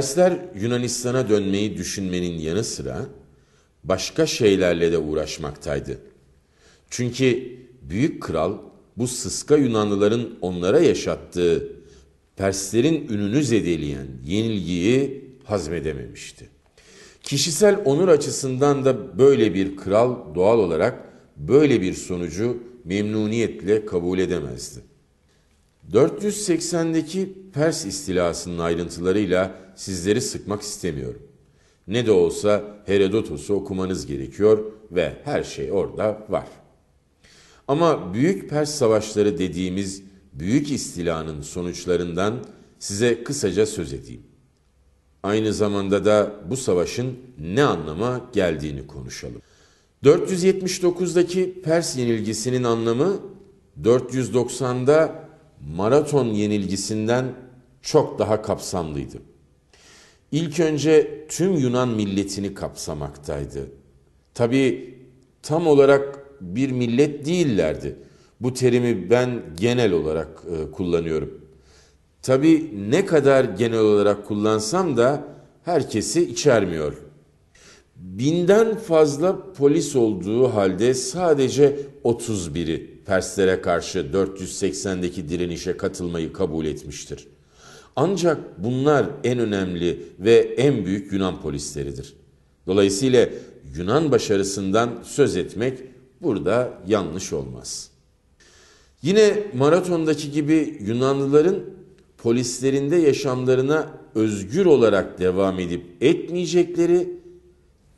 Persler Yunanistan'a dönmeyi düşünmenin yanı sıra başka şeylerle de uğraşmaktaydı. Çünkü büyük kral bu sıska Yunanlıların onlara yaşattığı Perslerin ününü zedeleyen yenilgiyi hazmedememişti. Kişisel onur açısından da böyle bir kral doğal olarak böyle bir sonucu memnuniyetle kabul edemezdi. 480'deki Pers istilasının ayrıntılarıyla sizleri sıkmak istemiyorum. Ne de olsa Herodotos'u okumanız gerekiyor ve her şey orada var. Ama Büyük Pers Savaşları dediğimiz büyük istilanın sonuçlarından size kısaca söz edeyim. Aynı zamanda da bu savaşın ne anlama geldiğini konuşalım. 479'daki Pers yenilgisinin anlamı 490'da maraton yenilgisinden çok daha kapsamlıydı. İlk önce tüm Yunan milletini kapsamaktaydı. Tabii tam olarak bir millet değillerdi. Bu terimi ben genel olarak e, kullanıyorum. Tabii ne kadar genel olarak kullansam da herkesi içermiyor. Binden fazla polis olduğu halde sadece 31'i Perslere karşı 480'deki direnişe katılmayı kabul etmiştir. Ancak bunlar en önemli ve en büyük Yunan polisleridir. Dolayısıyla Yunan başarısından söz etmek burada yanlış olmaz. Yine maratondaki gibi Yunanlıların polislerinde yaşamlarına özgür olarak devam edip etmeyecekleri,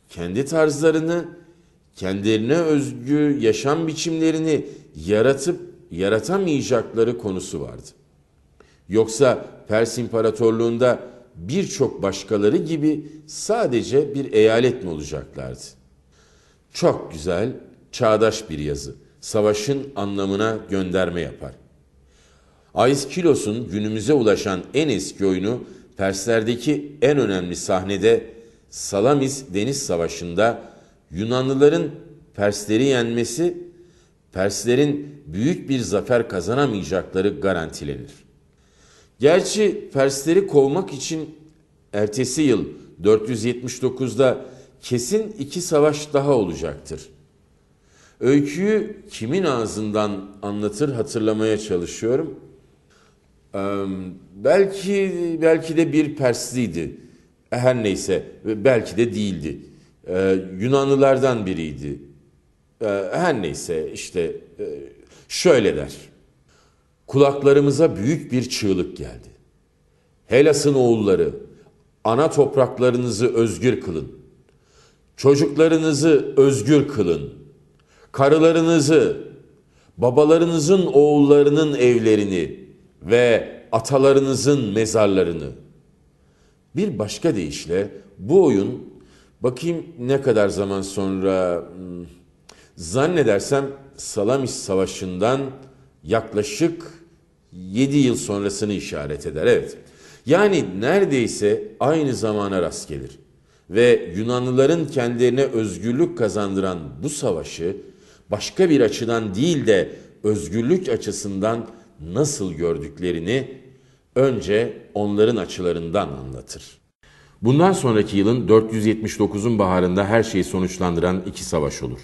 kendi tarzlarını, kendilerine özgü yaşam biçimlerini yaratıp yaratamayacakları konusu vardı. Yoksa Pers İmparatorluğu'nda birçok başkaları gibi sadece bir eyalet mi olacaklardı? Çok güzel, çağdaş bir yazı. Savaşın anlamına gönderme yapar. Aiskilos'un günümüze ulaşan en eski oyunu Perslerdeki en önemli sahnede Salamis Deniz Savaşı'nda Yunanlıların Persleri yenmesi Perslerin büyük bir zafer kazanamayacakları garantilenir. Gerçi Persleri kovmak için ertesi yıl 479'da kesin iki savaş daha olacaktır. Öyküyü kimin ağzından anlatır hatırlamaya çalışıyorum. Ee, belki belki de bir Persliydi. Her neyse belki de değildi. Ee, Yunanlılardan biriydi e, her neyse işte e, şöyle der. Kulaklarımıza büyük bir çığlık geldi. Helas'ın oğulları, ana topraklarınızı özgür kılın. Çocuklarınızı özgür kılın. Karılarınızı, babalarınızın oğullarının evlerini ve atalarınızın mezarlarını. Bir başka deyişle bu oyun bakayım ne kadar zaman sonra hmm, Zannedersem Salamis Savaşı'ndan yaklaşık 7 yıl sonrasını işaret eder. Evet. Yani neredeyse aynı zamana rast gelir. Ve Yunanlıların kendilerine özgürlük kazandıran bu savaşı başka bir açıdan değil de özgürlük açısından nasıl gördüklerini önce onların açılarından anlatır. Bundan sonraki yılın 479'un baharında her şeyi sonuçlandıran iki savaş olur.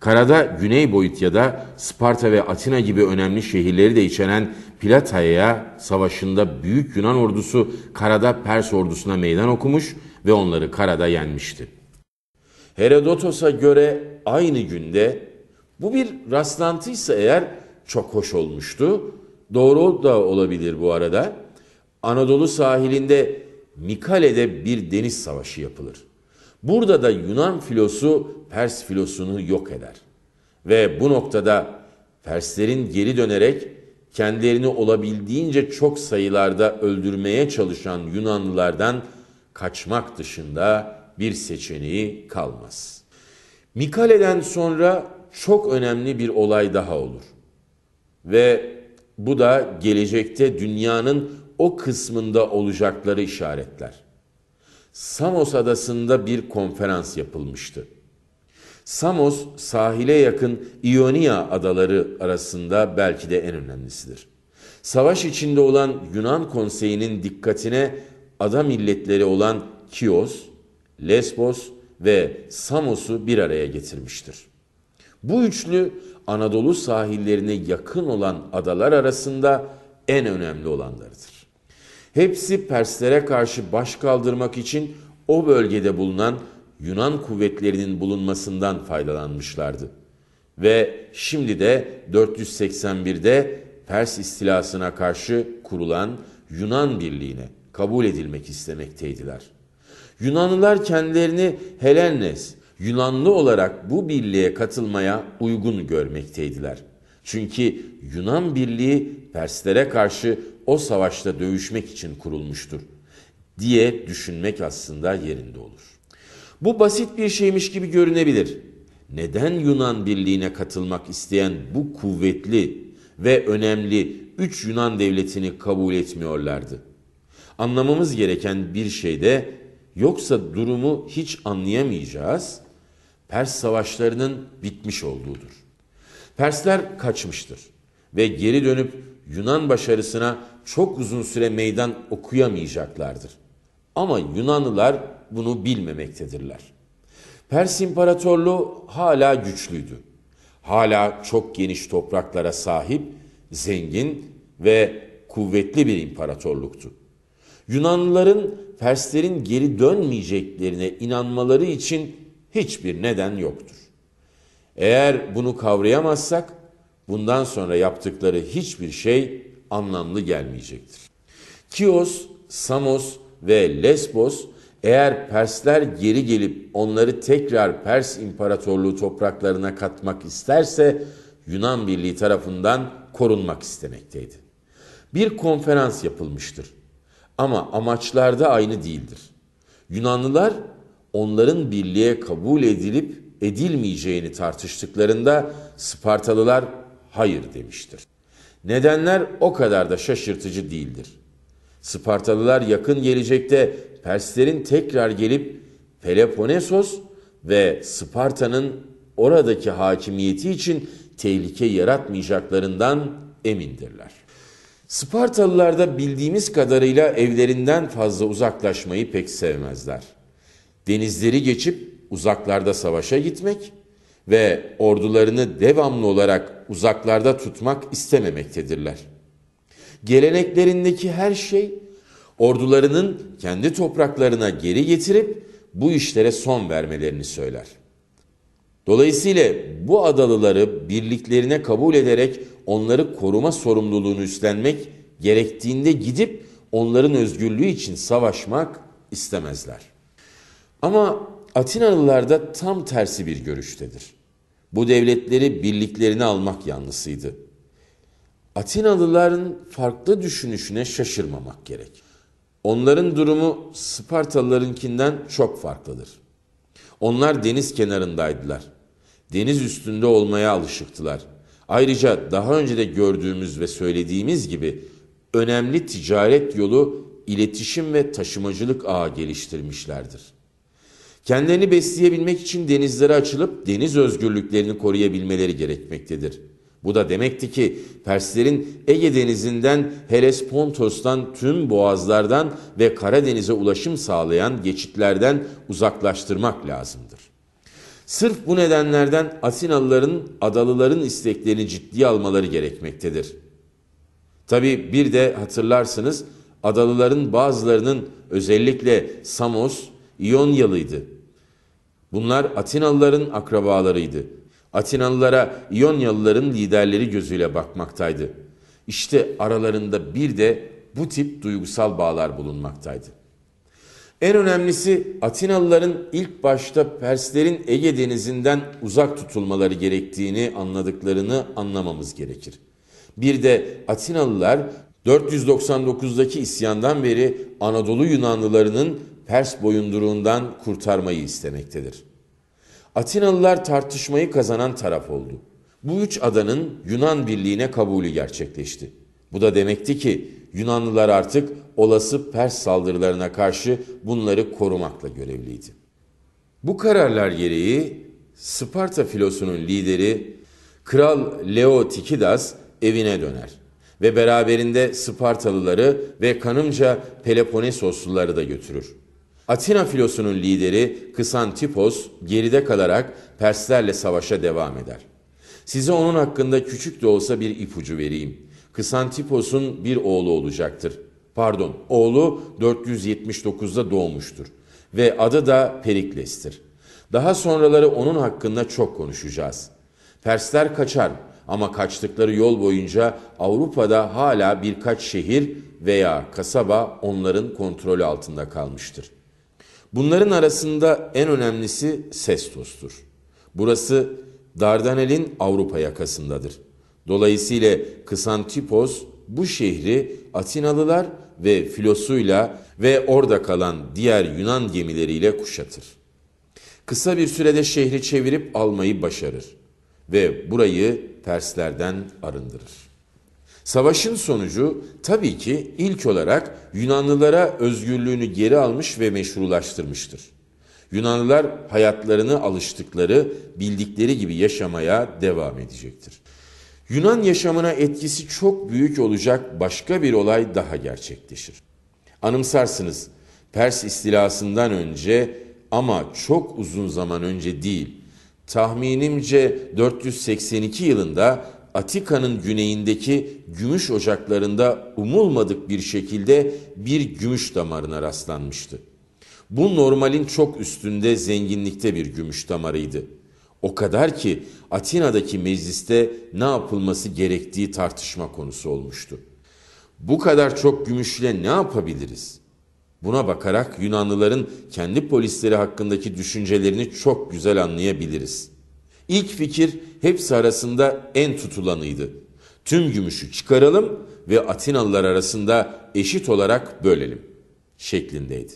Karada Güney Boyutya'da Sparta ve Atina gibi önemli şehirleri de içeren Plataya savaşında Büyük Yunan ordusu karada Pers ordusuna meydan okumuş ve onları karada yenmişti. Herodotos'a göre aynı günde bu bir rastlantıysa eğer çok hoş olmuştu. Doğru da olabilir bu arada. Anadolu sahilinde Mikale'de bir deniz savaşı yapılır. Burada da Yunan filosu Pers filosunu yok eder. Ve bu noktada Perslerin geri dönerek kendilerini olabildiğince çok sayılarda öldürmeye çalışan Yunanlılardan kaçmak dışında bir seçeneği kalmaz. Mikale'den sonra çok önemli bir olay daha olur. Ve bu da gelecekte dünyanın o kısmında olacakları işaretler. Samos adasında bir konferans yapılmıştı. Samos sahile yakın İonia adaları arasında belki de en önemlisidir. Savaş içinde olan Yunan konseyinin dikkatine ada milletleri olan Kios, Lesbos ve Samos'u bir araya getirmiştir. Bu üçlü Anadolu sahillerine yakın olan adalar arasında en önemli olanlarıdır. Hepsi Perslere karşı baş kaldırmak için o bölgede bulunan Yunan kuvvetlerinin bulunmasından faydalanmışlardı. Ve şimdi de 481'de Pers istilasına karşı kurulan Yunan Birliği'ne kabul edilmek istemekteydiler. Yunanlılar kendilerini Helennes, Yunanlı olarak bu birliğe katılmaya uygun görmekteydiler. Çünkü Yunan Birliği Perslere karşı o savaşta dövüşmek için kurulmuştur diye düşünmek aslında yerinde olur. Bu basit bir şeymiş gibi görünebilir. Neden Yunan Birliği'ne katılmak isteyen bu kuvvetli ve önemli üç Yunan devletini kabul etmiyorlardı? Anlamamız gereken bir şey de yoksa durumu hiç anlayamayacağız. Pers savaşlarının bitmiş olduğudur. Persler kaçmıştır ve geri dönüp Yunan başarısına çok uzun süre meydan okuyamayacaklardır. Ama Yunanlılar bunu bilmemektedirler. Pers İmparatorluğu hala güçlüydü. Hala çok geniş topraklara sahip, zengin ve kuvvetli bir imparatorluktu. Yunanlıların Perslerin geri dönmeyeceklerine inanmaları için hiçbir neden yoktur. Eğer bunu kavrayamazsak bundan sonra yaptıkları hiçbir şey anlamlı gelmeyecektir. Kios, Samos ve Lesbos eğer Persler geri gelip onları tekrar Pers İmparatorluğu topraklarına katmak isterse Yunan Birliği tarafından korunmak istemekteydi. Bir konferans yapılmıştır ama amaçlarda aynı değildir. Yunanlılar onların birliğe kabul edilip edilmeyeceğini tartıştıklarında Spartalılar hayır demiştir. Nedenler o kadar da şaşırtıcı değildir. Spartalılar yakın gelecekte Perslerin tekrar gelip Peloponesos ve Sparta'nın oradaki hakimiyeti için tehlike yaratmayacaklarından emindirler. Spartalılar da bildiğimiz kadarıyla evlerinden fazla uzaklaşmayı pek sevmezler. Denizleri geçip uzaklarda savaşa gitmek ve ordularını devamlı olarak uzaklarda tutmak istememektedirler. Geleneklerindeki her şey ordularının kendi topraklarına geri getirip bu işlere son vermelerini söyler. Dolayısıyla bu adalıları birliklerine kabul ederek onları koruma sorumluluğunu üstlenmek gerektiğinde gidip onların özgürlüğü için savaşmak istemezler. Ama Atinalılar da tam tersi bir görüştedir. Bu devletleri birliklerini almak yanlısıydı. Atinalıların farklı düşünüşüne şaşırmamak gerek. Onların durumu Spartalılarınkinden çok farklıdır. Onlar deniz kenarındaydılar. Deniz üstünde olmaya alışıktılar. Ayrıca daha önce de gördüğümüz ve söylediğimiz gibi önemli ticaret yolu iletişim ve taşımacılık ağı geliştirmişlerdir. Kendilerini besleyebilmek için denizlere açılıp deniz özgürlüklerini koruyabilmeleri gerekmektedir. Bu da demekti ki Perslerin Ege denizinden Helespontos'tan tüm boğazlardan ve Karadeniz'e ulaşım sağlayan geçitlerden uzaklaştırmak lazımdır. Sırf bu nedenlerden Asinalıların, adalıların isteklerini ciddiye almaları gerekmektedir. Tabi bir de hatırlarsınız adalıların bazılarının özellikle Samos, İonyalıydı Bunlar Atinalıların akrabalarıydı. Atinalılara İyonyalıların liderleri gözüyle bakmaktaydı. İşte aralarında bir de bu tip duygusal bağlar bulunmaktaydı. En önemlisi Atinalıların ilk başta Perslerin Ege denizinden uzak tutulmaları gerektiğini anladıklarını anlamamız gerekir. Bir de Atinalılar 499'daki isyandan beri Anadolu Yunanlılarının Pers boyunduruğundan kurtarmayı istemektedir. Atinalılar tartışmayı kazanan taraf oldu. Bu üç adanın Yunan birliğine kabulü gerçekleşti. Bu da demekti ki Yunanlılar artık olası Pers saldırılarına karşı bunları korumakla görevliydi. Bu kararlar gereği Sparta filosunun lideri Kral Leo Tikidas evine döner ve beraberinde Spartalıları ve kanımca Peloponesosluları da götürür. Atina filosunun lideri Kısantipos geride kalarak Perslerle savaşa devam eder. Size onun hakkında küçük de olsa bir ipucu vereyim. Kısantipos'un bir oğlu olacaktır. Pardon, oğlu 479'da doğmuştur ve adı da Perikles'tir. Daha sonraları onun hakkında çok konuşacağız. Persler kaçar ama kaçtıkları yol boyunca Avrupa'da hala birkaç şehir veya kasaba onların kontrol altında kalmıştır. Bunların arasında en önemlisi Sestos'tur. Burası Dardanel'in Avrupa yakasındadır. Dolayısıyla Kısantipos bu şehri Atinalılar ve filosuyla ve orada kalan diğer Yunan gemileriyle kuşatır. Kısa bir sürede şehri çevirip almayı başarır ve burayı Perslerden arındırır. Savaşın sonucu tabii ki ilk olarak Yunanlılara özgürlüğünü geri almış ve meşrulaştırmıştır. Yunanlılar hayatlarını alıştıkları, bildikleri gibi yaşamaya devam edecektir. Yunan yaşamına etkisi çok büyük olacak başka bir olay daha gerçekleşir. Anımsarsınız Pers istilasından önce ama çok uzun zaman önce değil, tahminimce 482 yılında Atika'nın güneyindeki gümüş ocaklarında umulmadık bir şekilde bir gümüş damarına rastlanmıştı. Bu normalin çok üstünde zenginlikte bir gümüş damarıydı. O kadar ki Atina'daki mecliste ne yapılması gerektiği tartışma konusu olmuştu. Bu kadar çok gümüşle ne yapabiliriz? Buna bakarak Yunanlıların kendi polisleri hakkındaki düşüncelerini çok güzel anlayabiliriz.'' İlk fikir hepsi arasında en tutulanıydı. Tüm gümüşü çıkaralım ve Atinalılar arasında eşit olarak bölelim şeklindeydi.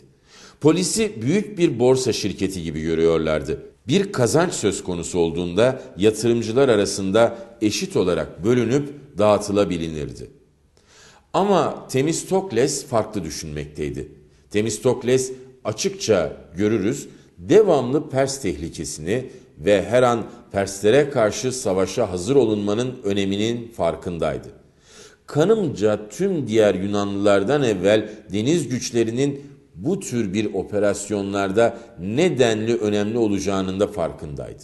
Polisi büyük bir borsa şirketi gibi görüyorlardı. Bir kazanç söz konusu olduğunda yatırımcılar arasında eşit olarak bölünüp dağıtılabilinirdi. Ama Temistokles farklı düşünmekteydi. Temistokles açıkça görürüz devamlı Pers tehlikesini ve her an Perslere karşı savaşa hazır olunmanın öneminin farkındaydı. Kanımca tüm diğer Yunanlılardan evvel deniz güçlerinin bu tür bir operasyonlarda nedenli önemli olacağının da farkındaydı.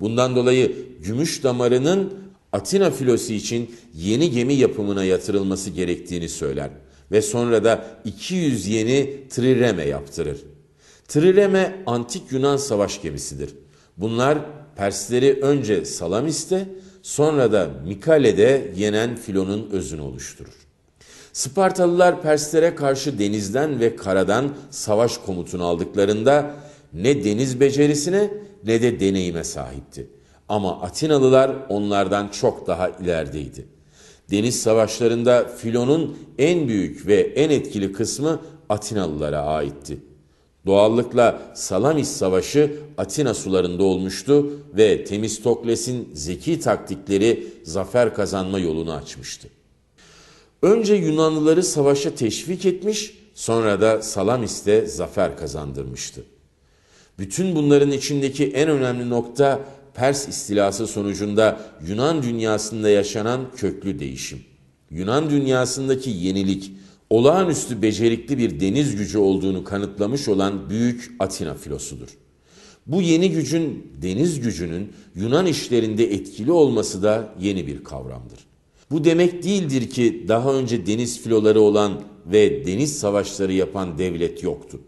Bundan dolayı gümüş damarının Atina filosu için yeni gemi yapımına yatırılması gerektiğini söyler ve sonra da 200 yeni trireme yaptırır. Trireme antik Yunan savaş gemisidir. Bunlar Persleri önce Salamis'te sonra da Mikale'de yenen filonun özünü oluşturur. Spartalılar Perslere karşı denizden ve karadan savaş komutunu aldıklarında ne deniz becerisine ne de deneyime sahipti. Ama Atinalılar onlardan çok daha ilerideydi. Deniz savaşlarında filonun en büyük ve en etkili kısmı Atinalılara aitti. Doğallıkla Salamis Savaşı Atina sularında olmuştu ve Temistokles'in zeki taktikleri zafer kazanma yolunu açmıştı. Önce Yunanlıları savaşa teşvik etmiş, sonra da Salamis'te zafer kazandırmıştı. Bütün bunların içindeki en önemli nokta Pers istilası sonucunda Yunan dünyasında yaşanan köklü değişim. Yunan dünyasındaki yenilik, olağanüstü becerikli bir deniz gücü olduğunu kanıtlamış olan Büyük Atina filosudur. Bu yeni gücün, deniz gücünün Yunan işlerinde etkili olması da yeni bir kavramdır. Bu demek değildir ki daha önce deniz filoları olan ve deniz savaşları yapan devlet yoktu.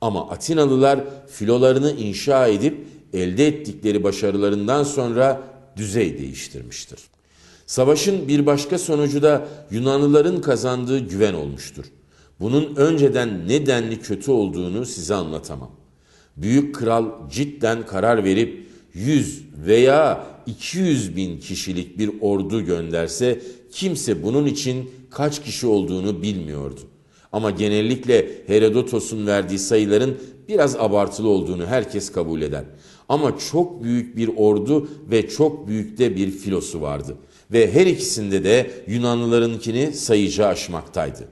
Ama Atinalılar filolarını inşa edip elde ettikleri başarılarından sonra düzey değiştirmiştir. Savaşın bir başka sonucu da Yunanlıların kazandığı güven olmuştur. Bunun önceden ne denli kötü olduğunu size anlatamam. Büyük kral cidden karar verip 100 veya 200 bin kişilik bir ordu gönderse kimse bunun için kaç kişi olduğunu bilmiyordu. Ama genellikle Herodotos'un verdiği sayıların biraz abartılı olduğunu herkes kabul eder. Ama çok büyük bir ordu ve çok büyük de bir filosu vardı ve her ikisinde de Yunanlılarınkini sayıca aşmaktaydı.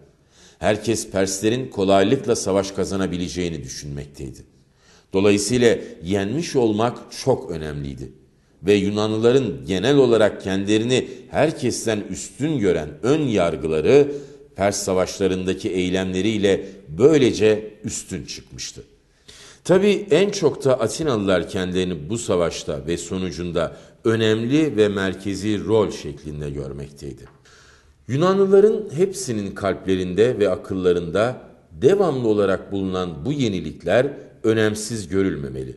Herkes Perslerin kolaylıkla savaş kazanabileceğini düşünmekteydi. Dolayısıyla yenmiş olmak çok önemliydi ve Yunanlıların genel olarak kendilerini herkesten üstün gören ön yargıları Pers savaşlarındaki eylemleriyle böylece üstün çıkmıştı. Tabi en çok da Atinalılar kendilerini bu savaşta ve sonucunda önemli ve merkezi rol şeklinde görmekteydi. Yunanlıların hepsinin kalplerinde ve akıllarında devamlı olarak bulunan bu yenilikler önemsiz görülmemeli.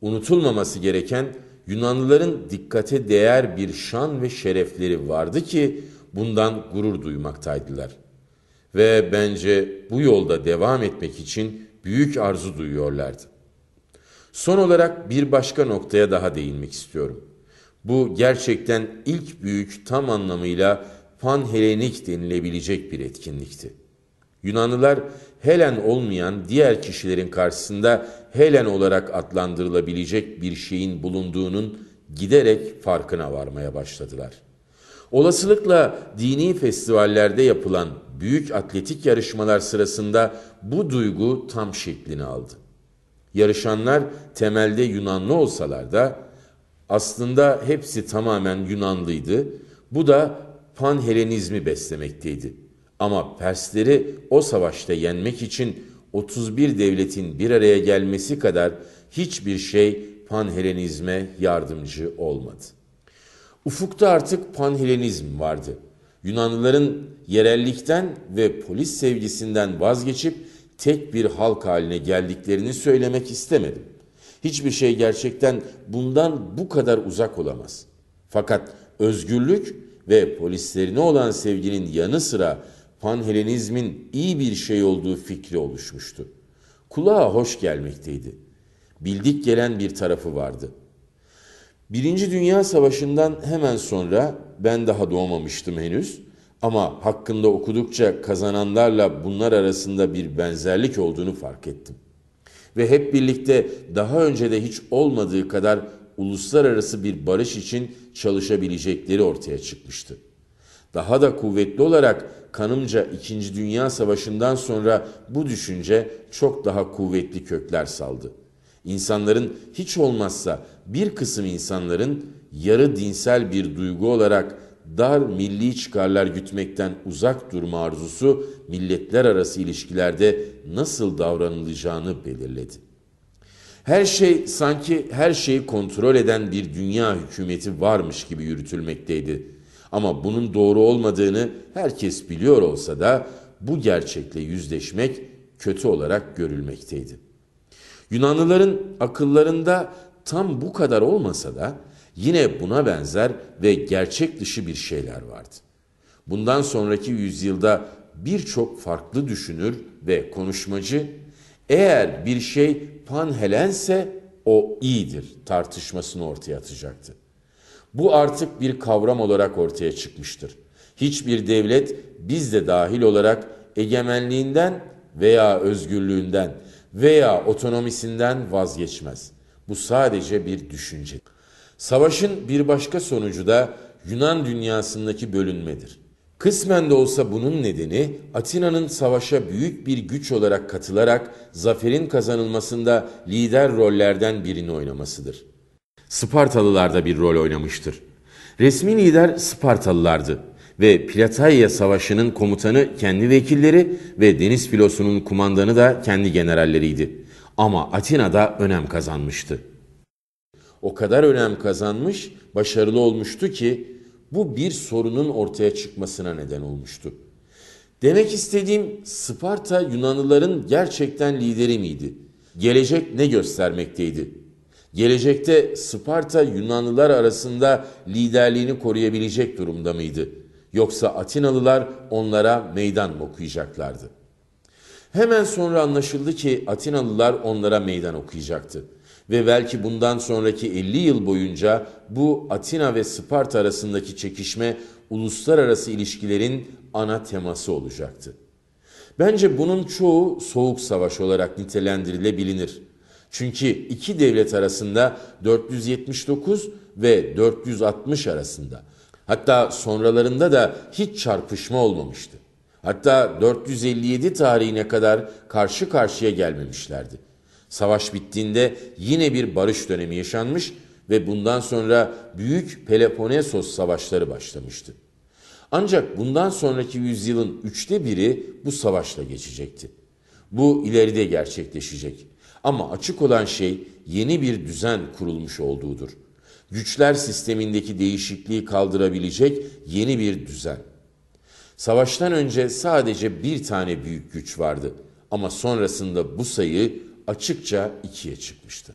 Unutulmaması gereken Yunanlıların dikkate değer bir şan ve şerefleri vardı ki bundan gurur duymaktaydılar. Ve bence bu yolda devam etmek için büyük arzu duyuyorlardı. Son olarak bir başka noktaya daha değinmek istiyorum. Bu gerçekten ilk büyük tam anlamıyla panhelenik denilebilecek bir etkinlikti. Yunanlılar Helen olmayan diğer kişilerin karşısında Helen olarak adlandırılabilecek bir şeyin bulunduğunun giderek farkına varmaya başladılar. Olasılıkla dini festivallerde yapılan büyük atletik yarışmalar sırasında bu duygu tam şeklini aldı. Yarışanlar temelde Yunanlı olsalar da aslında hepsi tamamen Yunanlıydı. Bu da Panhelenizmi beslemekteydi. Ama Persleri o savaşta yenmek için 31 devletin bir araya gelmesi kadar hiçbir şey Panhelenizme yardımcı olmadı. Ufukta artık Panhelenizm vardı. Yunanlıların yerellikten ve polis sevgisinden vazgeçip tek bir halk haline geldiklerini söylemek istemedim. Hiçbir şey gerçekten bundan bu kadar uzak olamaz. Fakat özgürlük ve polislerine olan sevginin yanı sıra panhelenizmin iyi bir şey olduğu fikri oluşmuştu. Kulağa hoş gelmekteydi. Bildik gelen bir tarafı vardı. Birinci Dünya Savaşı'ndan hemen sonra ben daha doğmamıştım henüz ama hakkında okudukça kazananlarla bunlar arasında bir benzerlik olduğunu fark ettim ve hep birlikte daha önce de hiç olmadığı kadar uluslararası bir barış için çalışabilecekleri ortaya çıkmıştı. Daha da kuvvetli olarak kanımca 2. Dünya Savaşı'ndan sonra bu düşünce çok daha kuvvetli kökler saldı. İnsanların hiç olmazsa bir kısım insanların yarı dinsel bir duygu olarak dar milli çıkarlar gütmekten uzak durma arzusu milletler arası ilişkilerde nasıl davranılacağını belirledi. Her şey sanki her şeyi kontrol eden bir dünya hükümeti varmış gibi yürütülmekteydi. Ama bunun doğru olmadığını herkes biliyor olsa da bu gerçekle yüzleşmek kötü olarak görülmekteydi. Yunanlıların akıllarında tam bu kadar olmasa da Yine buna benzer ve gerçek dışı bir şeyler vardı. Bundan sonraki yüzyılda birçok farklı düşünür ve konuşmacı eğer bir şey panhelense o iyidir tartışmasını ortaya atacaktı. Bu artık bir kavram olarak ortaya çıkmıştır. Hiçbir devlet biz de dahil olarak egemenliğinden veya özgürlüğünden veya otonomisinden vazgeçmez. Bu sadece bir düşünce. Savaşın bir başka sonucu da Yunan dünyasındaki bölünmedir. Kısmen de olsa bunun nedeni Atina'nın savaşa büyük bir güç olarak katılarak zaferin kazanılmasında lider rollerden birini oynamasıdır. Spartalılar da bir rol oynamıştır. Resmi lider Spartalılardı ve Plataya Savaşı'nın komutanı kendi vekilleri ve deniz filosunun kumandanı da kendi generalleriydi. Ama Atina'da önem kazanmıştı o kadar önem kazanmış, başarılı olmuştu ki bu bir sorunun ortaya çıkmasına neden olmuştu. Demek istediğim Sparta Yunanlıların gerçekten lideri miydi? Gelecek ne göstermekteydi? Gelecekte Sparta Yunanlılar arasında liderliğini koruyabilecek durumda mıydı? Yoksa Atinalılar onlara meydan mı okuyacaklardı? Hemen sonra anlaşıldı ki Atinalılar onlara meydan okuyacaktı ve belki bundan sonraki 50 yıl boyunca bu Atina ve Sparta arasındaki çekişme uluslararası ilişkilerin ana teması olacaktı. Bence bunun çoğu soğuk savaş olarak nitelendirilebilir. Çünkü iki devlet arasında 479 ve 460 arasında hatta sonralarında da hiç çarpışma olmamıştı. Hatta 457 tarihine kadar karşı karşıya gelmemişlerdi. Savaş bittiğinde yine bir barış dönemi yaşanmış ve bundan sonra Büyük Peloponesos savaşları başlamıştı. Ancak bundan sonraki yüzyılın üçte biri bu savaşla geçecekti. Bu ileride gerçekleşecek. Ama açık olan şey yeni bir düzen kurulmuş olduğudur. Güçler sistemindeki değişikliği kaldırabilecek yeni bir düzen. Savaştan önce sadece bir tane büyük güç vardı ama sonrasında bu sayı açıkça ikiye çıkmıştı.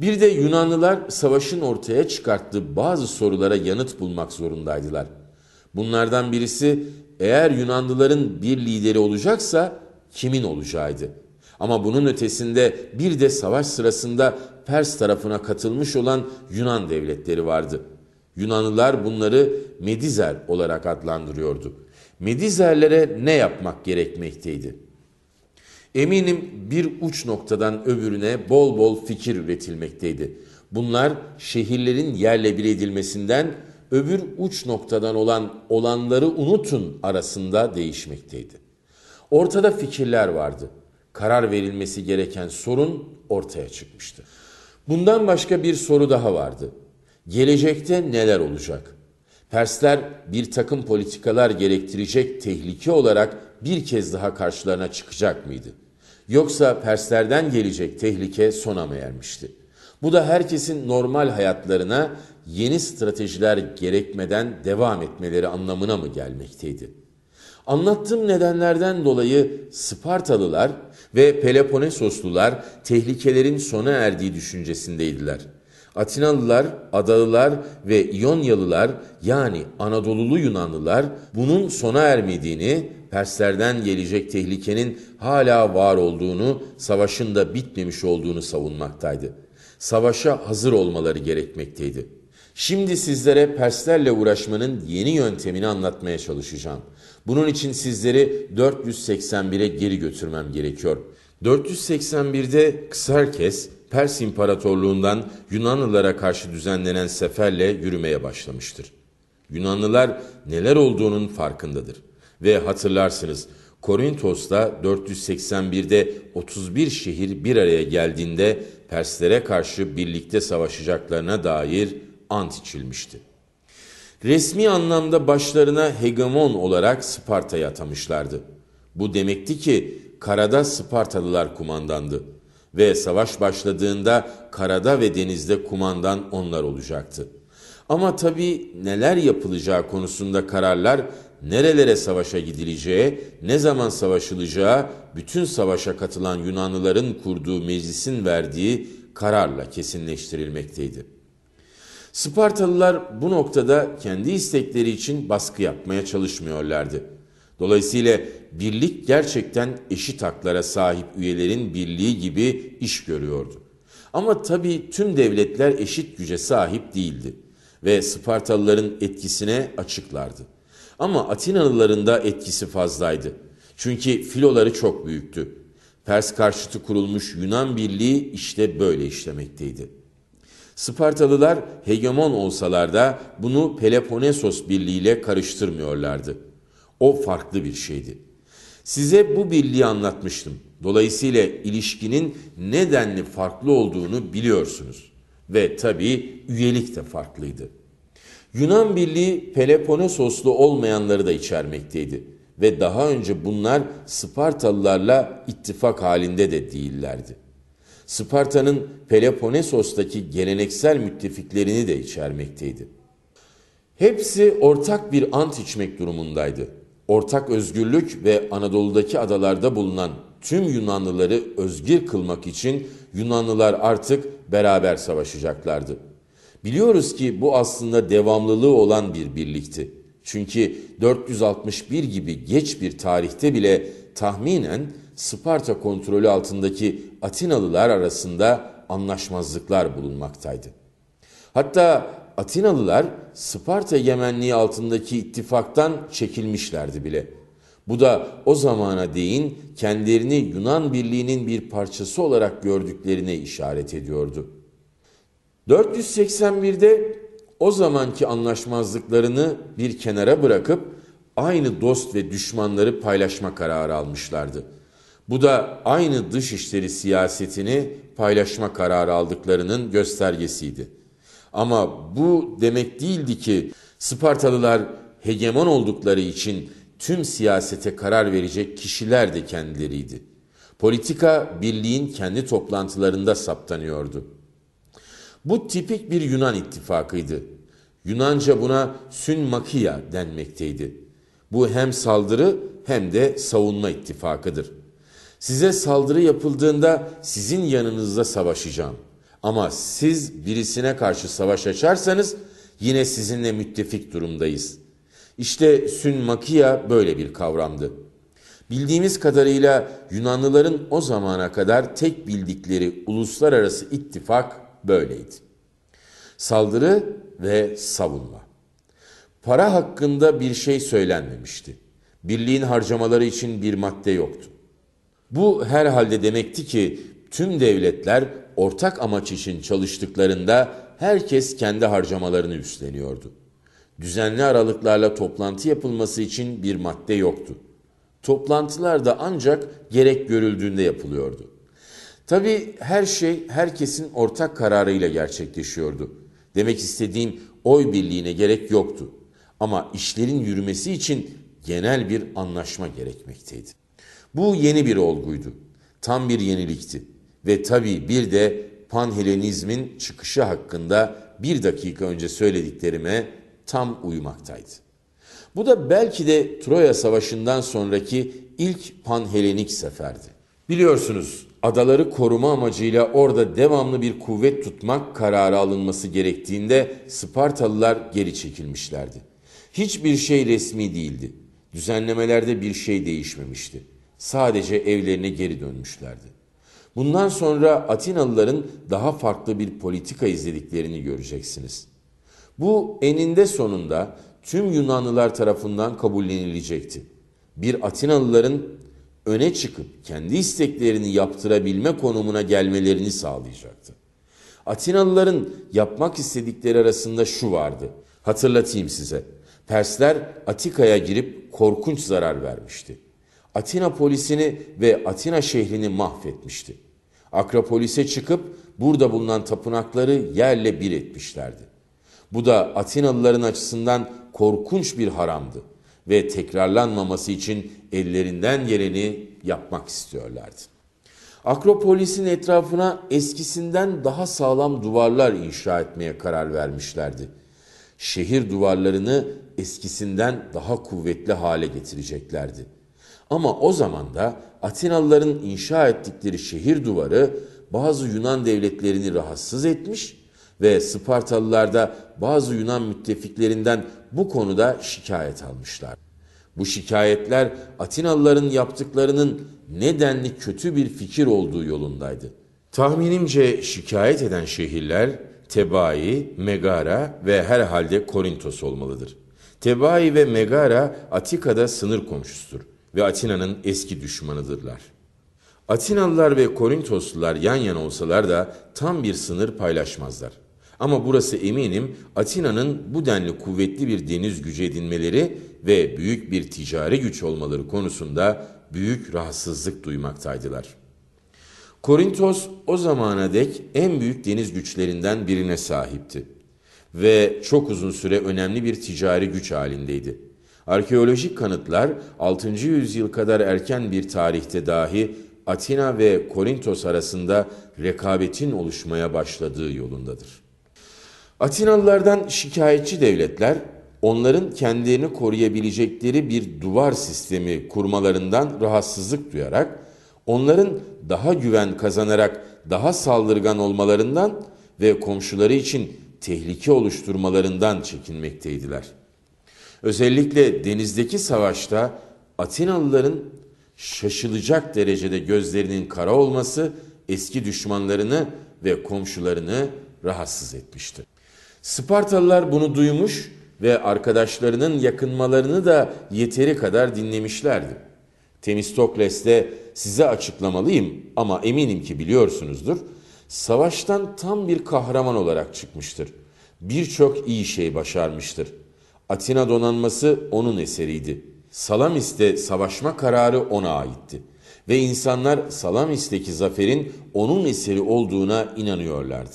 Bir de Yunanlılar savaşın ortaya çıkarttığı bazı sorulara yanıt bulmak zorundaydılar. Bunlardan birisi eğer Yunanlıların bir lideri olacaksa kimin olacağıydı. Ama bunun ötesinde bir de savaş sırasında Pers tarafına katılmış olan Yunan devletleri vardı. Yunanlılar bunları Medizer olarak adlandırıyordu. Medizerlere ne yapmak gerekmekteydi? Eminim bir uç noktadan öbürüne bol bol fikir üretilmekteydi. Bunlar şehirlerin yerle bir edilmesinden öbür uç noktadan olan olanları unutun arasında değişmekteydi. Ortada fikirler vardı. Karar verilmesi gereken sorun ortaya çıkmıştı. Bundan başka bir soru daha vardı. Gelecekte neler olacak? Persler bir takım politikalar gerektirecek tehlike olarak bir kez daha karşılarına çıkacak mıydı?'' Yoksa Perslerden gelecek tehlike sona mı ermişti. Bu da herkesin normal hayatlarına yeni stratejiler gerekmeden devam etmeleri anlamına mı gelmekteydi? Anlattığım nedenlerden dolayı Spartalılar ve Peloponesoslular tehlikelerin sona erdiği düşüncesindeydiler. Atinalılar, Adalılar ve İyonyalılar yani Anadolulu Yunanlılar bunun sona ermediğini Perslerden gelecek tehlikenin hala var olduğunu, savaşın da bitmemiş olduğunu savunmaktaydı. Savaşa hazır olmaları gerekmekteydi. Şimdi sizlere Perslerle uğraşmanın yeni yöntemini anlatmaya çalışacağım. Bunun için sizleri 481'e geri götürmem gerekiyor. 481'de Kısarkes, Pers İmparatorluğundan Yunanlılara karşı düzenlenen seferle yürümeye başlamıştır. Yunanlılar neler olduğunun farkındadır. Ve hatırlarsınız Korintos'ta 481'de 31 şehir bir araya geldiğinde Perslere karşı birlikte savaşacaklarına dair ant içilmişti. Resmi anlamda başlarına hegemon olarak Sparta'yı atamışlardı. Bu demekti ki karada Spartalılar kumandandı ve savaş başladığında karada ve denizde kumandan onlar olacaktı. Ama tabii neler yapılacağı konusunda kararlar nerelere savaşa gidileceği, ne zaman savaşılacağı bütün savaşa katılan Yunanlıların kurduğu meclisin verdiği kararla kesinleştirilmekteydi. Spartalılar bu noktada kendi istekleri için baskı yapmaya çalışmıyorlardı. Dolayısıyla birlik gerçekten eşit haklara sahip üyelerin birliği gibi iş görüyordu. Ama tabi tüm devletler eşit güce sahip değildi ve Spartalıların etkisine açıklardı. Ama Atinalıların da etkisi fazlaydı. Çünkü filoları çok büyüktü. Pers karşıtı kurulmuş Yunan Birliği işte böyle işlemekteydi. Spartalılar hegemon olsalar da bunu Peloponnesos Birliği ile karıştırmıyorlardı. O farklı bir şeydi. Size bu birliği anlatmıştım. Dolayısıyla ilişkinin nedenli farklı olduğunu biliyorsunuz. Ve tabii üyelik de farklıydı. Yunan Birliği Peloponesoslu olmayanları da içermekteydi ve daha önce bunlar Spartalılarla ittifak halinde de değillerdi. Sparta'nın Peloponesos'taki geleneksel müttefiklerini de içermekteydi. Hepsi ortak bir ant içmek durumundaydı. Ortak özgürlük ve Anadolu'daki adalarda bulunan tüm Yunanlıları özgür kılmak için Yunanlılar artık beraber savaşacaklardı. Biliyoruz ki bu aslında devamlılığı olan bir birlikti. Çünkü 461 gibi geç bir tarihte bile tahminen Sparta kontrolü altındaki Atinalılar arasında anlaşmazlıklar bulunmaktaydı. Hatta Atinalılar Sparta egemenliği altındaki ittifaktan çekilmişlerdi bile. Bu da o zamana değin kendilerini Yunan Birliği'nin bir parçası olarak gördüklerine işaret ediyordu.'' 481'de o zamanki anlaşmazlıklarını bir kenara bırakıp aynı dost ve düşmanları paylaşma kararı almışlardı. Bu da aynı dışişleri siyasetini paylaşma kararı aldıklarının göstergesiydi. Ama bu demek değildi ki Spartalılar hegemon oldukları için tüm siyasete karar verecek kişiler de kendileriydi. Politika birliğin kendi toplantılarında saptanıyordu. Bu tipik bir Yunan ittifakıydı. Yunanca buna Makia denmekteydi. Bu hem saldırı hem de savunma ittifakıdır. Size saldırı yapıldığında sizin yanınızda savaşacağım. Ama siz birisine karşı savaş açarsanız yine sizinle müttefik durumdayız. İşte Makia böyle bir kavramdı. Bildiğimiz kadarıyla Yunanlıların o zamana kadar tek bildikleri uluslararası ittifak böyleydi. Saldırı ve savunma. Para hakkında bir şey söylenmemişti. Birliğin harcamaları için bir madde yoktu. Bu herhalde demekti ki tüm devletler ortak amaç için çalıştıklarında herkes kendi harcamalarını üstleniyordu. Düzenli aralıklarla toplantı yapılması için bir madde yoktu. Toplantılar da ancak gerek görüldüğünde yapılıyordu. Tabi her şey herkesin ortak kararıyla gerçekleşiyordu. Demek istediğim oy birliğine gerek yoktu. Ama işlerin yürümesi için genel bir anlaşma gerekmekteydi. Bu yeni bir olguydu. Tam bir yenilikti. Ve tabi bir de panhelenizmin çıkışı hakkında bir dakika önce söylediklerime tam uymaktaydı. Bu da belki de Troya Savaşı'ndan sonraki ilk panhelenik seferdi. Biliyorsunuz adaları koruma amacıyla orada devamlı bir kuvvet tutmak kararı alınması gerektiğinde Spartalılar geri çekilmişlerdi. Hiçbir şey resmi değildi. Düzenlemelerde bir şey değişmemişti. Sadece evlerine geri dönmüşlerdi. Bundan sonra Atinalıların daha farklı bir politika izlediklerini göreceksiniz. Bu eninde sonunda tüm Yunanlılar tarafından kabullenilecekti. Bir Atinalıların öne çıkıp kendi isteklerini yaptırabilme konumuna gelmelerini sağlayacaktı. Atinalıların yapmak istedikleri arasında şu vardı. Hatırlatayım size. Persler Atika'ya girip korkunç zarar vermişti. Atina polisini ve Atina şehrini mahvetmişti. Akropolis'e çıkıp burada bulunan tapınakları yerle bir etmişlerdi. Bu da Atinalıların açısından korkunç bir haramdı ve tekrarlanmaması için ellerinden geleni yapmak istiyorlardı. Akropolis'in etrafına eskisinden daha sağlam duvarlar inşa etmeye karar vermişlerdi. Şehir duvarlarını eskisinden daha kuvvetli hale getireceklerdi. Ama o zaman da Atinalıların inşa ettikleri şehir duvarı bazı Yunan devletlerini rahatsız etmiş ve Spartalılar da bazı Yunan müttefiklerinden bu konuda şikayet almışlar. Bu şikayetler Atinalıların yaptıklarının nedenli kötü bir fikir olduğu yolundaydı. Tahminimce şikayet eden şehirler Tebai, Megara ve herhalde Korintos olmalıdır. Tebai ve Megara Atika'da sınır komşusudur ve Atina'nın eski düşmanıdırlar. Atinalılar ve Korintoslular yan yana olsalar da tam bir sınır paylaşmazlar. Ama burası eminim Atina'nın bu denli kuvvetli bir deniz gücü edinmeleri ve büyük bir ticari güç olmaları konusunda büyük rahatsızlık duymaktaydılar. Korintos o zamana dek en büyük deniz güçlerinden birine sahipti ve çok uzun süre önemli bir ticari güç halindeydi. Arkeolojik kanıtlar 6. yüzyıl kadar erken bir tarihte dahi Atina ve Korintos arasında rekabetin oluşmaya başladığı yolundadır. Atinalılardan şikayetçi devletler onların kendilerini koruyabilecekleri bir duvar sistemi kurmalarından rahatsızlık duyarak onların daha güven kazanarak daha saldırgan olmalarından ve komşuları için tehlike oluşturmalarından çekinmekteydiler. Özellikle denizdeki savaşta Atinalıların şaşılacak derecede gözlerinin kara olması eski düşmanlarını ve komşularını rahatsız etmiştir. Spartalılar bunu duymuş ve arkadaşlarının yakınmalarını da yeteri kadar dinlemişlerdi. Temistokles de size açıklamalıyım ama eminim ki biliyorsunuzdur. Savaştan tam bir kahraman olarak çıkmıştır. Birçok iyi şey başarmıştır. Atina donanması onun eseriydi. Salamis'te savaşma kararı ona aitti ve insanlar Salamis'teki zaferin onun eseri olduğuna inanıyorlardı.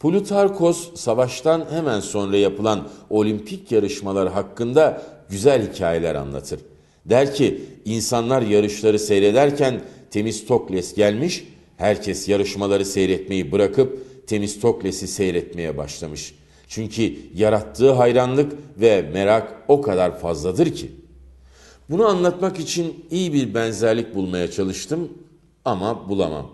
Plutarkos savaştan hemen sonra yapılan olimpik yarışmalar hakkında güzel hikayeler anlatır. Der ki insanlar yarışları seyrederken Temistokles gelmiş, herkes yarışmaları seyretmeyi bırakıp Temistokles'i seyretmeye başlamış. Çünkü yarattığı hayranlık ve merak o kadar fazladır ki. Bunu anlatmak için iyi bir benzerlik bulmaya çalıştım ama bulamam.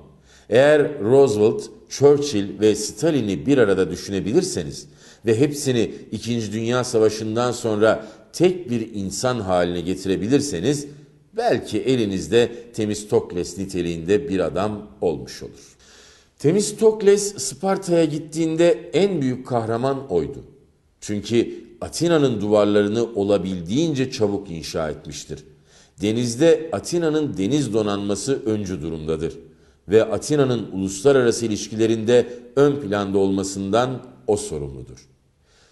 Eğer Roosevelt Churchill ve Stalin'i bir arada düşünebilirseniz ve hepsini 2. Dünya Savaşı'ndan sonra tek bir insan haline getirebilirseniz belki elinizde Temistokles niteliğinde bir adam olmuş olur. Temistokles Sparta'ya gittiğinde en büyük kahraman oydu. Çünkü Atina'nın duvarlarını olabildiğince çabuk inşa etmiştir. Denizde Atina'nın deniz donanması öncü durumdadır ve Atina'nın uluslararası ilişkilerinde ön planda olmasından o sorumludur.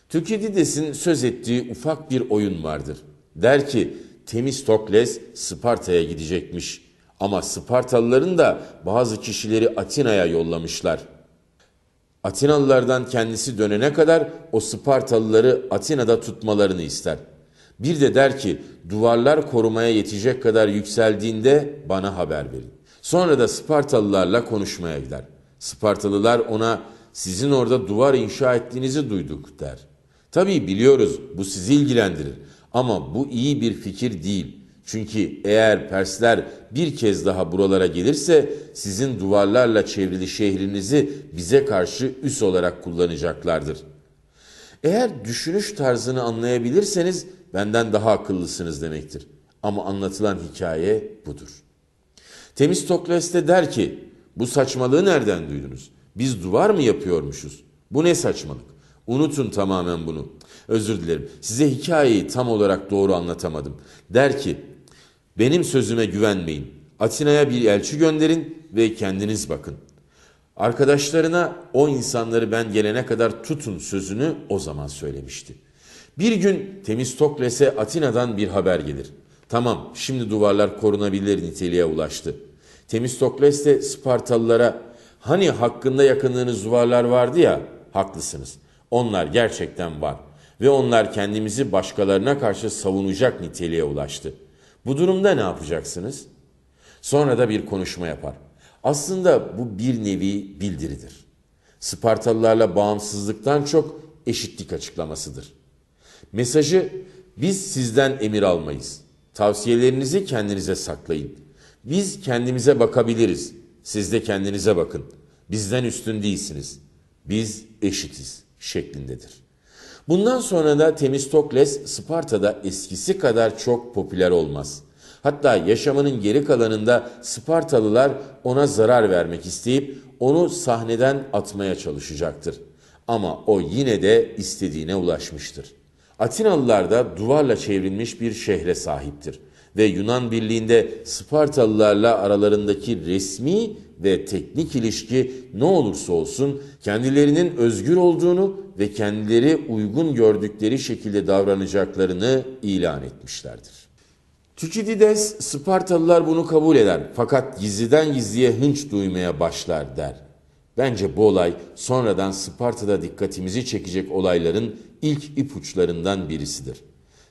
Tükidides'in söz ettiği ufak bir oyun vardır. Der ki Temistokles Sparta'ya gidecekmiş ama Spartalıların da bazı kişileri Atina'ya yollamışlar. Atinalılardan kendisi dönene kadar o Spartalıları Atina'da tutmalarını ister. Bir de der ki duvarlar korumaya yetecek kadar yükseldiğinde bana haber verin. Sonra da Spartalılarla konuşmaya gider. Spartalılar ona sizin orada duvar inşa ettiğinizi duyduk der. Tabii biliyoruz bu sizi ilgilendirir ama bu iyi bir fikir değil. Çünkü eğer Persler bir kez daha buralara gelirse sizin duvarlarla çevrili şehrinizi bize karşı üs olarak kullanacaklardır. Eğer düşünüş tarzını anlayabilirseniz benden daha akıllısınız demektir. Ama anlatılan hikaye budur. Temistokles de der ki bu saçmalığı nereden duydunuz? Biz duvar mı yapıyormuşuz? Bu ne saçmalık? Unutun tamamen bunu. Özür dilerim. Size hikayeyi tam olarak doğru anlatamadım. Der ki benim sözüme güvenmeyin. Atina'ya bir elçi gönderin ve kendiniz bakın. Arkadaşlarına o insanları ben gelene kadar tutun sözünü o zaman söylemişti. Bir gün Temistokles'e Atina'dan bir haber gelir. Tamam şimdi duvarlar korunabilir niteliğe ulaştı. Temistokles de Spartalılara hani hakkında yakınlığınız duvarlar vardı ya haklısınız. Onlar gerçekten var ve onlar kendimizi başkalarına karşı savunacak niteliğe ulaştı. Bu durumda ne yapacaksınız? Sonra da bir konuşma yapar. Aslında bu bir nevi bildiridir. Spartalılarla bağımsızlıktan çok eşitlik açıklamasıdır. Mesajı biz sizden emir almayız. Tavsiyelerinizi kendinize saklayın. Biz kendimize bakabiliriz. Siz de kendinize bakın. Bizden üstün değilsiniz. Biz eşitiz şeklindedir. Bundan sonra da Temistokles Sparta'da eskisi kadar çok popüler olmaz. Hatta yaşamının geri kalanında Spartalılar ona zarar vermek isteyip onu sahneden atmaya çalışacaktır. Ama o yine de istediğine ulaşmıştır. Atinalılar da duvarla çevrilmiş bir şehre sahiptir ve Yunan Birliği'nde Spartalılarla aralarındaki resmi ve teknik ilişki ne olursa olsun kendilerinin özgür olduğunu ve kendileri uygun gördükleri şekilde davranacaklarını ilan etmişlerdir. Tücidides, Spartalılar bunu kabul eder fakat gizliden gizliye hınç duymaya başlar der. Bence bu olay sonradan Sparta'da dikkatimizi çekecek olayların ilk ipuçlarından birisidir.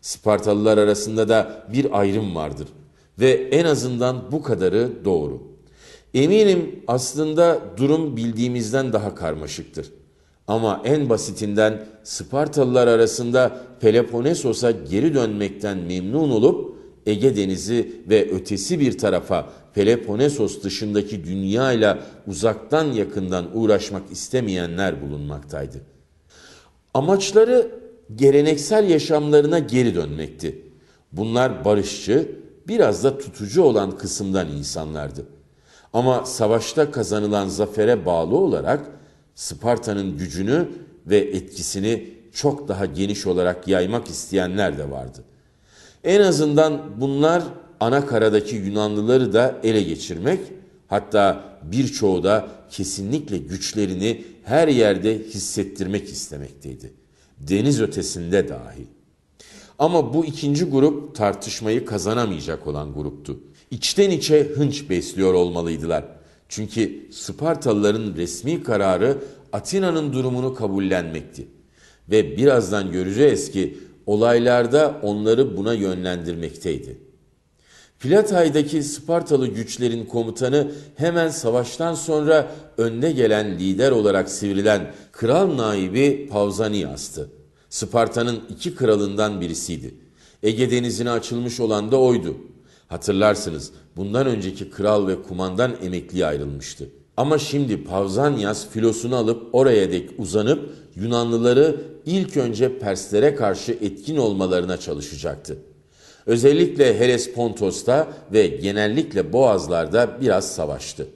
Spartalılar arasında da bir ayrım vardır ve en azından bu kadarı doğru. Eminim aslında durum bildiğimizden daha karmaşıktır. Ama en basitinden Spartalılar arasında Peloponesos'a geri dönmekten memnun olup Ege Denizi ve ötesi bir tarafa Peloponesos dışındaki dünya ile uzaktan yakından uğraşmak istemeyenler bulunmaktaydı. Amaçları geleneksel yaşamlarına geri dönmekti. Bunlar barışçı, biraz da tutucu olan kısımdan insanlardı. Ama savaşta kazanılan zafere bağlı olarak Sparta'nın gücünü ve etkisini çok daha geniş olarak yaymak isteyenler de vardı. En azından bunlar ana Yunanlıları da ele geçirmek, hatta birçoğu da kesinlikle güçlerini her yerde hissettirmek istemekteydi. Deniz ötesinde dahi. Ama bu ikinci grup tartışmayı kazanamayacak olan gruptu. İçten içe hınç besliyor olmalıydılar. Çünkü Spartalıların resmi kararı Atina'nın durumunu kabullenmekti. Ve birazdan göreceğiz ki olaylarda onları buna yönlendirmekteydi. Filatay'daki Spartalı güçlerin komutanı hemen savaştan sonra önde gelen lider olarak sivrilen kral naibi Pavzanias'tı. Sparta'nın iki kralından birisiydi. Ege denizine açılmış olan da oydu. Hatırlarsınız bundan önceki kral ve kumandan emekliye ayrılmıştı. Ama şimdi Pavzanyas filosunu alıp oraya dek uzanıp Yunanlıları ilk önce Perslere karşı etkin olmalarına çalışacaktı. Özellikle Helespontos'ta ve genellikle Boğazlar'da biraz savaştı.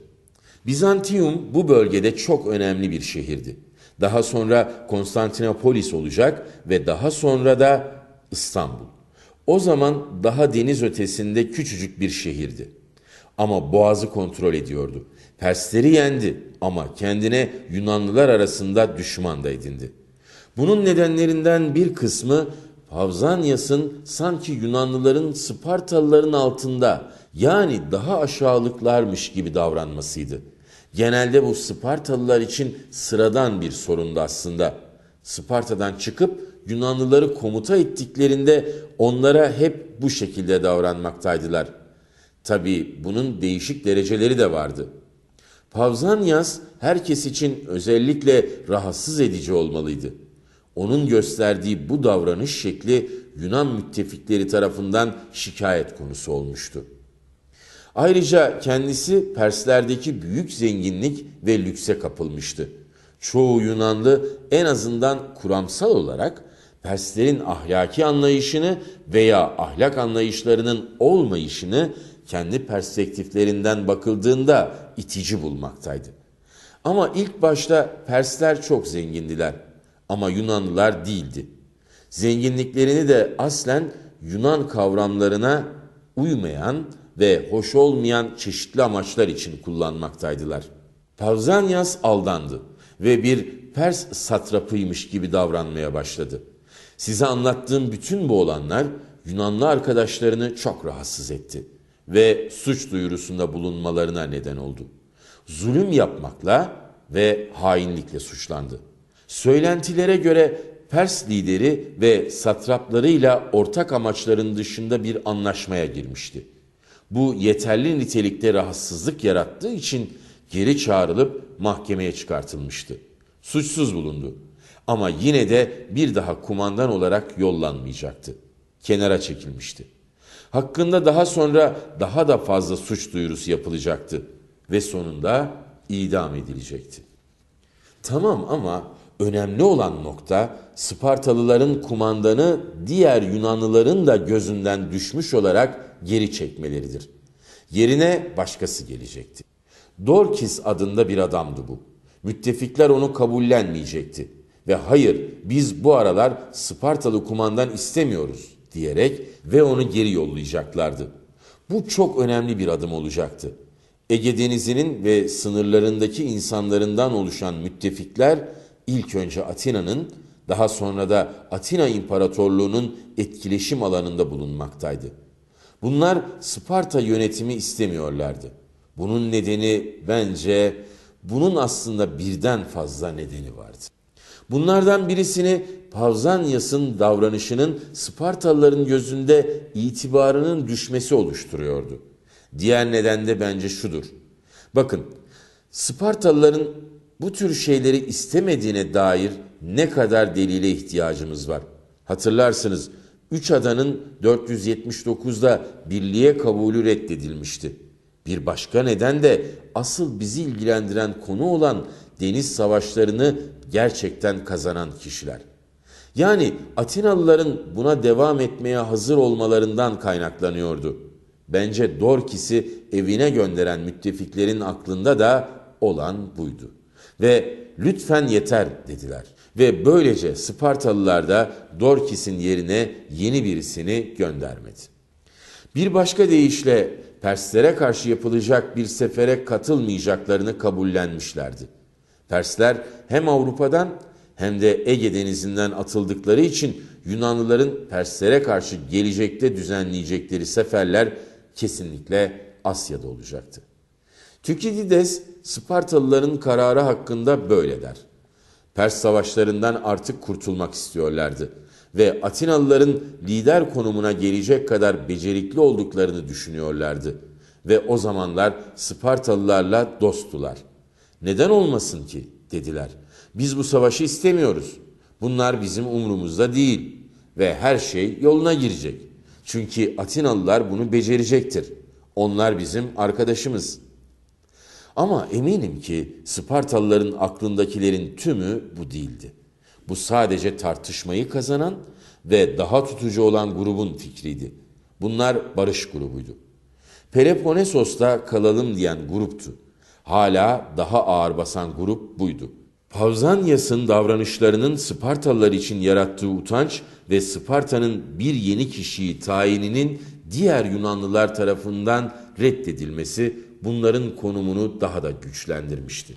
Bizantiyum bu bölgede çok önemli bir şehirdi. Daha sonra Konstantinopolis olacak ve daha sonra da İstanbul. O zaman daha deniz ötesinde küçücük bir şehirdi. Ama boğazı kontrol ediyordu. Persleri yendi ama kendine Yunanlılar arasında düşman da edindi. Bunun nedenlerinden bir kısmı Havzanyas'ın sanki Yunanlıların Spartalıların altında yani daha aşağılıklarmış gibi davranmasıydı. Genelde bu Spartalılar için sıradan bir sorundu aslında. Sparta'dan çıkıp Yunanlıları komuta ettiklerinde onlara hep bu şekilde davranmaktaydılar. Tabi bunun değişik dereceleri de vardı. Pavzanyas herkes için özellikle rahatsız edici olmalıydı.'' Onun gösterdiği bu davranış şekli Yunan müttefikleri tarafından şikayet konusu olmuştu. Ayrıca kendisi Perslerdeki büyük zenginlik ve lükse kapılmıştı. Çoğu Yunanlı en azından kuramsal olarak Perslerin ahlaki anlayışını veya ahlak anlayışlarının olmayışını kendi perspektiflerinden bakıldığında itici bulmaktaydı. Ama ilk başta Persler çok zengindiler ama Yunanlılar değildi. Zenginliklerini de aslen Yunan kavramlarına uymayan ve hoş olmayan çeşitli amaçlar için kullanmaktaydılar. Pavzanyas aldandı ve bir Pers satrapıymış gibi davranmaya başladı. Size anlattığım bütün bu olanlar Yunanlı arkadaşlarını çok rahatsız etti ve suç duyurusunda bulunmalarına neden oldu. Zulüm yapmakla ve hainlikle suçlandı. Söylentilere göre Pers lideri ve satraplarıyla ortak amaçların dışında bir anlaşmaya girmişti. Bu yeterli nitelikte rahatsızlık yarattığı için geri çağrılıp mahkemeye çıkartılmıştı. Suçsuz bulundu ama yine de bir daha kumandan olarak yollanmayacaktı. Kenara çekilmişti. Hakkında daha sonra daha da fazla suç duyurusu yapılacaktı ve sonunda idam edilecekti. Tamam ama önemli olan nokta Spartalıların kumandanı diğer Yunanlıların da gözünden düşmüş olarak geri çekmeleridir. Yerine başkası gelecekti. Dorkis adında bir adamdı bu. Müttefikler onu kabullenmeyecekti ve hayır biz bu aralar Spartalı kumandan istemiyoruz diyerek ve onu geri yollayacaklardı. Bu çok önemli bir adım olacaktı. Ege Denizi'nin ve sınırlarındaki insanlarından oluşan müttefikler ilk önce Atina'nın daha sonra da Atina İmparatorluğu'nun etkileşim alanında bulunmaktaydı. Bunlar Sparta yönetimi istemiyorlardı. Bunun nedeni bence bunun aslında birden fazla nedeni vardı. Bunlardan birisini Pavzanyas'ın davranışının Spartalıların gözünde itibarının düşmesi oluşturuyordu. Diğer neden de bence şudur. Bakın Spartalıların bu tür şeyleri istemediğine dair ne kadar delile ihtiyacımız var. Hatırlarsınız üç adanın 479'da birliğe kabulü reddedilmişti. Bir başka neden de asıl bizi ilgilendiren konu olan deniz savaşlarını gerçekten kazanan kişiler. Yani Atinalıların buna devam etmeye hazır olmalarından kaynaklanıyordu. Bence Dorkis'i evine gönderen müttefiklerin aklında da olan buydu ve lütfen yeter dediler. Ve böylece Spartalılar da Dorkis'in yerine yeni birisini göndermedi. Bir başka deyişle Perslere karşı yapılacak bir sefere katılmayacaklarını kabullenmişlerdi. Persler hem Avrupa'dan hem de Ege denizinden atıldıkları için Yunanlıların Perslere karşı gelecekte düzenleyecekleri seferler kesinlikle Asya'da olacaktı. Tükidides Spartalıların kararı hakkında böyle der. Pers savaşlarından artık kurtulmak istiyorlardı ve Atinalıların lider konumuna gelecek kadar becerikli olduklarını düşünüyorlardı ve o zamanlar Spartalılarla dosttular. Neden olmasın ki dediler. Biz bu savaşı istemiyoruz. Bunlar bizim umrumuzda değil ve her şey yoluna girecek. Çünkü Atinalılar bunu becerecektir. Onlar bizim arkadaşımız.'' Ama eminim ki Spartalıların aklındakilerin tümü bu değildi. Bu sadece tartışmayı kazanan ve daha tutucu olan grubun fikriydi. Bunlar barış grubuydu. Peloponesos'ta kalalım diyen gruptu. Hala daha ağır basan grup buydu. Pavzanyas'ın davranışlarının Spartalılar için yarattığı utanç ve Sparta'nın bir yeni kişiyi tayininin diğer Yunanlılar tarafından reddedilmesi bunların konumunu daha da güçlendirmişti.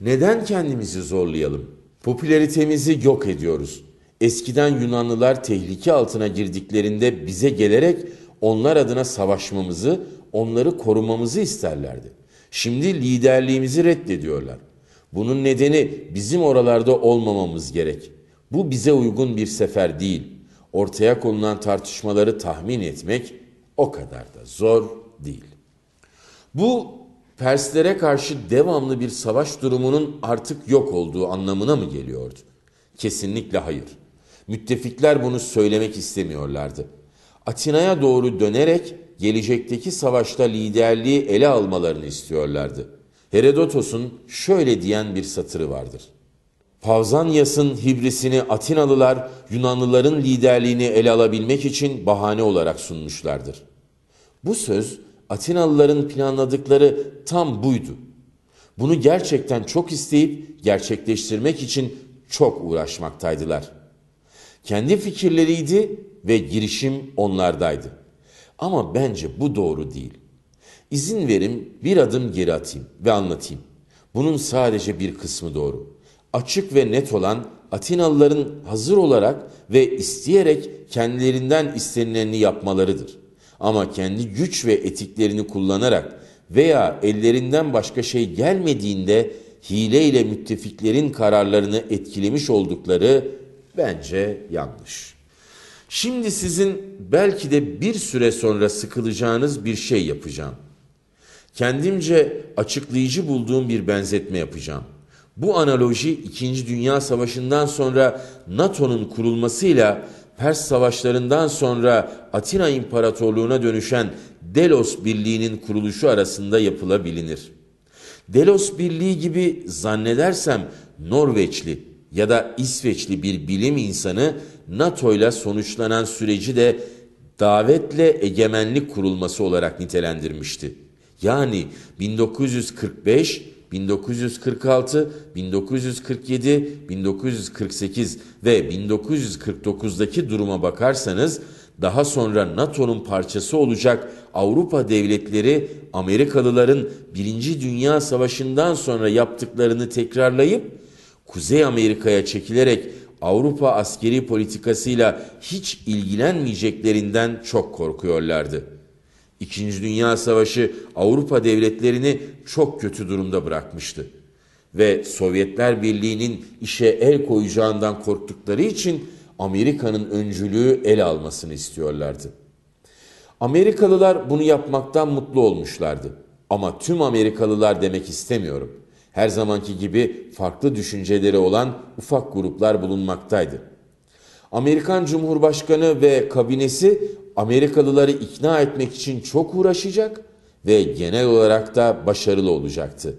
Neden kendimizi zorlayalım? Popülaritemizi yok ediyoruz. Eskiden Yunanlılar tehlike altına girdiklerinde bize gelerek onlar adına savaşmamızı, onları korumamızı isterlerdi. Şimdi liderliğimizi reddediyorlar. Bunun nedeni bizim oralarda olmamamız gerek. Bu bize uygun bir sefer değil. Ortaya konulan tartışmaları tahmin etmek o kadar da zor değil. Bu Perslere karşı devamlı bir savaş durumunun artık yok olduğu anlamına mı geliyordu? Kesinlikle hayır. Müttefikler bunu söylemek istemiyorlardı. Atina'ya doğru dönerek gelecekteki savaşta liderliği ele almalarını istiyorlardı. Herodotos'un şöyle diyen bir satırı vardır. Pavzanyas'ın hibrisini Atinalılar Yunanlıların liderliğini ele alabilmek için bahane olarak sunmuşlardır. Bu söz Atinalıların planladıkları tam buydu. Bunu gerçekten çok isteyip gerçekleştirmek için çok uğraşmaktaydılar. Kendi fikirleriydi ve girişim onlardaydı. Ama bence bu doğru değil. İzin verim bir adım geri atayım ve anlatayım. Bunun sadece bir kısmı doğru. Açık ve net olan Atinalıların hazır olarak ve isteyerek kendilerinden istenileni yapmalarıdır.'' Ama kendi güç ve etiklerini kullanarak veya ellerinden başka şey gelmediğinde hileyle müttefiklerin kararlarını etkilemiş oldukları bence yanlış. Şimdi sizin belki de bir süre sonra sıkılacağınız bir şey yapacağım. Kendimce açıklayıcı bulduğum bir benzetme yapacağım. Bu analoji 2. Dünya Savaşı'ndan sonra NATO'nun kurulmasıyla Pers savaşlarından sonra Atina İmparatorluğuna dönüşen Delos Birliği'nin kuruluşu arasında yapılabilinir. Delos Birliği gibi zannedersem Norveçli ya da İsveçli bir bilim insanı NATO ile sonuçlanan süreci de davetle egemenlik kurulması olarak nitelendirmişti. Yani 1945 1946, 1947, 1948 ve 1949'daki duruma bakarsanız daha sonra NATO'nun parçası olacak Avrupa devletleri Amerikalıların Birinci Dünya Savaşı'ndan sonra yaptıklarını tekrarlayıp Kuzey Amerika'ya çekilerek Avrupa askeri politikasıyla hiç ilgilenmeyeceklerinden çok korkuyorlardı.'' İkinci Dünya Savaşı Avrupa devletlerini çok kötü durumda bırakmıştı ve Sovyetler Birliği'nin işe el koyacağından korktukları için Amerika'nın öncülüğü ele almasını istiyorlardı. Amerikalılar bunu yapmaktan mutlu olmuşlardı. Ama tüm Amerikalılar demek istemiyorum. Her zamanki gibi farklı düşünceleri olan ufak gruplar bulunmaktaydı. Amerikan Cumhurbaşkanı ve kabinesi Amerikalıları ikna etmek için çok uğraşacak ve genel olarak da başarılı olacaktı.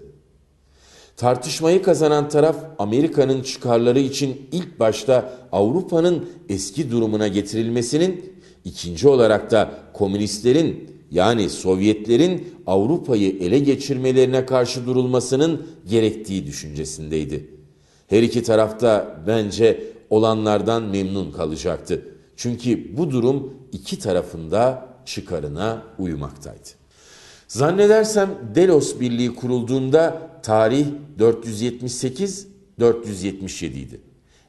Tartışmayı kazanan taraf Amerika'nın çıkarları için ilk başta Avrupa'nın eski durumuna getirilmesinin, ikinci olarak da komünistlerin yani Sovyetlerin Avrupa'yı ele geçirmelerine karşı durulmasının gerektiği düşüncesindeydi. Her iki taraf da bence olanlardan memnun kalacaktı. Çünkü bu durum iki tarafında çıkarına uymaktaydı. Zannedersem Delos Birliği kurulduğunda tarih 478-477 idi.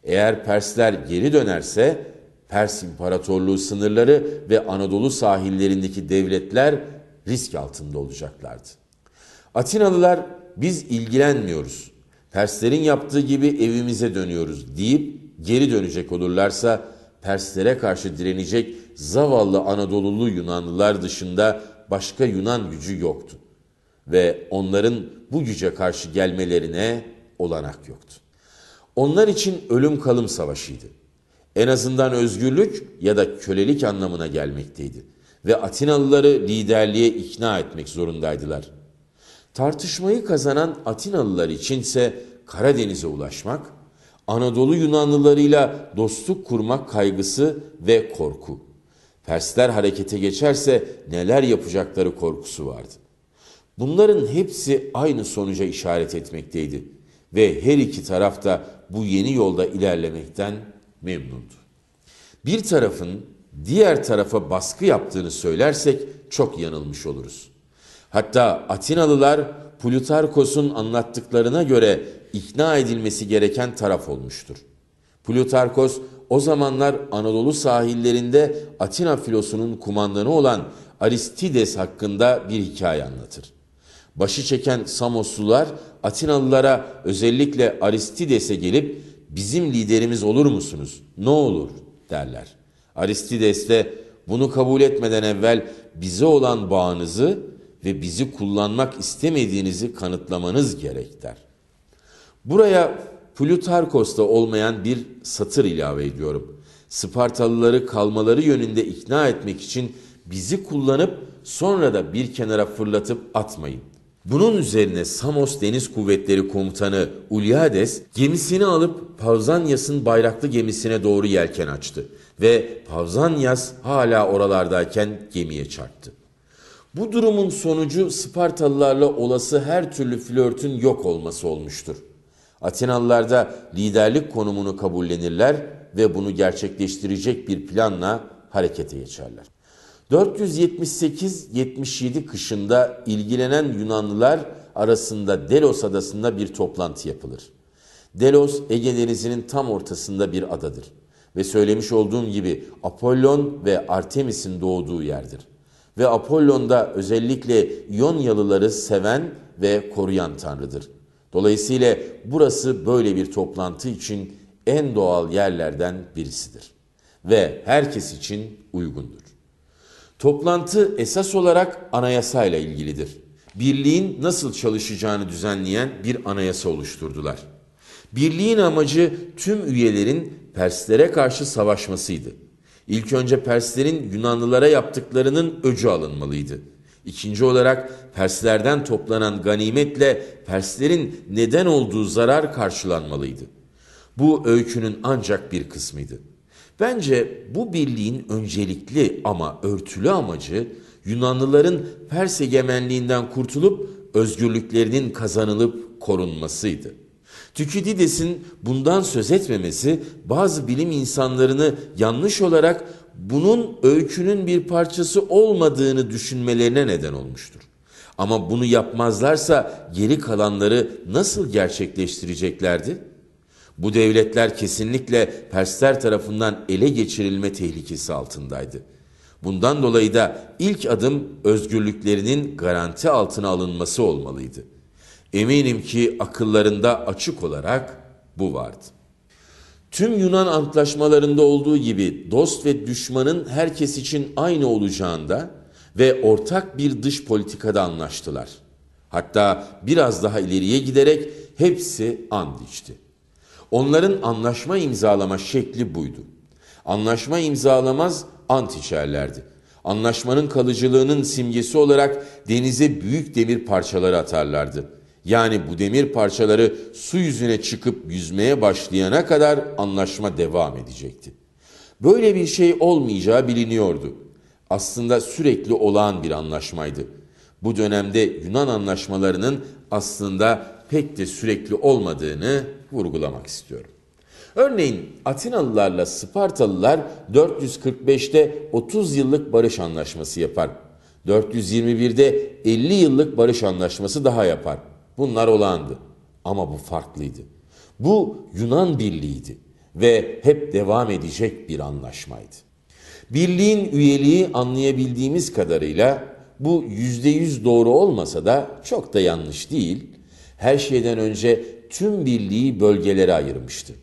Eğer Persler geri dönerse Pers İmparatorluğu sınırları ve Anadolu sahillerindeki devletler risk altında olacaklardı. Atinalılar biz ilgilenmiyoruz. Perslerin yaptığı gibi evimize dönüyoruz deyip geri dönecek olurlarsa Perslere karşı direnecek zavallı Anadolulu Yunanlılar dışında başka Yunan gücü yoktu ve onların bu güce karşı gelmelerine olanak yoktu. Onlar için ölüm kalım savaşıydı. En azından özgürlük ya da kölelik anlamına gelmekteydi ve Atinalıları liderliğe ikna etmek zorundaydılar. Tartışmayı kazanan Atinalılar içinse Karadeniz'e ulaşmak Anadolu Yunanlılarıyla dostluk kurmak kaygısı ve korku. Persler harekete geçerse neler yapacakları korkusu vardı. Bunların hepsi aynı sonuca işaret etmekteydi ve her iki taraf da bu yeni yolda ilerlemekten memnundu. Bir tarafın diğer tarafa baskı yaptığını söylersek çok yanılmış oluruz. Hatta Atinalılar Plutarkos'un anlattıklarına göre ikna edilmesi gereken taraf olmuştur. Plutarkos o zamanlar Anadolu sahillerinde Atina filosunun kumandanı olan Aristides hakkında bir hikaye anlatır. Başı çeken Samoslular Atinalılara özellikle Aristides'e gelip bizim liderimiz olur musunuz? Ne olur derler. Aristides de bunu kabul etmeden evvel bize olan bağınızı ve bizi kullanmak istemediğinizi kanıtlamanız gerek der. Buraya Plutarkos'ta olmayan bir satır ilave ediyorum. Spartalıları kalmaları yönünde ikna etmek için bizi kullanıp sonra da bir kenara fırlatıp atmayın. Bunun üzerine Samos Deniz Kuvvetleri Komutanı Ulyades gemisini alıp Pavzanyas'ın bayraklı gemisine doğru yelken açtı ve Pavzanyas hala oralardayken gemiye çarptı. Bu durumun sonucu Spartalılarla olası her türlü flörtün yok olması olmuştur. Atinalılar da liderlik konumunu kabullenirler ve bunu gerçekleştirecek bir planla harekete geçerler. 478-77 kışında ilgilenen Yunanlılar arasında Delos adasında bir toplantı yapılır. Delos Ege Denizi'nin tam ortasında bir adadır ve söylemiş olduğum gibi Apollon ve Artemis'in doğduğu yerdir ve Apollon'da özellikle Yonyalıları seven ve koruyan tanrıdır. Dolayısıyla burası böyle bir toplantı için en doğal yerlerden birisidir ve herkes için uygundur. Toplantı esas olarak anayasayla ilgilidir. Birliğin nasıl çalışacağını düzenleyen bir anayasa oluşturdular. Birliğin amacı tüm üyelerin Perslere karşı savaşmasıydı. İlk önce Perslerin Yunanlılara yaptıklarının öcü alınmalıydı. İkinci olarak Perslerden toplanan ganimetle Perslerin neden olduğu zarar karşılanmalıydı. Bu öykünün ancak bir kısmıydı. Bence bu birliğin öncelikli ama örtülü amacı Yunanlıların Pers egemenliğinden kurtulup özgürlüklerinin kazanılıp korunmasıydı. Tükidides'in bundan söz etmemesi bazı bilim insanlarını yanlış olarak bunun öykünün bir parçası olmadığını düşünmelerine neden olmuştur. Ama bunu yapmazlarsa geri kalanları nasıl gerçekleştireceklerdi? Bu devletler kesinlikle Persler tarafından ele geçirilme tehlikesi altındaydı. Bundan dolayı da ilk adım özgürlüklerinin garanti altına alınması olmalıydı. Eminim ki akıllarında açık olarak bu vardı. Tüm Yunan antlaşmalarında olduğu gibi dost ve düşmanın herkes için aynı olacağında ve ortak bir dış politikada anlaştılar. Hatta biraz daha ileriye giderek hepsi and içti. Onların anlaşma imzalama şekli buydu. Anlaşma imzalamaz ant içerlerdi. Anlaşmanın kalıcılığının simgesi olarak denize büyük demir parçaları atarlardı.'' Yani bu demir parçaları su yüzüne çıkıp yüzmeye başlayana kadar anlaşma devam edecekti. Böyle bir şey olmayacağı biliniyordu. Aslında sürekli olağan bir anlaşmaydı. Bu dönemde Yunan anlaşmalarının aslında pek de sürekli olmadığını vurgulamak istiyorum. Örneğin Atinalılarla Spartalılar 445'te 30 yıllık barış anlaşması yapar. 421'de 50 yıllık barış anlaşması daha yapar. Bunlar olağandı. Ama bu farklıydı. Bu Yunan Birliği'ydi ve hep devam edecek bir anlaşmaydı. Birliğin üyeliği anlayabildiğimiz kadarıyla bu yüzde yüz doğru olmasa da çok da yanlış değil. Her şeyden önce tüm birliği bölgelere ayırmıştı.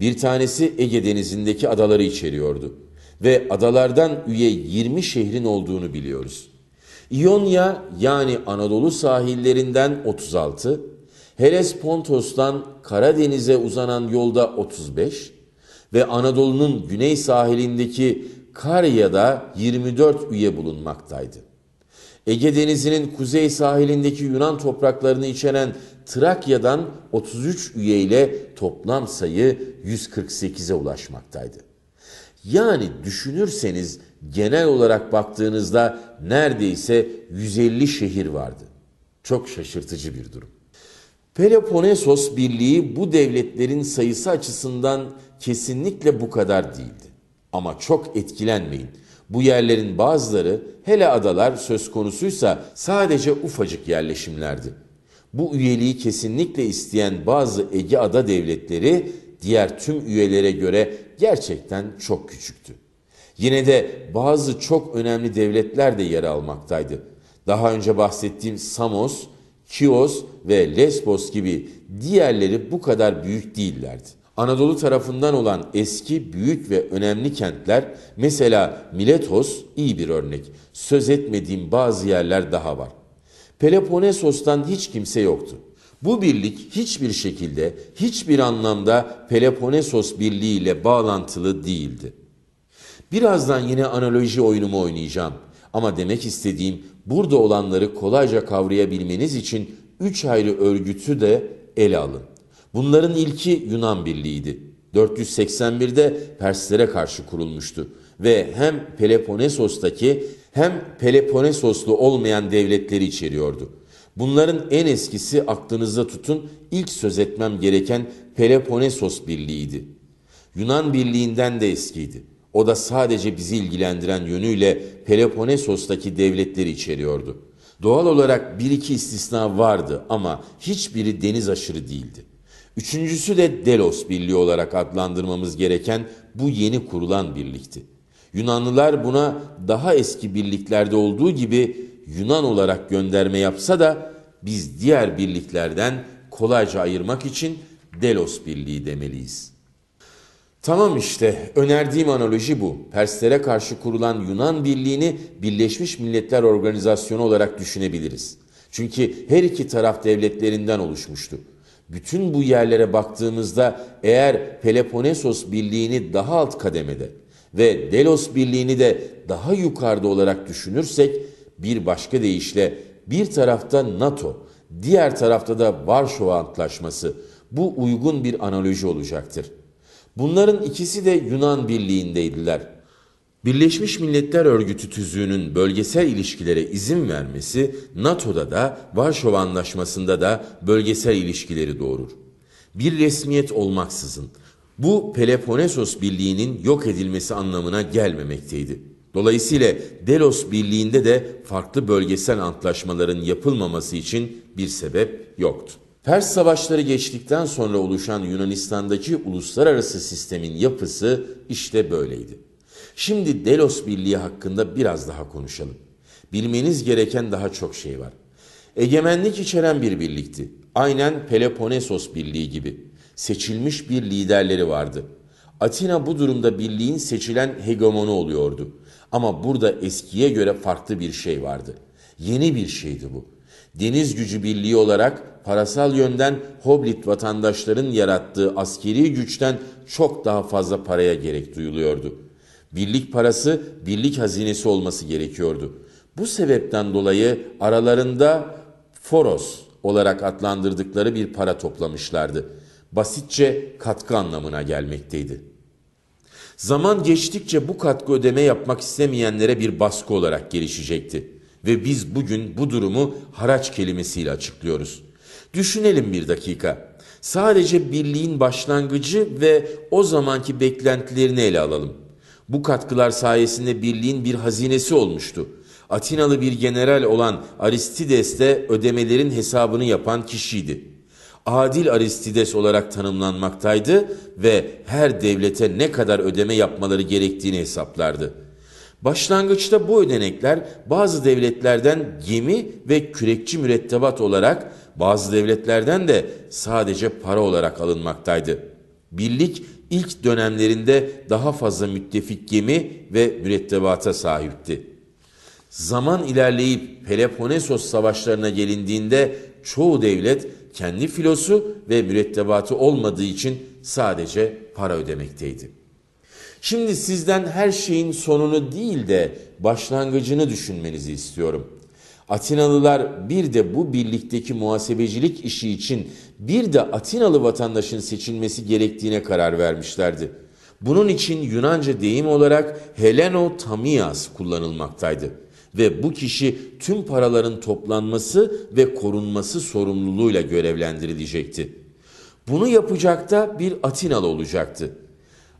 Bir tanesi Ege Denizi'ndeki adaları içeriyordu ve adalardan üye 20 şehrin olduğunu biliyoruz. İonya yani Anadolu sahillerinden 36, Heres Karadeniz'e uzanan yolda 35 ve Anadolu'nun güney sahilindeki Karya'da 24 üye bulunmaktaydı. Ege Denizi'nin kuzey sahilindeki Yunan topraklarını içeren Trakya'dan 33 üye ile toplam sayı 148'e ulaşmaktaydı. Yani düşünürseniz genel olarak baktığınızda neredeyse 150 şehir vardı. Çok şaşırtıcı bir durum. Peloponnesos Birliği bu devletlerin sayısı açısından kesinlikle bu kadar değildi. Ama çok etkilenmeyin. Bu yerlerin bazıları hele adalar söz konusuysa sadece ufacık yerleşimlerdi. Bu üyeliği kesinlikle isteyen bazı Ege ada devletleri diğer tüm üyelere göre gerçekten çok küçüktü. Yine de bazı çok önemli devletler de yer almaktaydı. Daha önce bahsettiğim Samos, Kios ve Lesbos gibi diğerleri bu kadar büyük değillerdi. Anadolu tarafından olan eski, büyük ve önemli kentler, mesela Miletos iyi bir örnek. Söz etmediğim bazı yerler daha var. Peloponesos'tan hiç kimse yoktu. Bu birlik hiçbir şekilde, hiçbir anlamda Peloponesos Birliği ile bağlantılı değildi. Birazdan yine analoji oyunumu oynayacağım. Ama demek istediğim burada olanları kolayca kavrayabilmeniz için üç ayrı örgütü de ele alın. Bunların ilki Yunan Birliği'ydi. 481'de Perslere karşı kurulmuştu ve hem Peloponesos'taki hem Peloponesoslu olmayan devletleri içeriyordu. Bunların en eskisi aklınızda tutun ilk söz etmem gereken Peloponesos Birliği'ydi. Yunan Birliği'nden de eskiydi. O da sadece bizi ilgilendiren yönüyle Peloponesos'taki devletleri içeriyordu. Doğal olarak bir iki istisna vardı ama hiçbiri deniz aşırı değildi. Üçüncüsü de Delos Birliği olarak adlandırmamız gereken bu yeni kurulan birlikti. Yunanlılar buna daha eski birliklerde olduğu gibi Yunan olarak gönderme yapsa da biz diğer birliklerden kolayca ayırmak için Delos Birliği demeliyiz.'' Tamam işte önerdiğim analoji bu. Perslere karşı kurulan Yunan Birliği'ni Birleşmiş Milletler Organizasyonu olarak düşünebiliriz. Çünkü her iki taraf devletlerinden oluşmuştu. Bütün bu yerlere baktığımızda eğer Peloponnesos Birliği'ni daha alt kademede ve Delos Birliği'ni de daha yukarıda olarak düşünürsek bir başka deyişle bir tarafta NATO, diğer tarafta da Varşova Antlaşması bu uygun bir analoji olacaktır. Bunların ikisi de Yunan Birliği'ndeydiler. Birleşmiş Milletler Örgütü tüzüğünün bölgesel ilişkilere izin vermesi NATO'da da Varşova Anlaşması'nda da bölgesel ilişkileri doğurur. Bir resmiyet olmaksızın bu Peloponnesos Birliği'nin yok edilmesi anlamına gelmemekteydi. Dolayısıyla Delos Birliği'nde de farklı bölgesel antlaşmaların yapılmaması için bir sebep yoktu. Pers savaşları geçtikten sonra oluşan Yunanistan'daki uluslararası sistemin yapısı işte böyleydi. Şimdi Delos Birliği hakkında biraz daha konuşalım. Bilmeniz gereken daha çok şey var. Egemenlik içeren bir birlikti. Aynen Peloponesos Birliği gibi. Seçilmiş bir liderleri vardı. Atina bu durumda birliğin seçilen hegemonu oluyordu. Ama burada eskiye göre farklı bir şey vardı. Yeni bir şeydi bu. Deniz gücü birliği olarak parasal yönden Hoblit vatandaşların yarattığı askeri güçten çok daha fazla paraya gerek duyuluyordu. Birlik parası birlik hazinesi olması gerekiyordu. Bu sebepten dolayı aralarında Foros olarak adlandırdıkları bir para toplamışlardı. Basitçe katkı anlamına gelmekteydi. Zaman geçtikçe bu katkı ödeme yapmak istemeyenlere bir baskı olarak gelişecekti ve biz bugün bu durumu haraç kelimesiyle açıklıyoruz. Düşünelim bir dakika. Sadece birliğin başlangıcı ve o zamanki beklentilerini ele alalım. Bu katkılar sayesinde birliğin bir hazinesi olmuştu. Atinalı bir general olan Aristides de ödemelerin hesabını yapan kişiydi. Adil Aristides olarak tanımlanmaktaydı ve her devlete ne kadar ödeme yapmaları gerektiğini hesaplardı. Başlangıçta bu ödenekler bazı devletlerden gemi ve kürekçi mürettebat olarak bazı devletlerden de sadece para olarak alınmaktaydı. Birlik ilk dönemlerinde daha fazla müttefik gemi ve mürettebata sahipti. Zaman ilerleyip Peloponnesos savaşlarına gelindiğinde çoğu devlet kendi filosu ve mürettebatı olmadığı için sadece para ödemekteydi. Şimdi sizden her şeyin sonunu değil de başlangıcını düşünmenizi istiyorum. Atinalılar bir de bu birlikteki muhasebecilik işi için bir de Atinalı vatandaşın seçilmesi gerektiğine karar vermişlerdi. Bunun için Yunanca deyim olarak Heleno Tamias kullanılmaktaydı ve bu kişi tüm paraların toplanması ve korunması sorumluluğuyla görevlendirilecekti. Bunu yapacak da bir Atinalı olacaktı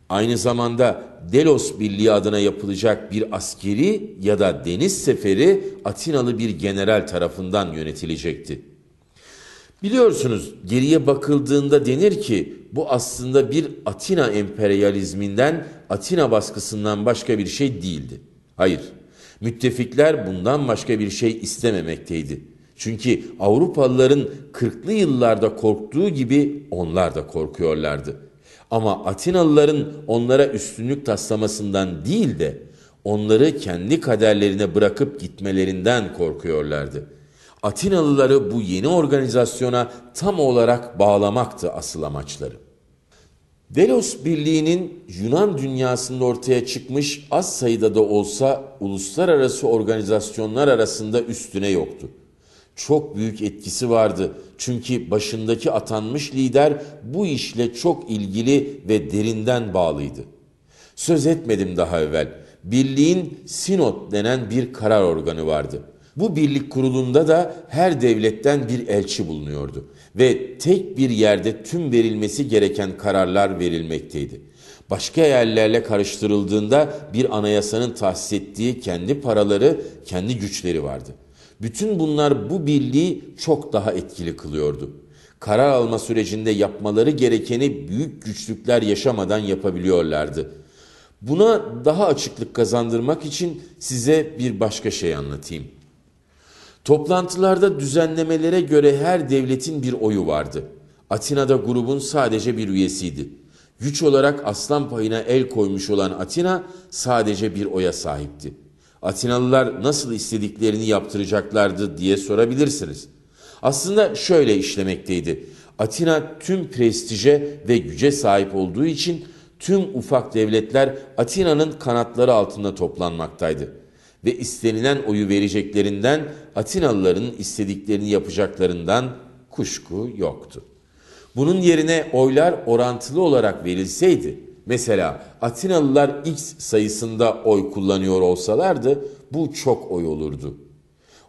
aynı zamanda Delos Birliği adına yapılacak bir askeri ya da deniz seferi Atinalı bir general tarafından yönetilecekti. Biliyorsunuz geriye bakıldığında denir ki bu aslında bir Atina emperyalizminden, Atina baskısından başka bir şey değildi. Hayır, müttefikler bundan başka bir şey istememekteydi. Çünkü Avrupalıların 40'lı yıllarda korktuğu gibi onlar da korkuyorlardı.'' Ama Atinalıların onlara üstünlük taslamasından değil de onları kendi kaderlerine bırakıp gitmelerinden korkuyorlardı. Atinalıları bu yeni organizasyona tam olarak bağlamaktı asıl amaçları. Delos Birliği'nin Yunan dünyasında ortaya çıkmış az sayıda da olsa uluslararası organizasyonlar arasında üstüne yoktu çok büyük etkisi vardı. Çünkü başındaki atanmış lider bu işle çok ilgili ve derinden bağlıydı. Söz etmedim daha evvel. Birliğin Sinot denen bir karar organı vardı. Bu birlik kurulunda da her devletten bir elçi bulunuyordu ve tek bir yerde tüm verilmesi gereken kararlar verilmekteydi. Başka yerlerle karıştırıldığında bir anayasanın tahsis ettiği kendi paraları, kendi güçleri vardı.'' Bütün bunlar bu birliği çok daha etkili kılıyordu. Karar alma sürecinde yapmaları gerekeni büyük güçlükler yaşamadan yapabiliyorlardı. Buna daha açıklık kazandırmak için size bir başka şey anlatayım. Toplantılarda düzenlemelere göre her devletin bir oyu vardı. Atina'da grubun sadece bir üyesiydi. Güç olarak aslan payına el koymuş olan Atina sadece bir oya sahipti. Atinalılar nasıl istediklerini yaptıracaklardı diye sorabilirsiniz. Aslında şöyle işlemekteydi. Atina tüm prestije ve güce sahip olduğu için tüm ufak devletler Atina'nın kanatları altında toplanmaktaydı ve istenilen oyu vereceklerinden Atinalıların istediklerini yapacaklarından kuşku yoktu. Bunun yerine oylar orantılı olarak verilseydi Mesela Atinalılar X sayısında oy kullanıyor olsalardı bu çok oy olurdu.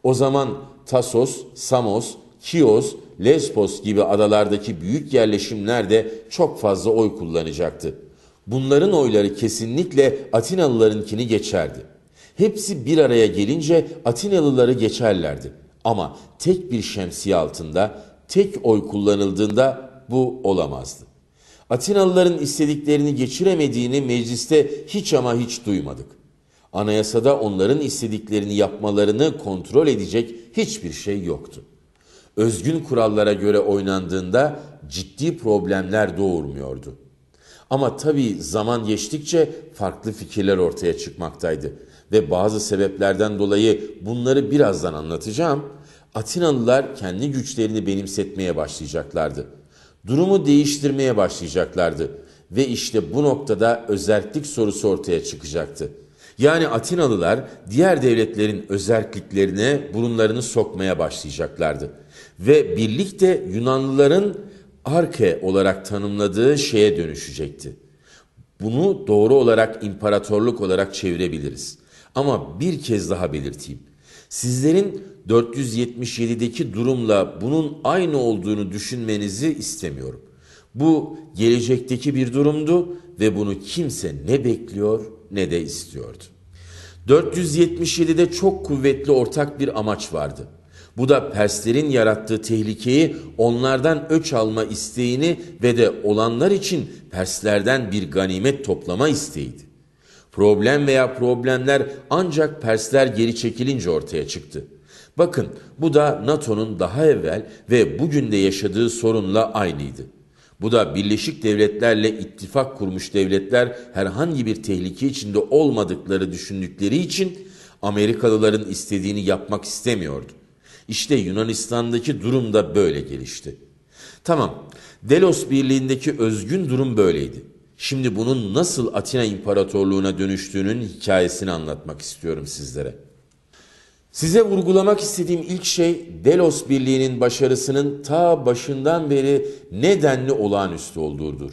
O zaman Tasos, Samos, Kios, Lesbos gibi adalardaki büyük yerleşimler de çok fazla oy kullanacaktı. Bunların oyları kesinlikle Atinalılarınkini geçerdi. Hepsi bir araya gelince Atinalıları geçerlerdi. Ama tek bir şemsiye altında tek oy kullanıldığında bu olamazdı. Atinalıların istediklerini geçiremediğini mecliste hiç ama hiç duymadık. Anayasada onların istediklerini yapmalarını kontrol edecek hiçbir şey yoktu. Özgün kurallara göre oynandığında ciddi problemler doğurmuyordu. Ama tabii zaman geçtikçe farklı fikirler ortaya çıkmaktaydı ve bazı sebeplerden dolayı bunları birazdan anlatacağım. Atinalılar kendi güçlerini benimsetmeye başlayacaklardı durumu değiştirmeye başlayacaklardı. Ve işte bu noktada özellik sorusu ortaya çıkacaktı. Yani Atinalılar diğer devletlerin özelliklerine burunlarını sokmaya başlayacaklardı. Ve birlikte Yunanlıların arke olarak tanımladığı şeye dönüşecekti. Bunu doğru olarak imparatorluk olarak çevirebiliriz. Ama bir kez daha belirteyim. Sizlerin 477'deki durumla bunun aynı olduğunu düşünmenizi istemiyorum. Bu gelecekteki bir durumdu ve bunu kimse ne bekliyor ne de istiyordu. 477'de çok kuvvetli ortak bir amaç vardı. Bu da Perslerin yarattığı tehlikeyi onlardan öç alma isteğini ve de olanlar için Perslerden bir ganimet toplama isteğiydi. Problem veya problemler ancak Persler geri çekilince ortaya çıktı. Bakın bu da NATO'nun daha evvel ve bugün de yaşadığı sorunla aynıydı. Bu da Birleşik Devletlerle ittifak kurmuş devletler herhangi bir tehlike içinde olmadıkları düşündükleri için Amerikalıların istediğini yapmak istemiyordu. İşte Yunanistan'daki durum da böyle gelişti. Tamam, Delos Birliği'ndeki özgün durum böyleydi. Şimdi bunun nasıl Atina İmparatorluğu'na dönüştüğünün hikayesini anlatmak istiyorum sizlere. Size vurgulamak istediğim ilk şey Delos Birliği'nin başarısının ta başından beri nedenli olağanüstü olduğudur.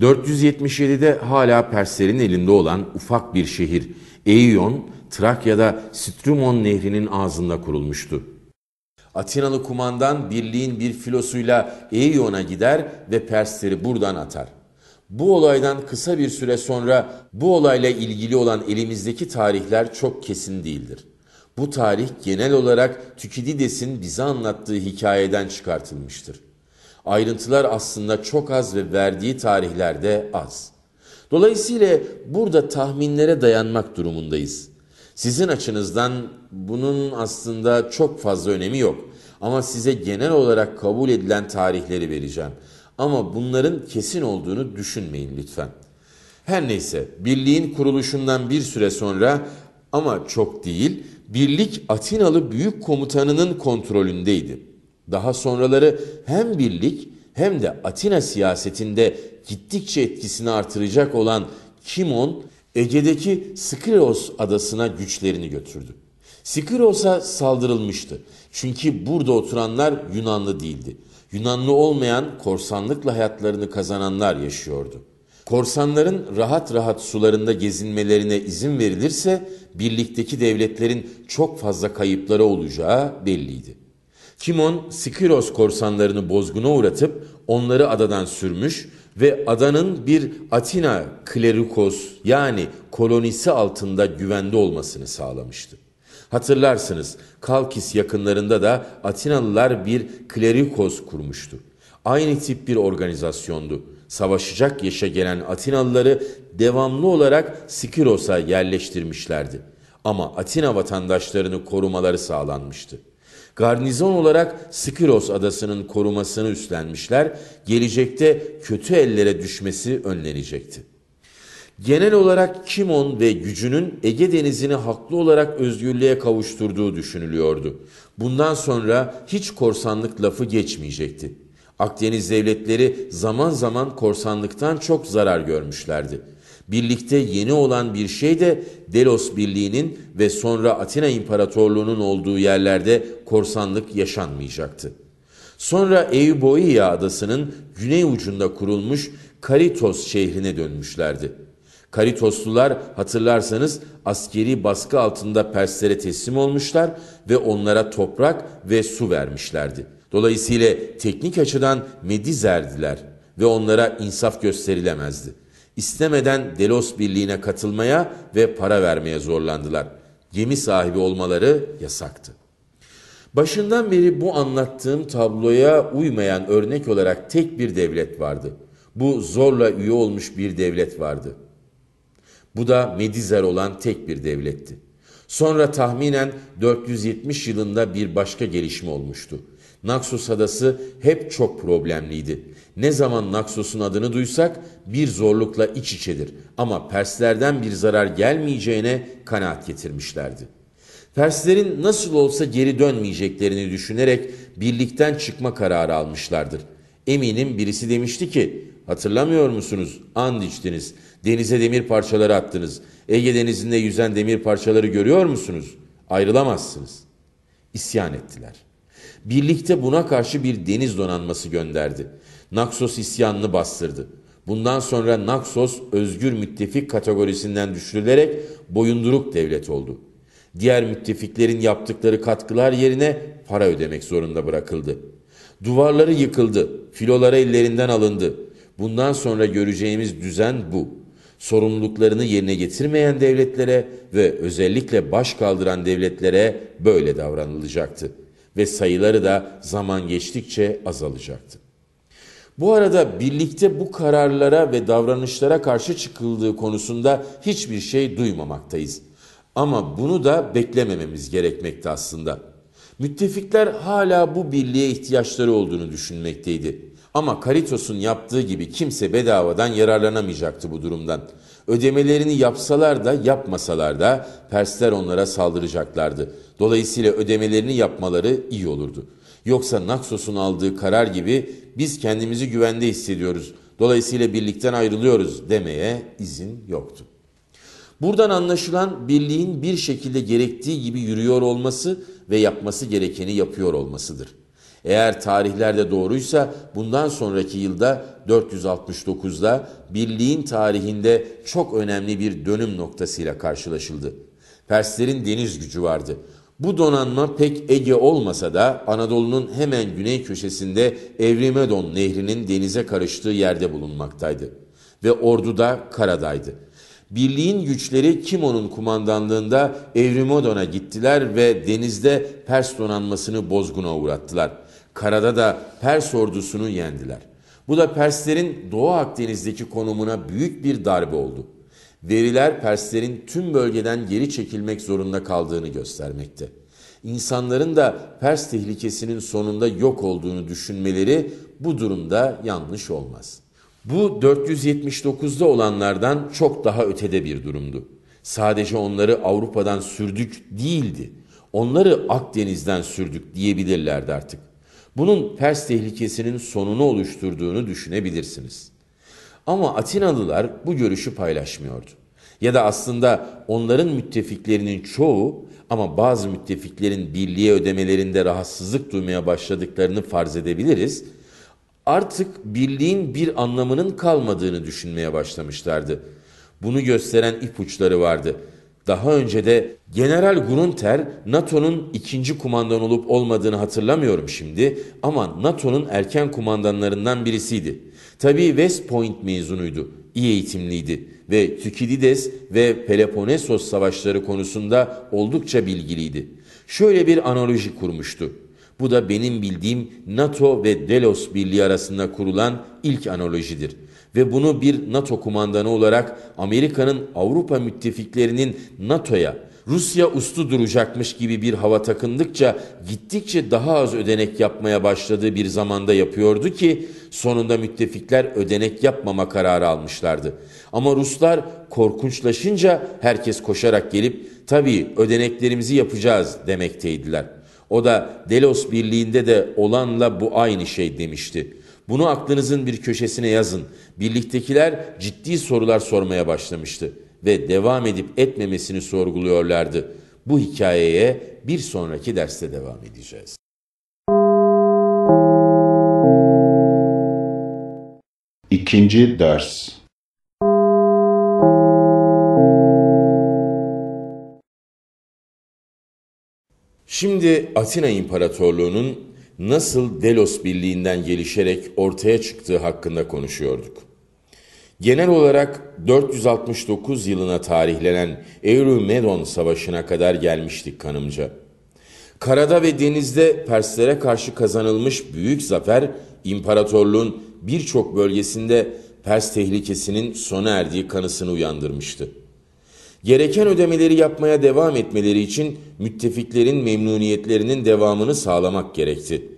477'de hala Perslerin elinde olan ufak bir şehir Eion, Trakya'da Strumon nehrinin ağzında kurulmuştu. Atinalı kumandan birliğin bir filosuyla Eion'a gider ve Persleri buradan atar. Bu olaydan kısa bir süre sonra bu olayla ilgili olan elimizdeki tarihler çok kesin değildir. Bu tarih genel olarak Tükidides'in bize anlattığı hikayeden çıkartılmıştır. Ayrıntılar aslında çok az ve verdiği tarihlerde az. Dolayısıyla burada tahminlere dayanmak durumundayız. Sizin açınızdan bunun aslında çok fazla önemi yok. Ama size genel olarak kabul edilen tarihleri vereceğim. Ama bunların kesin olduğunu düşünmeyin lütfen. Her neyse birliğin kuruluşundan bir süre sonra ama çok değil birlik Atinalı büyük komutanının kontrolündeydi. Daha sonraları hem birlik hem de Atina siyasetinde gittikçe etkisini artıracak olan Kimon, Ege'deki Skiros adasına güçlerini götürdü. Skiros'a saldırılmıştı. Çünkü burada oturanlar Yunanlı değildi. Yunanlı olmayan korsanlıkla hayatlarını kazananlar yaşıyordu. Korsanların rahat rahat sularında gezinmelerine izin verilirse birlikteki devletlerin çok fazla kayıpları olacağı belliydi. Kimon, Sikiros korsanlarını bozguna uğratıp onları adadan sürmüş ve adanın bir Atina klerikos yani kolonisi altında güvende olmasını sağlamıştı. Hatırlarsınız Kalkis yakınlarında da Atinalılar bir klerikos kurmuştu. Aynı tip bir organizasyondu savaşacak yaşa gelen Atinalıları devamlı olarak Sikiros'a yerleştirmişlerdi. Ama Atina vatandaşlarını korumaları sağlanmıştı. Garnizon olarak Sikiros adasının korumasını üstlenmişler, gelecekte kötü ellere düşmesi önlenecekti. Genel olarak Kimon ve gücünün Ege Denizi'ni haklı olarak özgürlüğe kavuşturduğu düşünülüyordu. Bundan sonra hiç korsanlık lafı geçmeyecekti. Akdeniz devletleri zaman zaman korsanlıktan çok zarar görmüşlerdi. Birlikte yeni olan bir şey de Delos Birliği'nin ve sonra Atina İmparatorluğu'nun olduğu yerlerde korsanlık yaşanmayacaktı. Sonra Euboea adasının güney ucunda kurulmuş Karitos şehrine dönmüşlerdi. Karitoslular hatırlarsanız askeri baskı altında Perslere teslim olmuşlar ve onlara toprak ve su vermişlerdi. Dolayısıyla teknik açıdan medizerdiler ve onlara insaf gösterilemezdi. İstemeden Delos Birliği'ne katılmaya ve para vermeye zorlandılar. Gemi sahibi olmaları yasaktı. Başından beri bu anlattığım tabloya uymayan örnek olarak tek bir devlet vardı. Bu zorla üye olmuş bir devlet vardı. Bu da Medizer olan tek bir devletti. Sonra tahminen 470 yılında bir başka gelişme olmuştu. Naxos Adası hep çok problemliydi. Ne zaman Naxos'un adını duysak bir zorlukla iç içedir ama Perslerden bir zarar gelmeyeceğine kanaat getirmişlerdi. Perslerin nasıl olsa geri dönmeyeceklerini düşünerek birlikten çıkma kararı almışlardır. Eminim birisi demişti ki hatırlamıyor musunuz and içtiniz, denize demir parçaları attınız, Ege denizinde yüzen demir parçaları görüyor musunuz? Ayrılamazsınız. İsyan ettiler.'' Birlikte buna karşı bir deniz donanması gönderdi. Naxos isyanını bastırdı. Bundan sonra Naxos özgür müttefik kategorisinden düşürülerek boyunduruk devlet oldu. Diğer müttefiklerin yaptıkları katkılar yerine para ödemek zorunda bırakıldı. Duvarları yıkıldı, filoları ellerinden alındı. Bundan sonra göreceğimiz düzen bu. Sorumluluklarını yerine getirmeyen devletlere ve özellikle baş kaldıran devletlere böyle davranılacaktı.'' ve sayıları da zaman geçtikçe azalacaktı. Bu arada birlikte bu kararlara ve davranışlara karşı çıkıldığı konusunda hiçbir şey duymamaktayız. Ama bunu da beklemememiz gerekmekte aslında. Müttefikler hala bu birliğe ihtiyaçları olduğunu düşünmekteydi. Ama Karitos'un yaptığı gibi kimse bedavadan yararlanamayacaktı bu durumdan. Ödemelerini yapsalar da yapmasalar da Persler onlara saldıracaklardı. Dolayısıyla ödemelerini yapmaları iyi olurdu. Yoksa Naxos'un aldığı karar gibi biz kendimizi güvende hissediyoruz. Dolayısıyla birlikten ayrılıyoruz demeye izin yoktu. Buradan anlaşılan birliğin bir şekilde gerektiği gibi yürüyor olması ve yapması gerekeni yapıyor olmasıdır. Eğer tarihlerde doğruysa bundan sonraki yılda 469'da birliğin tarihinde çok önemli bir dönüm noktasıyla karşılaşıldı. Perslerin deniz gücü vardı. Bu donanma pek Ege olmasa da Anadolu'nun hemen güney köşesinde Evrimedon nehrinin denize karıştığı yerde bulunmaktaydı ve ordu da karadaydı. Birliğin güçleri Kimon'un kumandanlığında Evrimedona gittiler ve denizde Pers donanmasını bozguna uğrattılar. Karada da Pers ordusunu yendiler. Bu da Perslerin Doğu Akdeniz'deki konumuna büyük bir darbe oldu veriler Perslerin tüm bölgeden geri çekilmek zorunda kaldığını göstermekte. İnsanların da Pers tehlikesinin sonunda yok olduğunu düşünmeleri bu durumda yanlış olmaz. Bu 479'da olanlardan çok daha ötede bir durumdu. Sadece onları Avrupa'dan sürdük değildi. Onları Akdeniz'den sürdük diyebilirlerdi artık. Bunun Pers tehlikesinin sonunu oluşturduğunu düşünebilirsiniz.'' Ama Atinalılar bu görüşü paylaşmıyordu. Ya da aslında onların müttefiklerinin çoğu ama bazı müttefiklerin birliğe ödemelerinde rahatsızlık duymaya başladıklarını farz edebiliriz. Artık birliğin bir anlamının kalmadığını düşünmeye başlamışlardı. Bunu gösteren ipuçları vardı. Daha önce de General Grunter NATO'nun ikinci kumandan olup olmadığını hatırlamıyorum şimdi ama NATO'nun erken kumandanlarından birisiydi. Tabii West Point mezunuydu, iyi eğitimliydi ve Tükilides ve Peloponnesos savaşları konusunda oldukça bilgiliydi. Şöyle bir analoji kurmuştu. Bu da benim bildiğim NATO ve Delos Birliği arasında kurulan ilk analojidir. Ve bunu bir NATO kumandanı olarak Amerika'nın Avrupa müttefiklerinin NATO'ya Rusya uslu duracakmış gibi bir hava takındıkça gittikçe daha az ödenek yapmaya başladığı bir zamanda yapıyordu ki sonunda müttefikler ödenek yapmama kararı almışlardı. Ama Ruslar korkunçlaşınca herkes koşarak gelip tabii ödeneklerimizi yapacağız demekteydiler. O da Delos Birliği'nde de olanla bu aynı şey demişti. Bunu aklınızın bir köşesine yazın. Birliktekiler ciddi sorular sormaya başlamıştı.'' ve devam edip etmemesini sorguluyorlardı. Bu hikayeye bir sonraki derste devam edeceğiz. İkinci ders Şimdi Atina İmparatorluğu'nun nasıl Delos Birliği'nden gelişerek ortaya çıktığı hakkında konuşuyorduk. Genel olarak 469 yılına tarihlenen Eurymedon Savaşı'na kadar gelmiştik kanımca. Karada ve denizde Perslere karşı kazanılmış büyük zafer, imparatorluğun birçok bölgesinde Pers tehlikesinin sona erdiği kanısını uyandırmıştı. Gereken ödemeleri yapmaya devam etmeleri için müttefiklerin memnuniyetlerinin devamını sağlamak gerekti.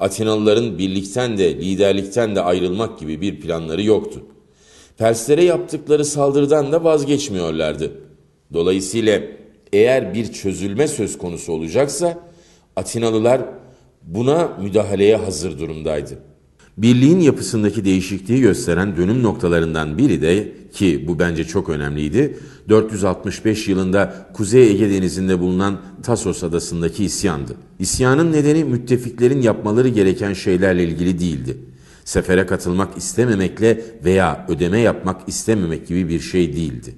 Atinalıların birlikten de liderlikten de ayrılmak gibi bir planları yoktu. Perslere yaptıkları saldırıdan da vazgeçmiyorlardı. Dolayısıyla eğer bir çözülme söz konusu olacaksa Atinalılar buna müdahaleye hazır durumdaydı. Birliğin yapısındaki değişikliği gösteren dönüm noktalarından biri de ki bu bence çok önemliydi, 465 yılında Kuzey Ege Denizi'nde bulunan Tasos Adası'ndaki isyandı. İsyanın nedeni müttefiklerin yapmaları gereken şeylerle ilgili değildi sefere katılmak istememekle veya ödeme yapmak istememek gibi bir şey değildi.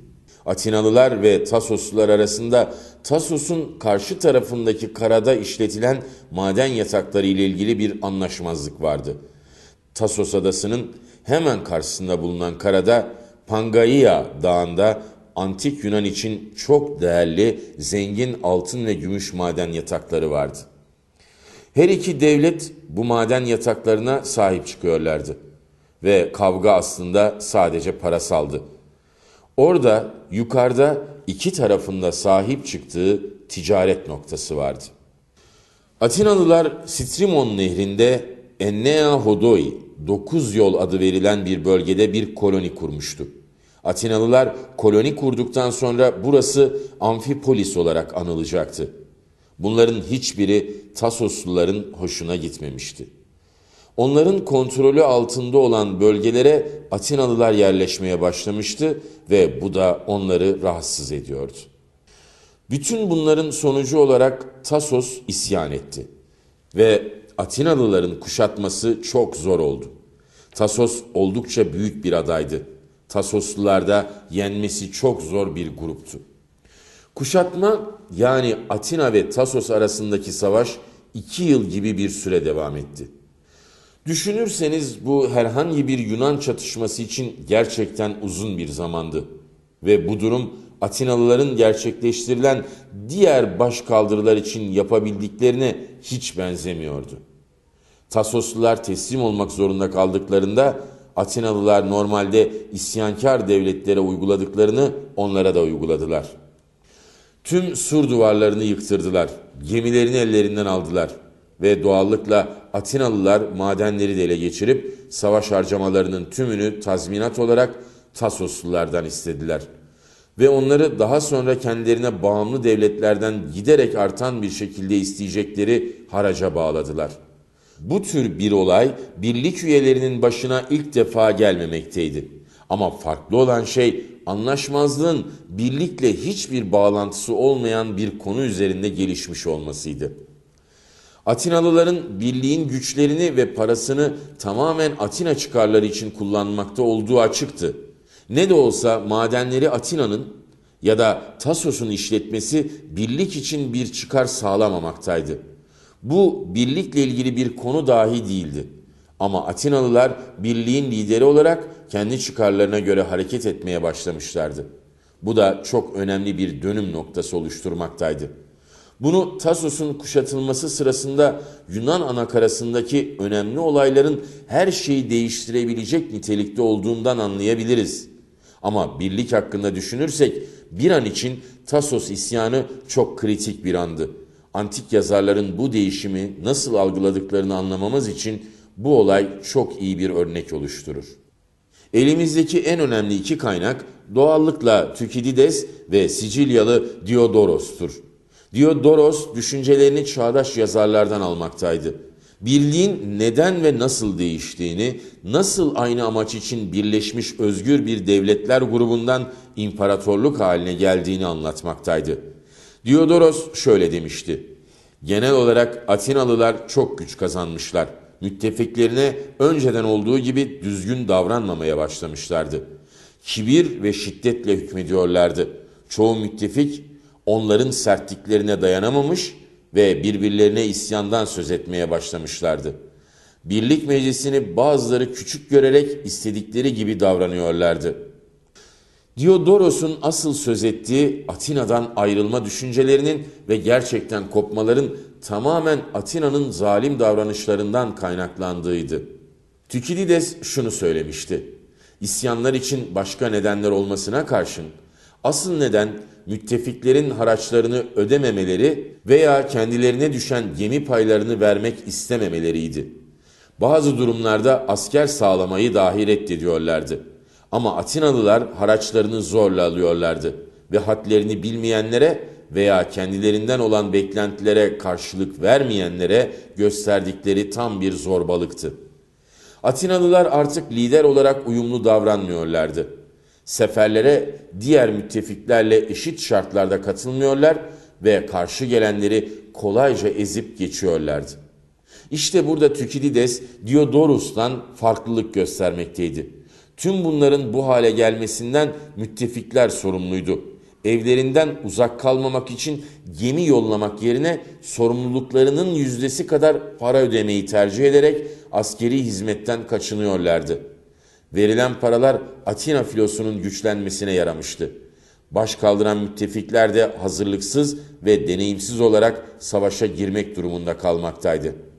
Atinalılar ve Tasoslular arasında Tasos'un karşı tarafındaki karada işletilen maden yatakları ile ilgili bir anlaşmazlık vardı. Tasos adasının hemen karşısında bulunan karada Pangaea dağında antik Yunan için çok değerli, zengin altın ve gümüş maden yatakları vardı. Her iki devlet bu maden yataklarına sahip çıkıyorlardı ve kavga aslında sadece parasaldı. Orada yukarıda iki tarafında sahip çıktığı ticaret noktası vardı. Atinalılar Strimon nehrinde Ennea Hodoi, Dokuz yol adı verilen bir bölgede bir koloni kurmuştu. Atinalılar koloni kurduktan sonra burası Amfipolis olarak anılacaktı. Bunların hiçbiri Tasosluların hoşuna gitmemişti. Onların kontrolü altında olan bölgelere Atinalılar yerleşmeye başlamıştı ve bu da onları rahatsız ediyordu. Bütün bunların sonucu olarak Tasos isyan etti ve Atinalıların kuşatması çok zor oldu. Tasos oldukça büyük bir adaydı. Tasoslular da yenmesi çok zor bir gruptu. Kuşatma yani Atina ve Tasos arasındaki savaş iki yıl gibi bir süre devam etti. Düşünürseniz bu herhangi bir Yunan çatışması için gerçekten uzun bir zamandı. Ve bu durum Atinalıların gerçekleştirilen diğer başkaldırılar için yapabildiklerine hiç benzemiyordu. Tasoslular teslim olmak zorunda kaldıklarında Atinalılar normalde isyankar devletlere uyguladıklarını onlara da uyguladılar. Tüm sur duvarlarını yıktırdılar, gemilerini ellerinden aldılar ve doğallıkla Atinalılar madenleri de ele geçirip savaş harcamalarının tümünü tazminat olarak Tasoslulardan istediler. Ve onları daha sonra kendilerine bağımlı devletlerden giderek artan bir şekilde isteyecekleri haraca bağladılar. Bu tür bir olay birlik üyelerinin başına ilk defa gelmemekteydi. Ama farklı olan şey anlaşmazlığın birlikle hiçbir bağlantısı olmayan bir konu üzerinde gelişmiş olmasıydı. Atinalıların birliğin güçlerini ve parasını tamamen Atina çıkarları için kullanmakta olduğu açıktı. Ne de olsa madenleri Atina'nın ya da Tasos'un işletmesi birlik için bir çıkar sağlamamaktaydı. Bu birlikle ilgili bir konu dahi değildi. Ama Atinalılar birliğin lideri olarak kendi çıkarlarına göre hareket etmeye başlamışlardı. Bu da çok önemli bir dönüm noktası oluşturmaktaydı. Bunu Tasos'un kuşatılması sırasında Yunan anakarasındaki önemli olayların her şeyi değiştirebilecek nitelikte olduğundan anlayabiliriz. Ama birlik hakkında düşünürsek bir an için Tasos isyanı çok kritik bir andı. Antik yazarların bu değişimi nasıl algıladıklarını anlamamız için bu olay çok iyi bir örnek oluşturur. Elimizdeki en önemli iki kaynak doğallıkla Tükidides ve Sicilyalı Diodoros'tur. Diodoros düşüncelerini çağdaş yazarlardan almaktaydı. Birliğin neden ve nasıl değiştiğini, nasıl aynı amaç için birleşmiş özgür bir devletler grubundan imparatorluk haline geldiğini anlatmaktaydı. Diodoros şöyle demişti. Genel olarak Atinalılar çok güç kazanmışlar müttefiklerine önceden olduğu gibi düzgün davranmamaya başlamışlardı. Kibir ve şiddetle hükmediyorlardı. Çoğu müttefik onların sertliklerine dayanamamış ve birbirlerine isyandan söz etmeye başlamışlardı. Birlik meclisini bazıları küçük görerek istedikleri gibi davranıyorlardı. Diodoros'un asıl söz ettiği Atina'dan ayrılma düşüncelerinin ve gerçekten kopmaların tamamen Atina'nın zalim davranışlarından kaynaklandığıydı. Tükilides şunu söylemişti. İsyanlar için başka nedenler olmasına karşın asıl neden müttefiklerin haraçlarını ödememeleri veya kendilerine düşen gemi paylarını vermek istememeleriydi. Bazı durumlarda asker sağlamayı dahi reddediyorlardı. Ama Atinalılar haraçlarını zorla alıyorlardı ve hadlerini bilmeyenlere veya kendilerinden olan beklentilere karşılık vermeyenlere gösterdikleri tam bir zorbalıktı. Atinalılar artık lider olarak uyumlu davranmıyorlardı. Seferlere diğer müttefiklerle eşit şartlarda katılmıyorlar ve karşı gelenleri kolayca ezip geçiyorlardı. İşte burada Tükidides Diodorus'tan farklılık göstermekteydi. Tüm bunların bu hale gelmesinden müttefikler sorumluydu evlerinden uzak kalmamak için gemi yollamak yerine sorumluluklarının yüzdesi kadar para ödemeyi tercih ederek askeri hizmetten kaçınıyorlardı. Verilen paralar Atina filosunun güçlenmesine yaramıştı. Baş kaldıran müttefikler de hazırlıksız ve deneyimsiz olarak savaşa girmek durumunda kalmaktaydı.''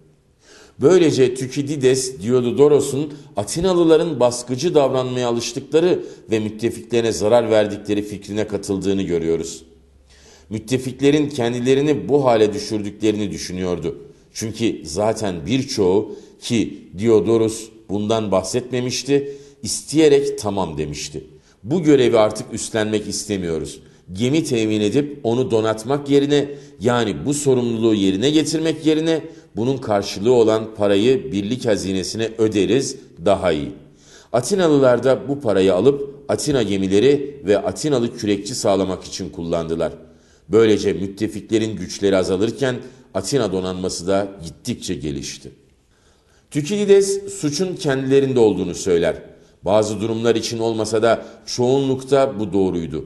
Böylece Tükidides Diodoros'un Atinalıların baskıcı davranmaya alıştıkları ve müttefiklerine zarar verdikleri fikrine katıldığını görüyoruz. Müttefiklerin kendilerini bu hale düşürdüklerini düşünüyordu. Çünkü zaten birçoğu ki Diodorus bundan bahsetmemişti, isteyerek tamam demişti. Bu görevi artık üstlenmek istemiyoruz. Gemi temin edip onu donatmak yerine yani bu sorumluluğu yerine getirmek yerine bunun karşılığı olan parayı birlik hazinesine öderiz daha iyi. Atinalılar da bu parayı alıp Atina gemileri ve Atinalı kürekçi sağlamak için kullandılar. Böylece müttefiklerin güçleri azalırken Atina donanması da gittikçe gelişti. Tükilides suçun kendilerinde olduğunu söyler. Bazı durumlar için olmasa da çoğunlukta bu doğruydu.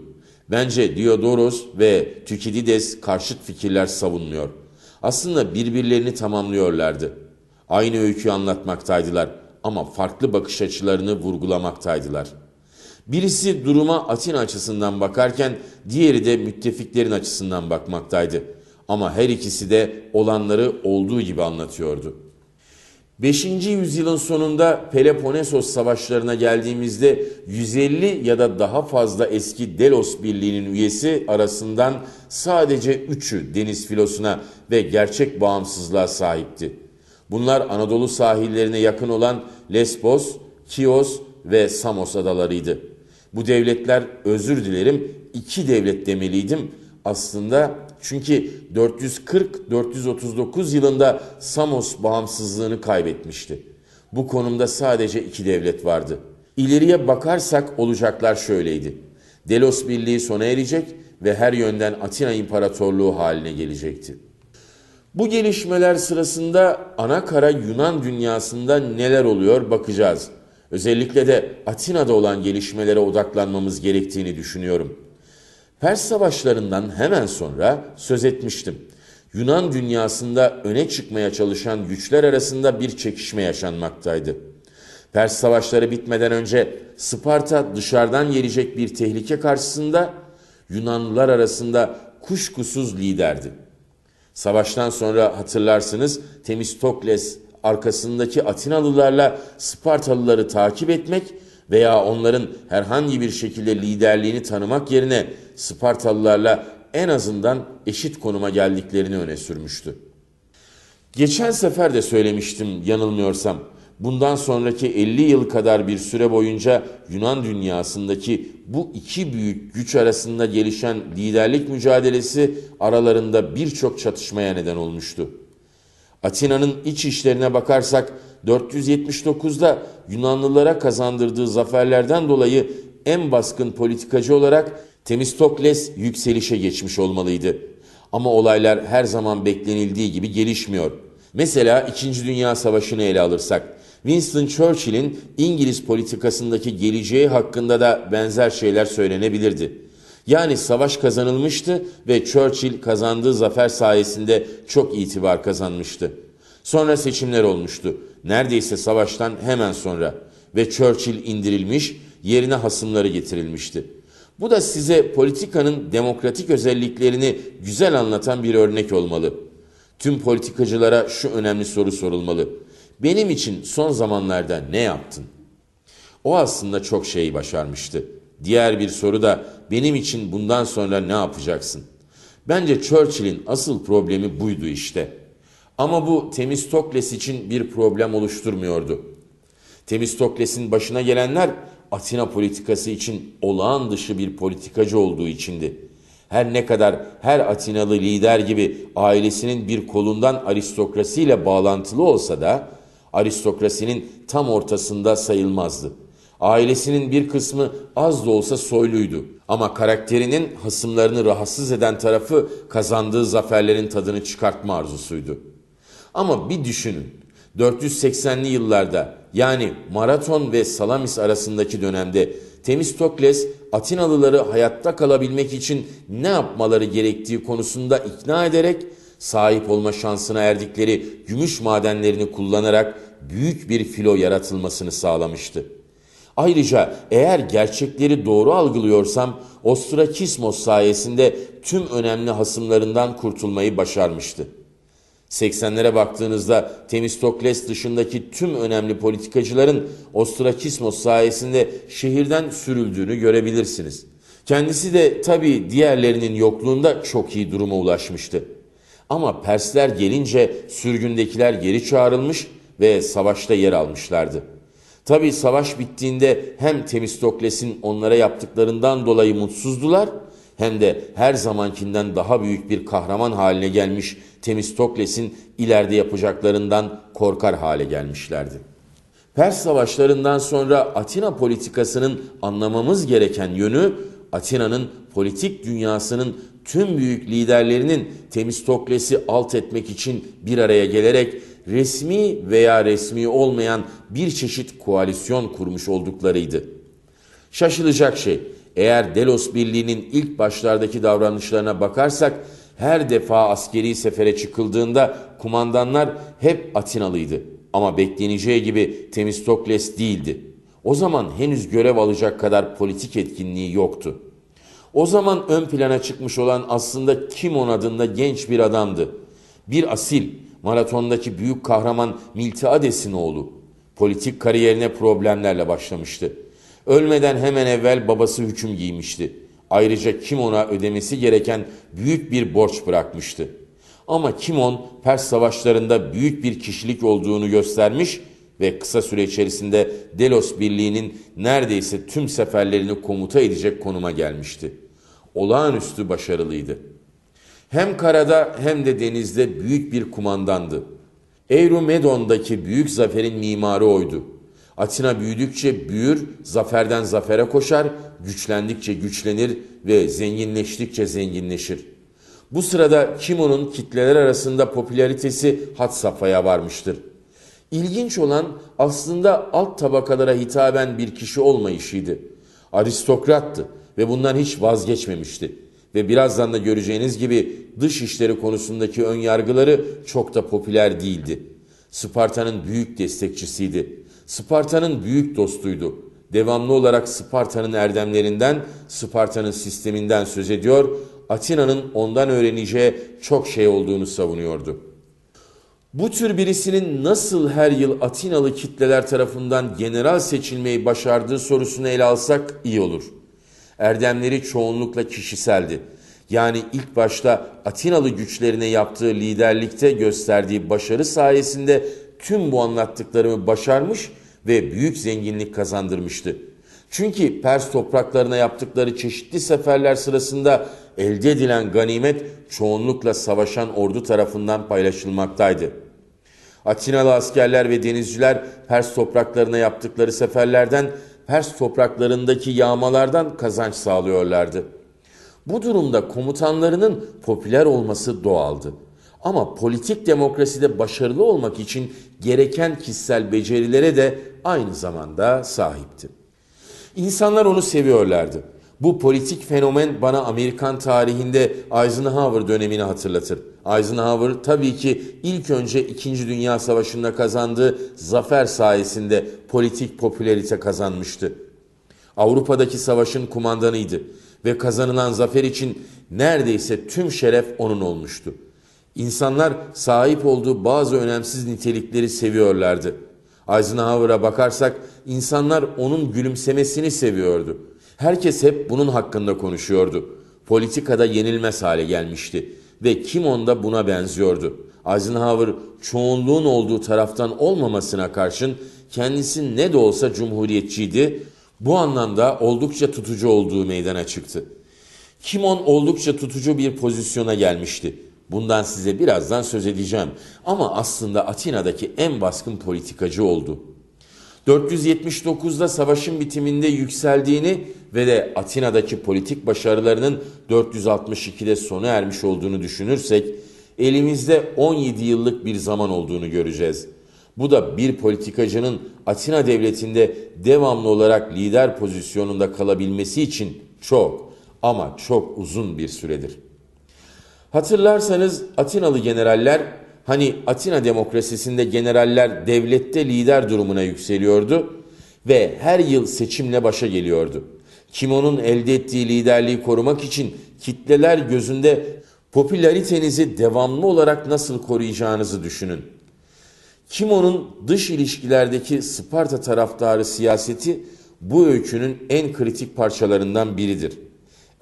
Bence Diodorus ve Tükilides karşıt fikirler savunmuyor.'' Aslında birbirlerini tamamlıyorlardı. Aynı öyküyü anlatmaktaydılar ama farklı bakış açılarını vurgulamaktaydılar. Birisi duruma Atina açısından bakarken diğeri de müttefiklerin açısından bakmaktaydı. Ama her ikisi de olanları olduğu gibi anlatıyordu.'' 5. yüzyılın sonunda Peloponnesos savaşlarına geldiğimizde 150 ya da daha fazla eski Delos Birliği'nin üyesi arasından sadece 3'ü deniz filosuna ve gerçek bağımsızlığa sahipti. Bunlar Anadolu sahillerine yakın olan Lesbos, Kios ve Samos adalarıydı. Bu devletler özür dilerim iki devlet demeliydim aslında. Çünkü 440-439 yılında Samos bağımsızlığını kaybetmişti. Bu konumda sadece iki devlet vardı. İleriye bakarsak olacaklar şöyleydi. Delos Birliği sona erecek ve her yönden Atina İmparatorluğu haline gelecekti. Bu gelişmeler sırasında ana kara Yunan dünyasında neler oluyor bakacağız. Özellikle de Atina'da olan gelişmelere odaklanmamız gerektiğini düşünüyorum. Pers savaşlarından hemen sonra söz etmiştim. Yunan dünyasında öne çıkmaya çalışan güçler arasında bir çekişme yaşanmaktaydı. Pers savaşları bitmeden önce Sparta dışarıdan gelecek bir tehlike karşısında Yunanlılar arasında kuşkusuz liderdi. Savaştan sonra hatırlarsınız Temistokles arkasındaki Atinalılarla Spartalıları takip etmek veya onların herhangi bir şekilde liderliğini tanımak yerine Spartalılarla en azından eşit konuma geldiklerini öne sürmüştü. Geçen sefer de söylemiştim yanılmıyorsam. Bundan sonraki 50 yıl kadar bir süre boyunca Yunan dünyasındaki bu iki büyük güç arasında gelişen liderlik mücadelesi aralarında birçok çatışmaya neden olmuştu. Atina'nın iç işlerine bakarsak 479'da Yunanlılara kazandırdığı zaferlerden dolayı en baskın politikacı olarak Temistokles yükselişe geçmiş olmalıydı. Ama olaylar her zaman beklenildiği gibi gelişmiyor. Mesela 2. Dünya Savaşı'nı ele alırsak, Winston Churchill'in İngiliz politikasındaki geleceği hakkında da benzer şeyler söylenebilirdi. Yani savaş kazanılmıştı ve Churchill kazandığı zafer sayesinde çok itibar kazanmıştı. Sonra seçimler olmuştu neredeyse savaştan hemen sonra ve Churchill indirilmiş, yerine hasımları getirilmişti. Bu da size politikanın demokratik özelliklerini güzel anlatan bir örnek olmalı. Tüm politikacılara şu önemli soru sorulmalı. Benim için son zamanlarda ne yaptın? O aslında çok şeyi başarmıştı. Diğer bir soru da benim için bundan sonra ne yapacaksın? Bence Churchill'in asıl problemi buydu işte.'' Ama bu Temistokles için bir problem oluşturmuyordu. Temistokles'in başına gelenler Atina politikası için olağan dışı bir politikacı olduğu içindi. Her ne kadar her Atinalı lider gibi ailesinin bir kolundan aristokrasiyle bağlantılı olsa da aristokrasinin tam ortasında sayılmazdı. Ailesinin bir kısmı az da olsa soyluydu ama karakterinin hasımlarını rahatsız eden tarafı kazandığı zaferlerin tadını çıkartma arzusuydu. Ama bir düşünün. 480'li yıllarda yani Maraton ve Salamis arasındaki dönemde Temistokles Atinalıları hayatta kalabilmek için ne yapmaları gerektiği konusunda ikna ederek sahip olma şansına erdikleri gümüş madenlerini kullanarak büyük bir filo yaratılmasını sağlamıştı. Ayrıca eğer gerçekleri doğru algılıyorsam Ostrakismos sayesinde tüm önemli hasımlarından kurtulmayı başarmıştı. 80'lere baktığınızda Temistokles dışındaki tüm önemli politikacıların Ostrakismos sayesinde şehirden sürüldüğünü görebilirsiniz. Kendisi de tabi diğerlerinin yokluğunda çok iyi duruma ulaşmıştı. Ama Persler gelince sürgündekiler geri çağrılmış ve savaşta yer almışlardı. Tabi savaş bittiğinde hem Temistokles'in onlara yaptıklarından dolayı mutsuzdular hem de her zamankinden daha büyük bir kahraman haline gelmiş Temistokles'in ileride yapacaklarından korkar hale gelmişlerdi. Pers savaşlarından sonra Atina politikasının anlamamız gereken yönü Atina'nın politik dünyasının tüm büyük liderlerinin Temistokles'i alt etmek için bir araya gelerek resmi veya resmi olmayan bir çeşit koalisyon kurmuş olduklarıydı. Şaşılacak şey eğer Delos Birliği'nin ilk başlardaki davranışlarına bakarsak her defa askeri sefere çıkıldığında kumandanlar hep Atinalıydı. Ama bekleneceği gibi Temistokles değildi. O zaman henüz görev alacak kadar politik etkinliği yoktu. O zaman ön plana çıkmış olan aslında Kimon adında genç bir adamdı. Bir asil, maratondaki büyük kahraman Miltiades'in oğlu. Politik kariyerine problemlerle başlamıştı. Ölmeden hemen evvel babası hüküm giymişti. Ayrıca Kimon'a ödemesi gereken büyük bir borç bırakmıştı. Ama Kimon Pers savaşlarında büyük bir kişilik olduğunu göstermiş ve kısa süre içerisinde Delos Birliği'nin neredeyse tüm seferlerini komuta edecek konuma gelmişti. Olağanüstü başarılıydı. Hem karada hem de denizde büyük bir kumandandı. Eyrumedon'daki büyük zaferin mimarı oydu. Atina büyüdükçe büyür, zaferden zafere koşar, güçlendikçe güçlenir ve zenginleştikçe zenginleşir. Bu sırada Kimon'un kitleler arasında popülaritesi hat safhaya varmıştır. İlginç olan aslında alt tabakalara hitaben bir kişi olmayışıydı. Aristokrattı ve bundan hiç vazgeçmemişti. Ve birazdan da göreceğiniz gibi dış işleri konusundaki önyargıları çok da popüler değildi. Sparta'nın büyük destekçisiydi. Sparta'nın büyük dostuydu. Devamlı olarak Sparta'nın erdemlerinden, Sparta'nın sisteminden söz ediyor, Atina'nın ondan öğreneceği çok şey olduğunu savunuyordu. Bu tür birisinin nasıl her yıl Atinalı kitleler tarafından general seçilmeyi başardığı sorusunu ele alsak iyi olur. Erdemleri çoğunlukla kişiseldi. Yani ilk başta Atinalı güçlerine yaptığı liderlikte gösterdiği başarı sayesinde tüm bu anlattıklarımı başarmış ve büyük zenginlik kazandırmıştı. Çünkü Pers topraklarına yaptıkları çeşitli seferler sırasında elde edilen ganimet çoğunlukla savaşan ordu tarafından paylaşılmaktaydı. Atinalı askerler ve denizciler Pers topraklarına yaptıkları seferlerden Pers topraklarındaki yağmalardan kazanç sağlıyorlardı. Bu durumda komutanlarının popüler olması doğaldı. Ama politik demokraside başarılı olmak için gereken kişisel becerilere de aynı zamanda sahipti. İnsanlar onu seviyorlardı. Bu politik fenomen bana Amerikan tarihinde Eisenhower dönemini hatırlatır. Eisenhower tabii ki ilk önce 2. Dünya Savaşı'nda kazandığı zafer sayesinde politik popülerite kazanmıştı. Avrupa'daki savaşın kumandanıydı ve kazanılan zafer için neredeyse tüm şeref onun olmuştu. İnsanlar sahip olduğu bazı önemsiz nitelikleri seviyorlardı. Eisenhower'a bakarsak insanlar onun gülümsemesini seviyordu. Herkes hep bunun hakkında konuşuyordu. Politikada yenilmez hale gelmişti ve kim onda buna benziyordu. Eisenhower çoğunluğun olduğu taraftan olmamasına karşın kendisi ne de olsa cumhuriyetçiydi. Bu anlamda oldukça tutucu olduğu meydana çıktı. Kimon oldukça tutucu bir pozisyona gelmişti. Bundan size birazdan söz edeceğim. Ama aslında Atina'daki en baskın politikacı oldu. 479'da savaşın bitiminde yükseldiğini ve de Atina'daki politik başarılarının 462'de sona ermiş olduğunu düşünürsek elimizde 17 yıllık bir zaman olduğunu göreceğiz. Bu da bir politikacının Atina devletinde devamlı olarak lider pozisyonunda kalabilmesi için çok ama çok uzun bir süredir. Hatırlarsanız Atinalı generaller hani Atina demokrasisinde generaller devlette lider durumuna yükseliyordu ve her yıl seçimle başa geliyordu. Kimon'un elde ettiği liderliği korumak için kitleler gözünde popülaritenizi devamlı olarak nasıl koruyacağınızı düşünün. Kimon'un dış ilişkilerdeki Sparta taraftarı siyaseti bu öykünün en kritik parçalarından biridir.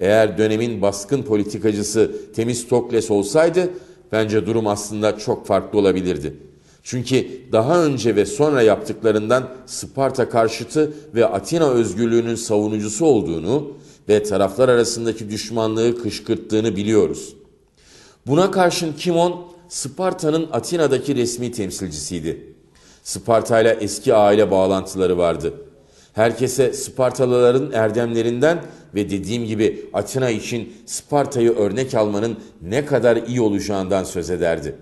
Eğer dönemin baskın politikacısı Temiz Tokles olsaydı bence durum aslında çok farklı olabilirdi. Çünkü daha önce ve sonra yaptıklarından Sparta karşıtı ve Atina özgürlüğünün savunucusu olduğunu ve taraflar arasındaki düşmanlığı kışkırttığını biliyoruz. Buna karşın Kimon, Sparta'nın Atina'daki resmi temsilcisiydi. Sparta ile eski aile bağlantıları vardı. Herkese Spartalıların erdemlerinden ve dediğim gibi Atina için Sparta'yı örnek almanın ne kadar iyi olacağından söz ederdi.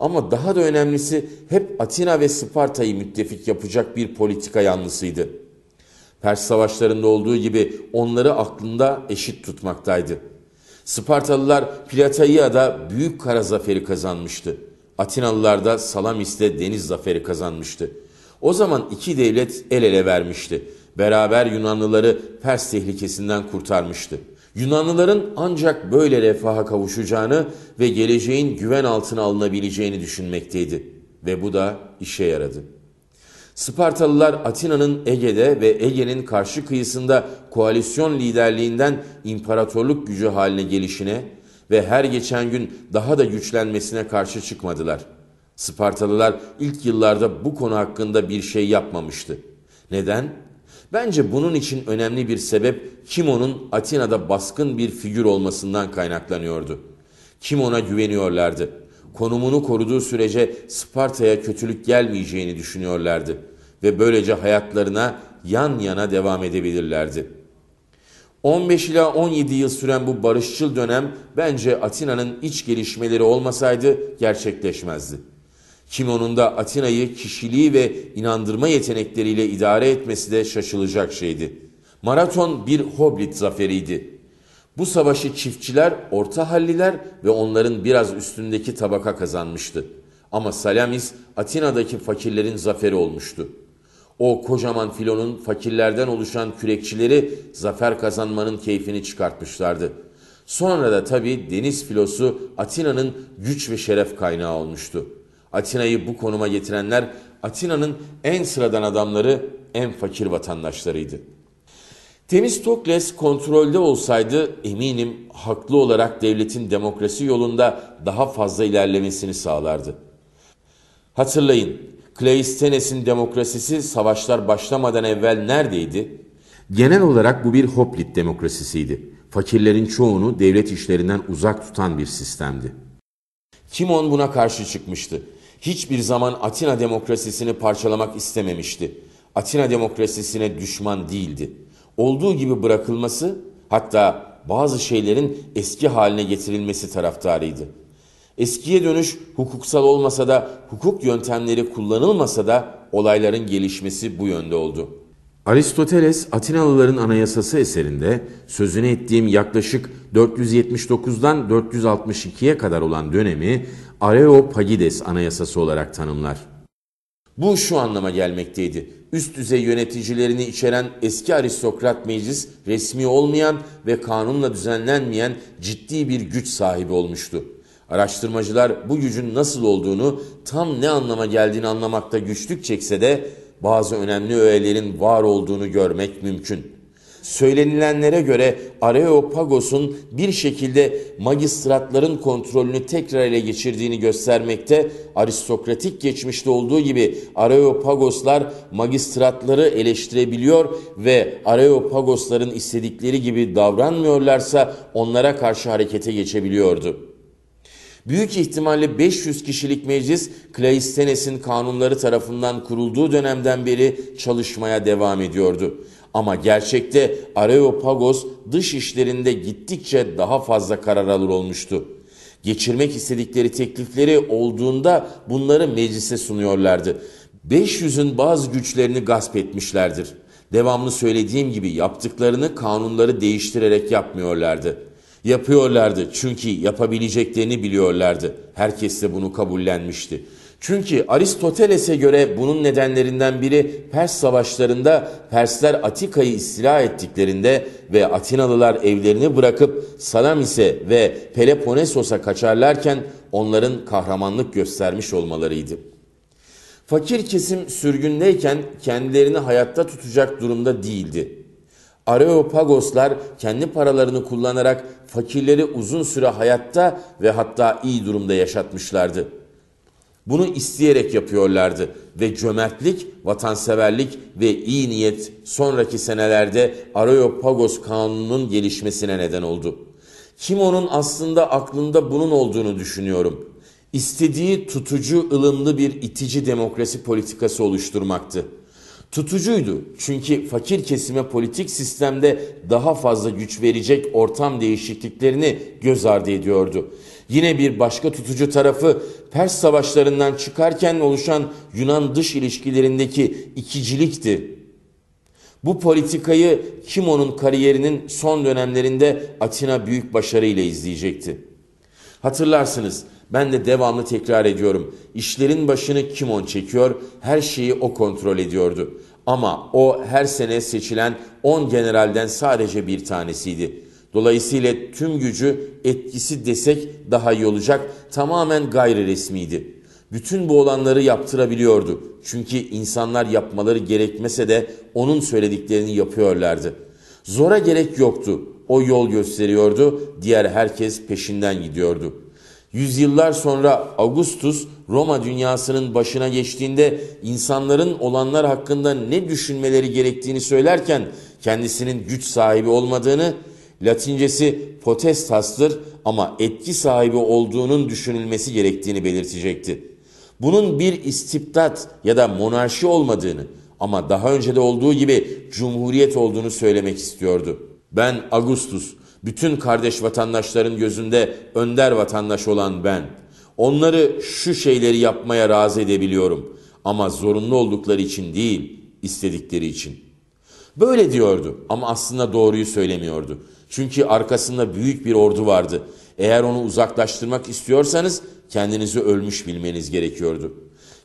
Ama daha da önemlisi hep Atina ve Sparta'yı müttefik yapacak bir politika yanlısıydı. Pers savaşlarında olduğu gibi onları aklında eşit tutmaktaydı. Spartalılar Plataiya'da büyük kara zaferi kazanmıştı. Atinalılar da Salamis'te deniz zaferi kazanmıştı. O zaman iki devlet el ele vermişti. Beraber Yunanlıları Pers tehlikesinden kurtarmıştı. Yunanlıların ancak böyle refaha kavuşacağını ve geleceğin güven altına alınabileceğini düşünmekteydi. Ve bu da işe yaradı. Spartalılar Atina'nın Ege'de ve Ege'nin karşı kıyısında koalisyon liderliğinden imparatorluk gücü haline gelişine ve her geçen gün daha da güçlenmesine karşı çıkmadılar.'' Spartalılar ilk yıllarda bu konu hakkında bir şey yapmamıştı. Neden? Bence bunun için önemli bir sebep Kimon'un Atina'da baskın bir figür olmasından kaynaklanıyordu. Kimon'a güveniyorlardı. Konumunu koruduğu sürece Sparta'ya kötülük gelmeyeceğini düşünüyorlardı ve böylece hayatlarına yan yana devam edebilirlerdi. 15 ila 17 yıl süren bu barışçıl dönem bence Atina'nın iç gelişmeleri olmasaydı gerçekleşmezdi. Kimon'un da Atina'yı kişiliği ve inandırma yetenekleriyle idare etmesi de şaşılacak şeydi. Maraton bir Hoblit zaferiydi. Bu savaşı çiftçiler, orta halliler ve onların biraz üstündeki tabaka kazanmıştı. Ama Salamis Atina'daki fakirlerin zaferi olmuştu. O kocaman filonun fakirlerden oluşan kürekçileri zafer kazanmanın keyfini çıkartmışlardı. Sonra da tabii deniz filosu Atina'nın güç ve şeref kaynağı olmuştu.'' Atina'yı bu konuma getirenler Atina'nın en sıradan adamları, en fakir vatandaşlarıydı. Temistokles kontrolde olsaydı eminim haklı olarak devletin demokrasi yolunda daha fazla ilerlemesini sağlardı. Hatırlayın, Kleistenes'in demokrasisi savaşlar başlamadan evvel neredeydi? Genel olarak bu bir hoplit demokrasisiydi. Fakirlerin çoğunu devlet işlerinden uzak tutan bir sistemdi. Timon buna karşı çıkmıştı hiçbir zaman Atina demokrasisini parçalamak istememişti. Atina demokrasisine düşman değildi. Olduğu gibi bırakılması hatta bazı şeylerin eski haline getirilmesi taraftarıydı. Eskiye dönüş hukuksal olmasa da hukuk yöntemleri kullanılmasa da olayların gelişmesi bu yönde oldu.'' Aristoteles Atinalıların Anayasası eserinde sözünü ettiğim yaklaşık 479'dan 462'ye kadar olan dönemi Areopagides Anayasası olarak tanımlar. Bu şu anlama gelmekteydi. Üst düzey yöneticilerini içeren eski aristokrat meclis resmi olmayan ve kanunla düzenlenmeyen ciddi bir güç sahibi olmuştu. Araştırmacılar bu gücün nasıl olduğunu, tam ne anlama geldiğini anlamakta güçlük çekse de bazı önemli öğelerin var olduğunu görmek mümkün. Söylenilenlere göre Areopagos'un bir şekilde magistratların kontrolünü tekrar ele geçirdiğini göstermekte, aristokratik geçmişte olduğu gibi Areopagoslar magistratları eleştirebiliyor ve Areopagosların istedikleri gibi davranmıyorlarsa onlara karşı harekete geçebiliyordu. Büyük ihtimalle 500 kişilik meclis Kleistenes'in kanunları tarafından kurulduğu dönemden beri çalışmaya devam ediyordu. Ama gerçekte Areopagos dış işlerinde gittikçe daha fazla karar alır olmuştu. Geçirmek istedikleri teklifleri olduğunda bunları meclise sunuyorlardı. 500'ün bazı güçlerini gasp etmişlerdir. Devamlı söylediğim gibi yaptıklarını kanunları değiştirerek yapmıyorlardı yapıyorlardı. Çünkü yapabileceklerini biliyorlardı. Herkes de bunu kabullenmişti. Çünkü Aristoteles'e göre bunun nedenlerinden biri Pers savaşlarında Persler Atika'yı istila ettiklerinde ve Atinalılar evlerini bırakıp Salamis'e ve Peloponesos'a kaçarlarken onların kahramanlık göstermiş olmalarıydı. Fakir kesim sürgündeyken kendilerini hayatta tutacak durumda değildi. Areopagoslar kendi paralarını kullanarak fakirleri uzun süre hayatta ve hatta iyi durumda yaşatmışlardı. Bunu isteyerek yapıyorlardı ve cömertlik, vatanseverlik ve iyi niyet sonraki senelerde Areopagos kanununun gelişmesine neden oldu. Kim onun aslında aklında bunun olduğunu düşünüyorum. İstediği tutucu, ılımlı bir itici demokrasi politikası oluşturmaktı tutucuydu. Çünkü fakir kesime politik sistemde daha fazla güç verecek ortam değişikliklerini göz ardı ediyordu. Yine bir başka tutucu tarafı Pers savaşlarından çıkarken oluşan Yunan dış ilişkilerindeki ikicilikti. Bu politikayı Kimon'un kariyerinin son dönemlerinde Atina büyük başarıyla izleyecekti. Hatırlarsınız ben de devamlı tekrar ediyorum. İşlerin başını Kimon çekiyor, her şeyi o kontrol ediyordu. Ama o her sene seçilen 10 generalden sadece bir tanesiydi. Dolayısıyla tüm gücü etkisi desek daha iyi olacak tamamen gayri resmiydi. Bütün bu olanları yaptırabiliyordu. Çünkü insanlar yapmaları gerekmese de onun söylediklerini yapıyorlardı. Zora gerek yoktu. O yol gösteriyordu, diğer herkes peşinden gidiyordu.'' Yüzyıllar sonra Augustus Roma dünyasının başına geçtiğinde insanların olanlar hakkında ne düşünmeleri gerektiğini söylerken kendisinin güç sahibi olmadığını, Latincesi potestas'tır ama etki sahibi olduğunun düşünülmesi gerektiğini belirtecekti. Bunun bir istibdat ya da monarşi olmadığını ama daha önce de olduğu gibi cumhuriyet olduğunu söylemek istiyordu. Ben Augustus bütün kardeş vatandaşların gözünde önder vatandaş olan ben. Onları şu şeyleri yapmaya razı edebiliyorum ama zorunlu oldukları için değil, istedikleri için. Böyle diyordu ama aslında doğruyu söylemiyordu. Çünkü arkasında büyük bir ordu vardı. Eğer onu uzaklaştırmak istiyorsanız kendinizi ölmüş bilmeniz gerekiyordu.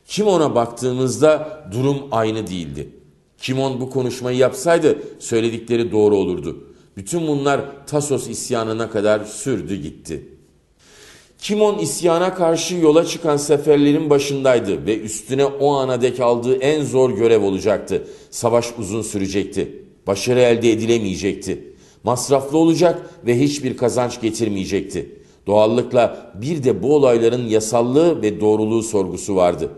Kimon'a baktığımızda durum aynı değildi. Kimon bu konuşmayı yapsaydı söyledikleri doğru olurdu. Bütün bunlar Tasos isyanına kadar sürdü gitti. Kimon isyana karşı yola çıkan seferlerin başındaydı ve üstüne o ana dek aldığı en zor görev olacaktı. Savaş uzun sürecekti. Başarı elde edilemeyecekti. Masraflı olacak ve hiçbir kazanç getirmeyecekti. Doğallıkla bir de bu olayların yasallığı ve doğruluğu sorgusu vardı.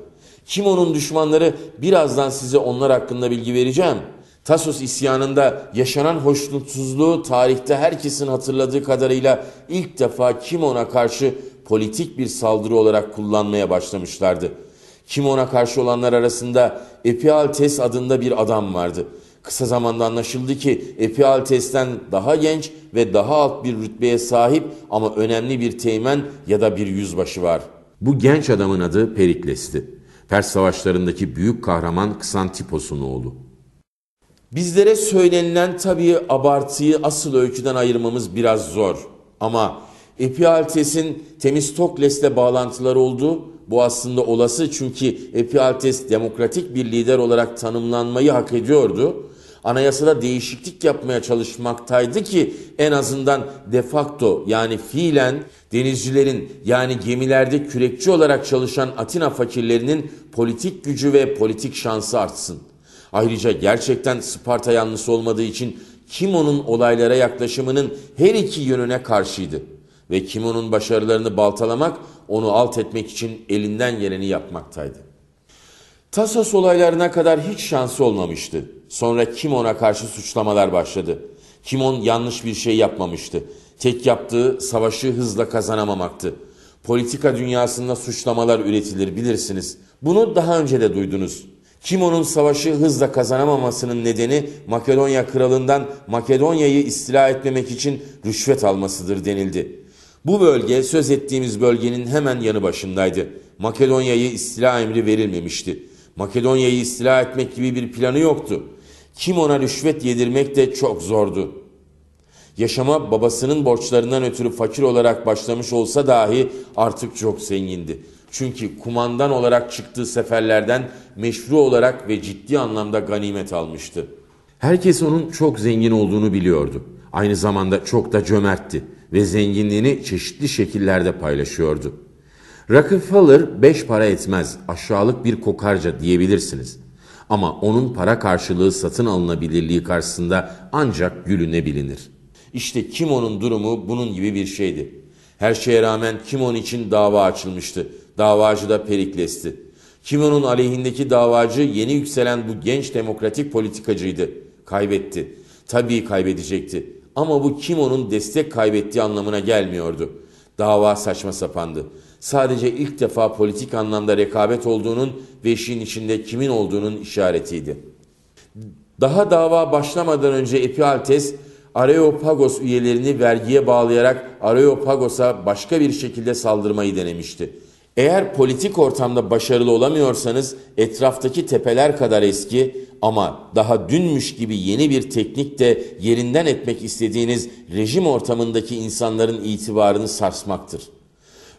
Kimon'un düşmanları birazdan size onlar hakkında bilgi vereceğim.'' Tasos isyanında yaşanan hoşnutsuzluğu tarihte herkesin hatırladığı kadarıyla ilk defa Kimon'a karşı politik bir saldırı olarak kullanmaya başlamışlardı. Kimon'a karşı olanlar arasında Epialtes adında bir adam vardı. Kısa zamanda anlaşıldı ki Epialtes'ten daha genç ve daha alt bir rütbeye sahip ama önemli bir teğmen ya da bir yüzbaşı var. Bu genç adamın adı Perikles'ti. Pers savaşlarındaki büyük kahraman Ksantipos'un oğlu. Bizlere söylenilen tabii abartıyı asıl öyküden ayırmamız biraz zor. Ama Epialtes'in Temistoklesle bağlantıları olduğu bu aslında olası çünkü Epialtes demokratik bir lider olarak tanımlanmayı hak ediyordu. Anayasada değişiklik yapmaya çalışmaktaydı ki en azından de facto yani fiilen denizcilerin yani gemilerde kürekçi olarak çalışan Atina fakirlerinin politik gücü ve politik şansı artsın. Ayrıca gerçekten Sparta yanlısı olmadığı için Kimon'un olaylara yaklaşımının her iki yönüne karşıydı. Ve Kimon'un başarılarını baltalamak, onu alt etmek için elinden geleni yapmaktaydı. Tasos olaylarına kadar hiç şansı olmamıştı. Sonra Kimon'a karşı suçlamalar başladı. Kimon yanlış bir şey yapmamıştı. Tek yaptığı savaşı hızla kazanamamaktı. Politika dünyasında suçlamalar üretilir bilirsiniz. Bunu daha önce de duydunuz. Kimon'un savaşı hızla kazanamamasının nedeni Makedonya kralından Makedonya'yı istila etmemek için rüşvet almasıdır denildi. Bu bölge söz ettiğimiz bölgenin hemen yanı başındaydı. Makedonya'yı istila emri verilmemişti. Makedonya'yı istila etmek gibi bir planı yoktu. Kimon'a rüşvet yedirmek de çok zordu. Yaşama babasının borçlarından ötürü fakir olarak başlamış olsa dahi artık çok zengindi. Çünkü kumandan olarak çıktığı seferlerden meşru olarak ve ciddi anlamda ganimet almıştı. Herkes onun çok zengin olduğunu biliyordu. Aynı zamanda çok da cömertti ve zenginliğini çeşitli şekillerde paylaşıyordu. Rockefeller beş para etmez, aşağılık bir kokarca diyebilirsiniz. Ama onun para karşılığı satın alınabilirliği karşısında ancak gülüne bilinir. İşte Kim onun durumu bunun gibi bir şeydi. Her şeye rağmen Kim Kimon için dava açılmıştı Davacı da periklesti. Kimon'un aleyhindeki davacı yeni yükselen bu genç demokratik politikacıydı. Kaybetti. Tabii kaybedecekti. Ama bu Kimon'un destek kaybettiği anlamına gelmiyordu. Dava saçma sapandı. Sadece ilk defa politik anlamda rekabet olduğunun ve işin içinde kimin olduğunun işaretiydi. Daha dava başlamadan önce Epialtes, Areopagos üyelerini vergiye bağlayarak Areopagos'a başka bir şekilde saldırmayı denemişti. Eğer politik ortamda başarılı olamıyorsanız etraftaki tepeler kadar eski ama daha dünmüş gibi yeni bir teknik de yerinden etmek istediğiniz rejim ortamındaki insanların itibarını sarsmaktır.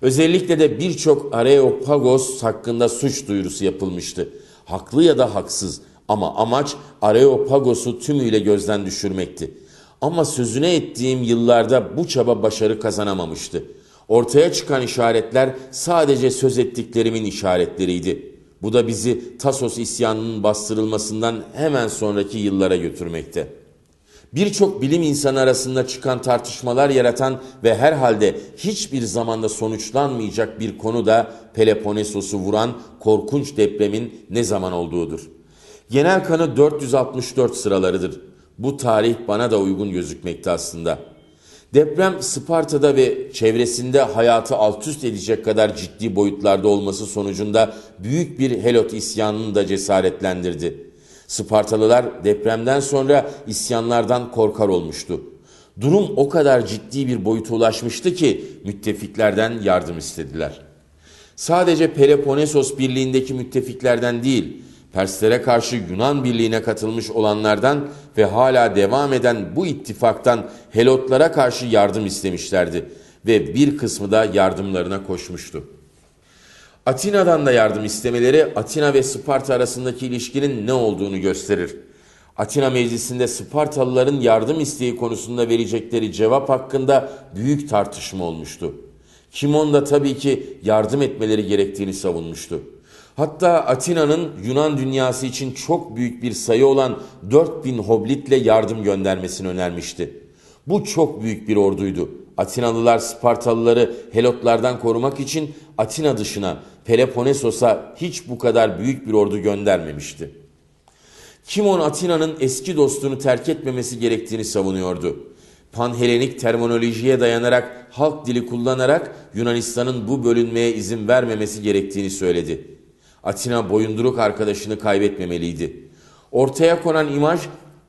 Özellikle de birçok Areopagos hakkında suç duyurusu yapılmıştı. Haklı ya da haksız ama amaç Areopagos'u tümüyle gözden düşürmekti. Ama sözüne ettiğim yıllarda bu çaba başarı kazanamamıştı. Ortaya çıkan işaretler sadece söz ettiklerimin işaretleriydi. Bu da bizi Tasos isyanının bastırılmasından hemen sonraki yıllara götürmekte. Birçok bilim insanı arasında çıkan tartışmalar yaratan ve herhalde hiçbir zamanda sonuçlanmayacak bir konu da Peloponesos'u vuran korkunç depremin ne zaman olduğudur. Genel kanı 464 sıralarıdır. Bu tarih bana da uygun gözükmekte aslında.'' Deprem Sparta'da ve çevresinde hayatı alt üst edecek kadar ciddi boyutlarda olması sonucunda büyük bir Helot isyanını da cesaretlendirdi. Spartalılar depremden sonra isyanlardan korkar olmuştu. Durum o kadar ciddi bir boyuta ulaşmıştı ki müttefiklerden yardım istediler. Sadece Peloponnesos Birliği'ndeki müttefiklerden değil, Perslere karşı Yunan birliğine katılmış olanlardan ve hala devam eden bu ittifaktan Helotlara karşı yardım istemişlerdi ve bir kısmı da yardımlarına koşmuştu. Atina'dan da yardım istemeleri Atina ve Sparta arasındaki ilişkinin ne olduğunu gösterir. Atina meclisinde Spartalıların yardım isteği konusunda verecekleri cevap hakkında büyük tartışma olmuştu. Kimon da tabii ki yardım etmeleri gerektiğini savunmuştu. Hatta Atina'nın Yunan dünyası için çok büyük bir sayı olan 4000 hoblitle yardım göndermesini önermişti. Bu çok büyük bir orduydu. Atinalılar Spartalıları Helotlardan korumak için Atina dışına Peloponesos'a hiç bu kadar büyük bir ordu göndermemişti. Kimon Atina'nın eski dostunu terk etmemesi gerektiğini savunuyordu. Panhelenik terminolojiye dayanarak halk dili kullanarak Yunanistan'ın bu bölünmeye izin vermemesi gerektiğini söyledi. Atina boyunduruk arkadaşını kaybetmemeliydi. Ortaya konan imaj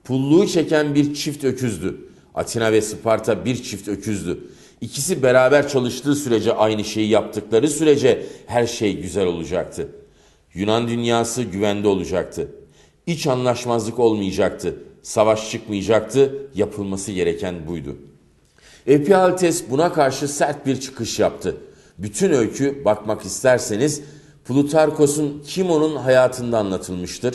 pulluğu çeken bir çift öküzdü. Atina ve Sparta bir çift öküzdü. İkisi beraber çalıştığı sürece aynı şeyi yaptıkları sürece her şey güzel olacaktı. Yunan dünyası güvende olacaktı. İç anlaşmazlık olmayacaktı. Savaş çıkmayacaktı. Yapılması gereken buydu. Epialtes buna karşı sert bir çıkış yaptı. Bütün öykü bakmak isterseniz Plutarkos'un Kimon'un hayatında anlatılmıştır.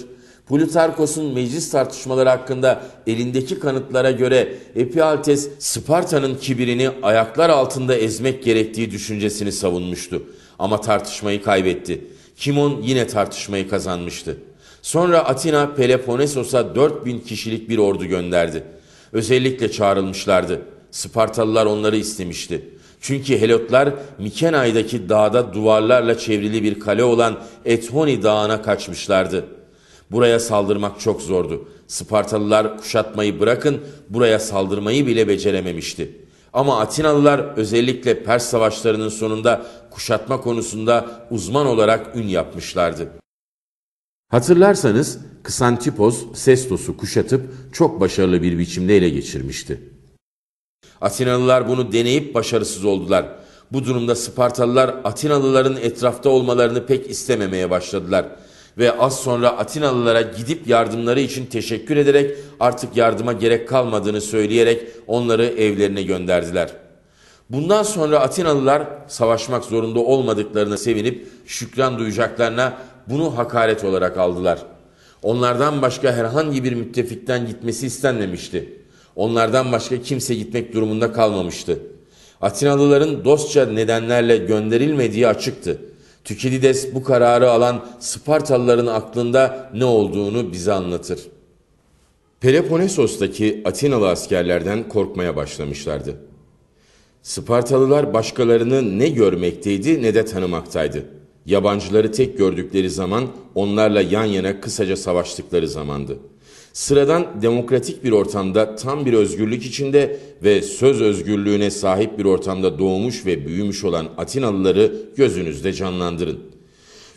Plutarkos'un meclis tartışmaları hakkında elindeki kanıtlara göre Epialtes Sparta'nın kibirini ayaklar altında ezmek gerektiği düşüncesini savunmuştu. Ama tartışmayı kaybetti. Kimon yine tartışmayı kazanmıştı. Sonra Atina Peloponesos'a 4000 kişilik bir ordu gönderdi. Özellikle çağrılmışlardı. Spartalılar onları istemişti. Çünkü Helotlar Mikenay'daki dağda duvarlarla çevrili bir kale olan Ethoni dağına kaçmışlardı. Buraya saldırmak çok zordu. Spartalılar kuşatmayı bırakın buraya saldırmayı bile becerememişti. Ama Atinalılar özellikle Pers savaşlarının sonunda kuşatma konusunda uzman olarak ün yapmışlardı. Hatırlarsanız Kısantipos Sestos'u kuşatıp çok başarılı bir biçimde ele geçirmişti. Atinalılar bunu deneyip başarısız oldular. Bu durumda Spartalılar Atinalıların etrafta olmalarını pek istememeye başladılar ve az sonra Atinalılara gidip yardımları için teşekkür ederek artık yardıma gerek kalmadığını söyleyerek onları evlerine gönderdiler. Bundan sonra Atinalılar savaşmak zorunda olmadıklarına sevinip şükran duyacaklarına bunu hakaret olarak aldılar. Onlardan başka herhangi bir müttefikten gitmesi istenmemişti. Onlardan başka kimse gitmek durumunda kalmamıştı. Atinalıların dostça nedenlerle gönderilmediği açıktı. Tükilides bu kararı alan Spartalıların aklında ne olduğunu bize anlatır. Peloponesos'taki Atinalı askerlerden korkmaya başlamışlardı. Spartalılar başkalarını ne görmekteydi ne de tanımaktaydı. Yabancıları tek gördükleri zaman onlarla yan yana kısaca savaştıkları zamandı. Sıradan demokratik bir ortamda tam bir özgürlük içinde ve söz özgürlüğüne sahip bir ortamda doğmuş ve büyümüş olan Atinalıları gözünüzde canlandırın.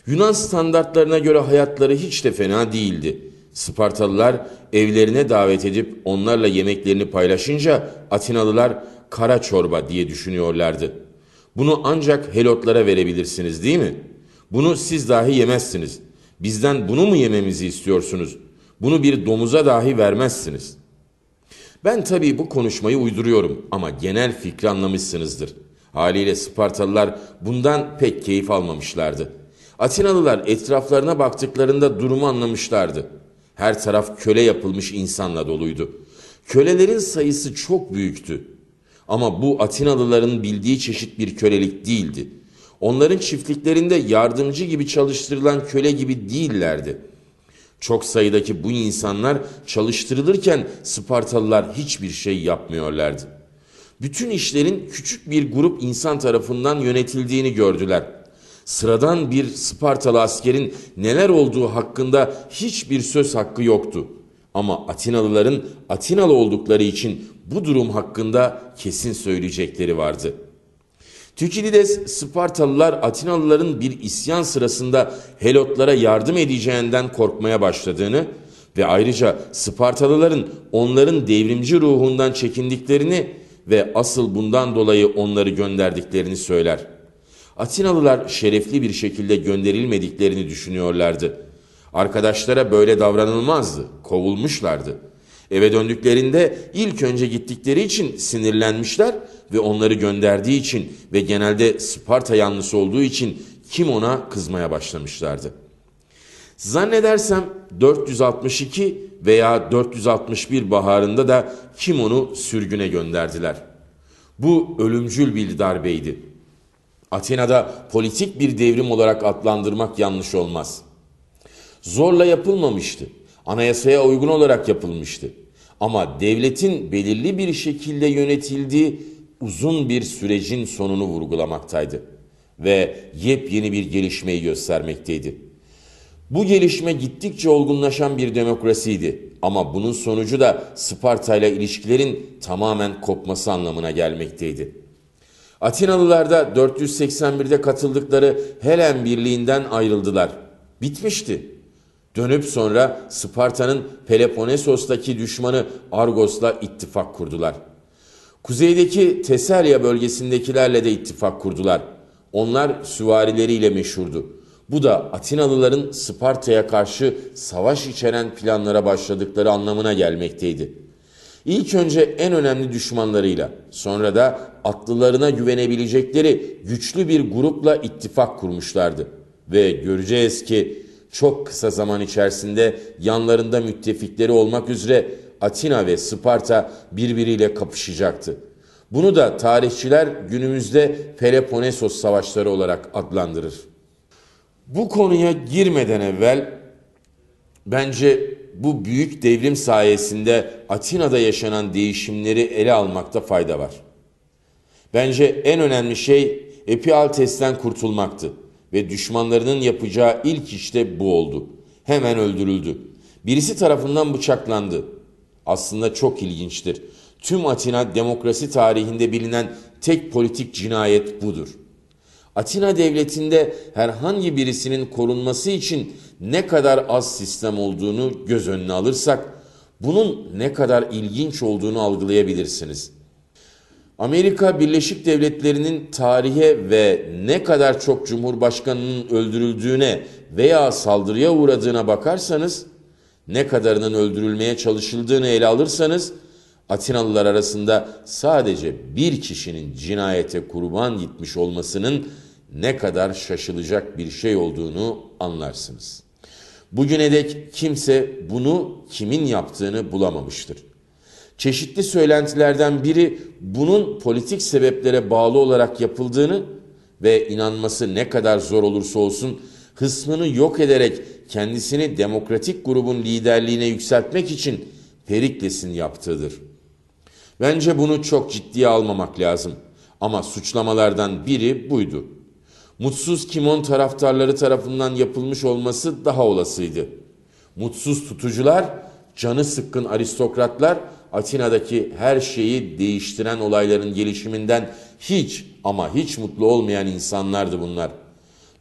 Yunan standartlarına göre hayatları hiç de fena değildi. Spartalılar evlerine davet edip onlarla yemeklerini paylaşınca Atinalılar kara çorba diye düşünüyorlardı. Bunu ancak helotlara verebilirsiniz değil mi? Bunu siz dahi yemezsiniz. Bizden bunu mu yememizi istiyorsunuz?'' Bunu bir domuza dahi vermezsiniz. Ben tabii bu konuşmayı uyduruyorum ama genel fikri anlamışsınızdır. Haliyle Spartalılar bundan pek keyif almamışlardı. Atinalılar etraflarına baktıklarında durumu anlamışlardı. Her taraf köle yapılmış insanla doluydu. Kölelerin sayısı çok büyüktü. Ama bu Atinalıların bildiği çeşit bir kölelik değildi. Onların çiftliklerinde yardımcı gibi çalıştırılan köle gibi değillerdi.'' Çok sayıdaki bu insanlar çalıştırılırken Spartalılar hiçbir şey yapmıyorlardı. Bütün işlerin küçük bir grup insan tarafından yönetildiğini gördüler. Sıradan bir Spartalı askerin neler olduğu hakkında hiçbir söz hakkı yoktu. Ama Atinalıların Atinalı oldukları için bu durum hakkında kesin söyleyecekleri vardı.'' Tükilides Spartalılar Atinalıların bir isyan sırasında Helotlara yardım edeceğinden korkmaya başladığını ve ayrıca Spartalıların onların devrimci ruhundan çekindiklerini ve asıl bundan dolayı onları gönderdiklerini söyler. Atinalılar şerefli bir şekilde gönderilmediklerini düşünüyorlardı. Arkadaşlara böyle davranılmazdı, kovulmuşlardı.'' Eve döndüklerinde ilk önce gittikleri için sinirlenmişler ve onları gönderdiği için ve genelde Sparta yanlısı olduğu için kim ona kızmaya başlamışlardı. Zannedersem 462 veya 461 baharında da Kimon'u sürgüne gönderdiler. Bu ölümcül bir darbeydi. Atina'da politik bir devrim olarak adlandırmak yanlış olmaz. Zorla yapılmamıştı anayasaya uygun olarak yapılmıştı. Ama devletin belirli bir şekilde yönetildiği uzun bir sürecin sonunu vurgulamaktaydı ve yepyeni bir gelişmeyi göstermekteydi. Bu gelişme gittikçe olgunlaşan bir demokrasiydi ama bunun sonucu da Sparta ile ilişkilerin tamamen kopması anlamına gelmekteydi. Atinalılar da 481'de katıldıkları Helen Birliği'nden ayrıldılar. Bitmişti. Dönüp sonra Sparta'nın Peloponesos'taki düşmanı Argos'la ittifak kurdular. Kuzeydeki Tesalya bölgesindekilerle de ittifak kurdular. Onlar süvarileriyle meşhurdu. Bu da Atinalıların Sparta'ya karşı savaş içeren planlara başladıkları anlamına gelmekteydi. İlk önce en önemli düşmanlarıyla, sonra da atlılarına güvenebilecekleri güçlü bir grupla ittifak kurmuşlardı. Ve göreceğiz ki çok kısa zaman içerisinde yanlarında müttefikleri olmak üzere Atina ve Sparta birbiriyle kapışacaktı. Bunu da tarihçiler günümüzde Peloponnesos savaşları olarak adlandırır. Bu konuya girmeden evvel bence bu büyük devrim sayesinde Atina'da yaşanan değişimleri ele almakta fayda var. Bence en önemli şey Epialtes'ten kurtulmaktı ve düşmanlarının yapacağı ilk işte bu oldu. Hemen öldürüldü. Birisi tarafından bıçaklandı. Aslında çok ilginçtir. Tüm Atina demokrasi tarihinde bilinen tek politik cinayet budur. Atina devletinde herhangi birisinin korunması için ne kadar az sistem olduğunu göz önüne alırsak bunun ne kadar ilginç olduğunu algılayabilirsiniz.'' Amerika Birleşik Devletleri'nin tarihe ve ne kadar çok cumhurbaşkanının öldürüldüğüne veya saldırıya uğradığına bakarsanız, ne kadarının öldürülmeye çalışıldığını ele alırsanız, Atinalılar arasında sadece bir kişinin cinayete kurban gitmiş olmasının ne kadar şaşılacak bir şey olduğunu anlarsınız. Bugüne dek kimse bunu kimin yaptığını bulamamıştır. Çeşitli söylentilerden biri bunun politik sebeplere bağlı olarak yapıldığını ve inanması ne kadar zor olursa olsun hısmını yok ederek kendisini demokratik grubun liderliğine yükseltmek için Perikles'in yaptığıdır. Bence bunu çok ciddiye almamak lazım ama suçlamalardan biri buydu. Mutsuz Kimon taraftarları tarafından yapılmış olması daha olasıydı. Mutsuz tutucular, canı sıkkın aristokratlar Atina'daki her şeyi değiştiren olayların gelişiminden hiç ama hiç mutlu olmayan insanlardı bunlar.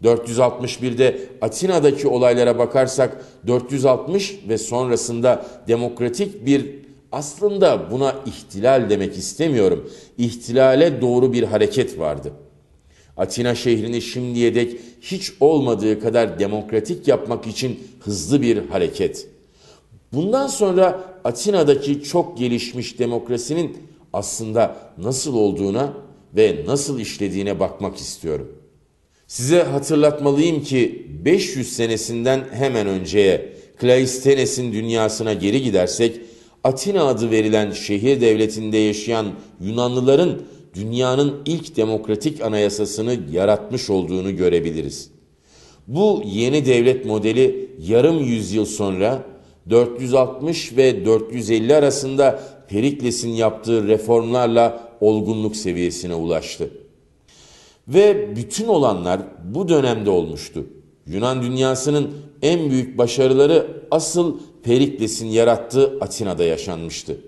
461'de Atina'daki olaylara bakarsak 460 ve sonrasında demokratik bir aslında buna ihtilal demek istemiyorum. İhtilale doğru bir hareket vardı. Atina şehrini şimdiye dek hiç olmadığı kadar demokratik yapmak için hızlı bir hareket. Bundan sonra Atina'daki çok gelişmiş demokrasinin aslında nasıl olduğuna ve nasıl işlediğine bakmak istiyorum. Size hatırlatmalıyım ki 500 senesinden hemen önceye Kleistenes'in dünyasına geri gidersek Atina adı verilen şehir devletinde yaşayan Yunanlıların dünyanın ilk demokratik anayasasını yaratmış olduğunu görebiliriz. Bu yeni devlet modeli yarım yüzyıl sonra 460 ve 450 arasında Perikles'in yaptığı reformlarla olgunluk seviyesine ulaştı. Ve bütün olanlar bu dönemde olmuştu. Yunan dünyasının en büyük başarıları asıl Perikles'in yarattığı Atina'da yaşanmıştı.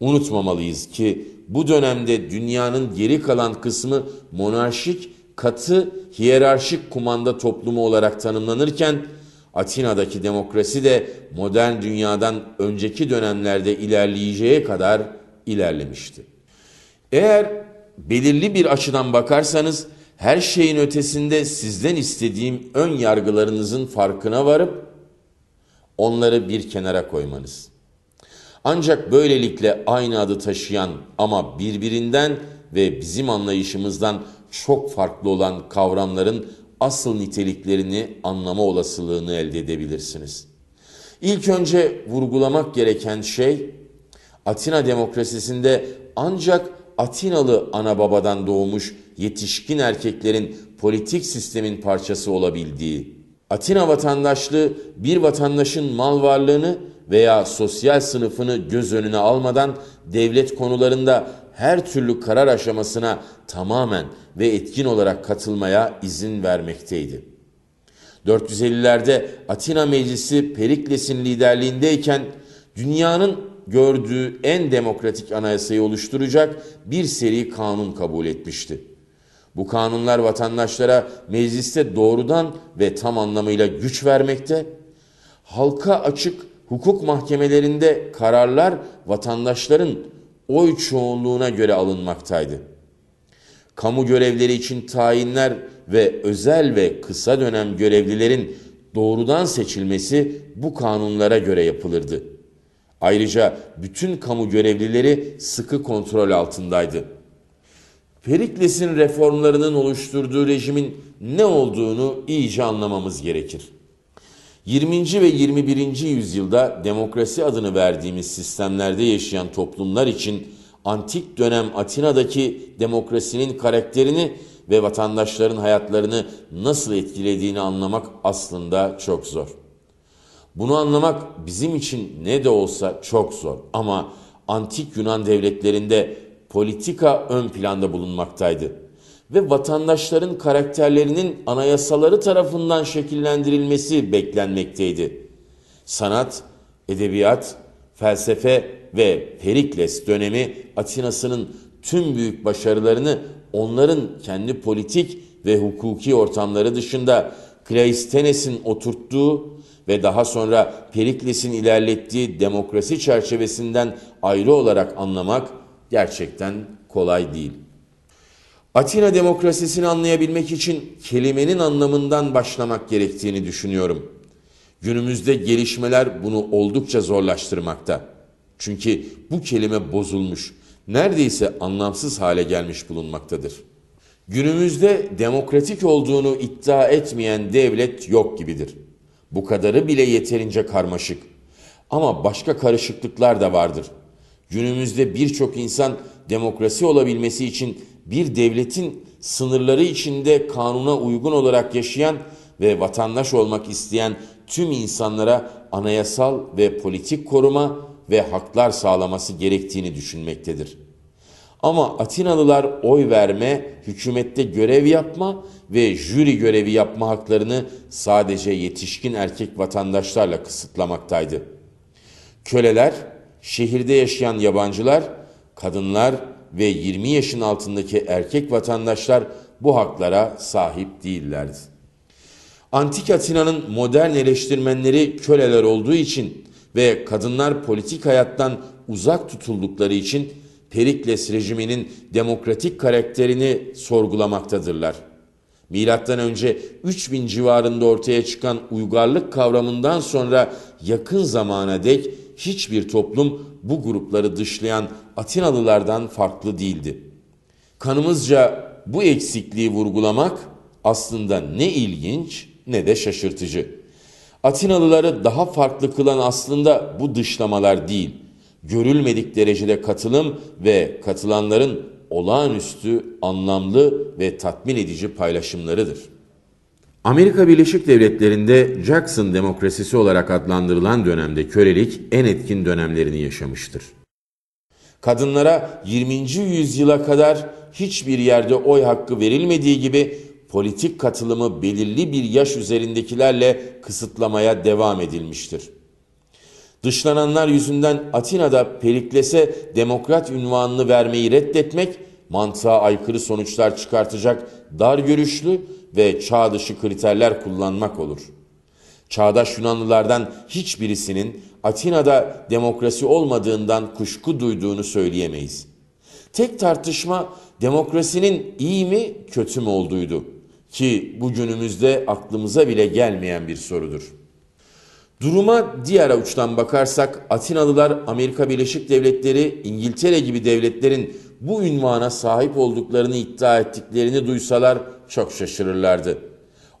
Unutmamalıyız ki bu dönemde dünyanın geri kalan kısmı monarşik, katı, hiyerarşik kumanda toplumu olarak tanımlanırken Atina'daki demokrasi de modern dünyadan önceki dönemlerde ilerleyeceği kadar ilerlemişti. Eğer belirli bir açıdan bakarsanız her şeyin ötesinde sizden istediğim ön yargılarınızın farkına varıp onları bir kenara koymanız. Ancak böylelikle aynı adı taşıyan ama birbirinden ve bizim anlayışımızdan çok farklı olan kavramların asıl niteliklerini anlama olasılığını elde edebilirsiniz. İlk önce vurgulamak gereken şey Atina demokrasisinde ancak Atinalı ana babadan doğmuş yetişkin erkeklerin politik sistemin parçası olabildiği, Atina vatandaşlığı bir vatandaşın mal varlığını veya sosyal sınıfını göz önüne almadan devlet konularında her türlü karar aşamasına tamamen ve etkin olarak katılmaya izin vermekteydi. 450'lerde Atina Meclisi Perikles'in liderliğindeyken dünyanın gördüğü en demokratik anayasayı oluşturacak bir seri kanun kabul etmişti. Bu kanunlar vatandaşlara mecliste doğrudan ve tam anlamıyla güç vermekte, halka açık hukuk mahkemelerinde kararlar vatandaşların oy çoğunluğuna göre alınmaktaydı. Kamu görevleri için tayinler ve özel ve kısa dönem görevlilerin doğrudan seçilmesi bu kanunlara göre yapılırdı. Ayrıca bütün kamu görevlileri sıkı kontrol altındaydı. Perikles'in reformlarının oluşturduğu rejimin ne olduğunu iyice anlamamız gerekir. 20. ve 21. yüzyılda demokrasi adını verdiğimiz sistemlerde yaşayan toplumlar için antik dönem Atina'daki demokrasinin karakterini ve vatandaşların hayatlarını nasıl etkilediğini anlamak aslında çok zor. Bunu anlamak bizim için ne de olsa çok zor ama antik Yunan devletlerinde politika ön planda bulunmaktaydı ve vatandaşların karakterlerinin anayasaları tarafından şekillendirilmesi beklenmekteydi. Sanat, edebiyat, felsefe ve Perikles dönemi Atina'sının tüm büyük başarılarını onların kendi politik ve hukuki ortamları dışında Kleistenes'in oturttuğu ve daha sonra Perikles'in ilerlettiği demokrasi çerçevesinden ayrı olarak anlamak gerçekten kolay değil.'' Atina demokrasisini anlayabilmek için kelimenin anlamından başlamak gerektiğini düşünüyorum. Günümüzde gelişmeler bunu oldukça zorlaştırmakta. Çünkü bu kelime bozulmuş, neredeyse anlamsız hale gelmiş bulunmaktadır. Günümüzde demokratik olduğunu iddia etmeyen devlet yok gibidir. Bu kadarı bile yeterince karmaşık. Ama başka karışıklıklar da vardır. Günümüzde birçok insan demokrasi olabilmesi için bir devletin sınırları içinde kanuna uygun olarak yaşayan ve vatandaş olmak isteyen tüm insanlara anayasal ve politik koruma ve haklar sağlaması gerektiğini düşünmektedir. Ama Atinalılar oy verme, hükümette görev yapma ve jüri görevi yapma haklarını sadece yetişkin erkek vatandaşlarla kısıtlamaktaydı. Köleler, şehirde yaşayan yabancılar, kadınlar, ve 20 yaşın altındaki erkek vatandaşlar bu haklara sahip değillerdi. Antik Atina'nın modern eleştirmenleri köleler olduğu için ve kadınlar politik hayattan uzak tutuldukları için Perikles rejiminin demokratik karakterini sorgulamaktadırlar. Milattan önce 3000 civarında ortaya çıkan uygarlık kavramından sonra yakın zamana dek hiçbir toplum bu grupları dışlayan Atinalılardan farklı değildi. Kanımızca bu eksikliği vurgulamak aslında ne ilginç ne de şaşırtıcı. Atinalıları daha farklı kılan aslında bu dışlamalar değil, görülmedik derecede katılım ve katılanların olağanüstü, anlamlı ve tatmin edici paylaşımlarıdır.'' Amerika Birleşik Devletleri'nde Jackson demokrasisi olarak adlandırılan dönemde kölelik en etkin dönemlerini yaşamıştır. Kadınlara 20. yüzyıla kadar hiçbir yerde oy hakkı verilmediği gibi politik katılımı belirli bir yaş üzerindekilerle kısıtlamaya devam edilmiştir. Dışlananlar yüzünden Atina'da Perikles'e demokrat ünvanını vermeyi reddetmek mantığa aykırı sonuçlar çıkartacak dar görüşlü ve çağ dışı kriterler kullanmak olur. Çağdaş Yunanlılardan hiçbirisinin Atina'da demokrasi olmadığından kuşku duyduğunu söyleyemeyiz. Tek tartışma demokrasinin iyi mi kötü mü olduğuydu ki bugünümüzde aklımıza bile gelmeyen bir sorudur. Duruma diğer uçtan bakarsak Atinalılar Amerika Birleşik Devletleri, İngiltere gibi devletlerin bu ünvana sahip olduklarını iddia ettiklerini duysalar çok şaşırırlardı.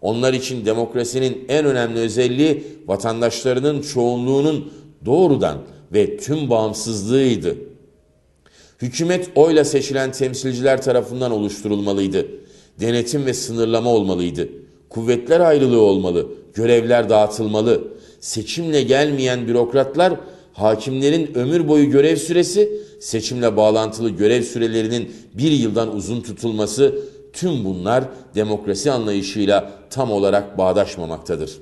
Onlar için demokrasinin en önemli özelliği vatandaşlarının çoğunluğunun doğrudan ve tüm bağımsızlığıydı. Hükümet oyla seçilen temsilciler tarafından oluşturulmalıydı. Denetim ve sınırlama olmalıydı. Kuvvetler ayrılığı olmalı, görevler dağıtılmalı. Seçimle gelmeyen bürokratlar hakimlerin ömür boyu görev süresi, seçimle bağlantılı görev sürelerinin bir yıldan uzun tutulması tüm bunlar demokrasi anlayışıyla tam olarak bağdaşmamaktadır.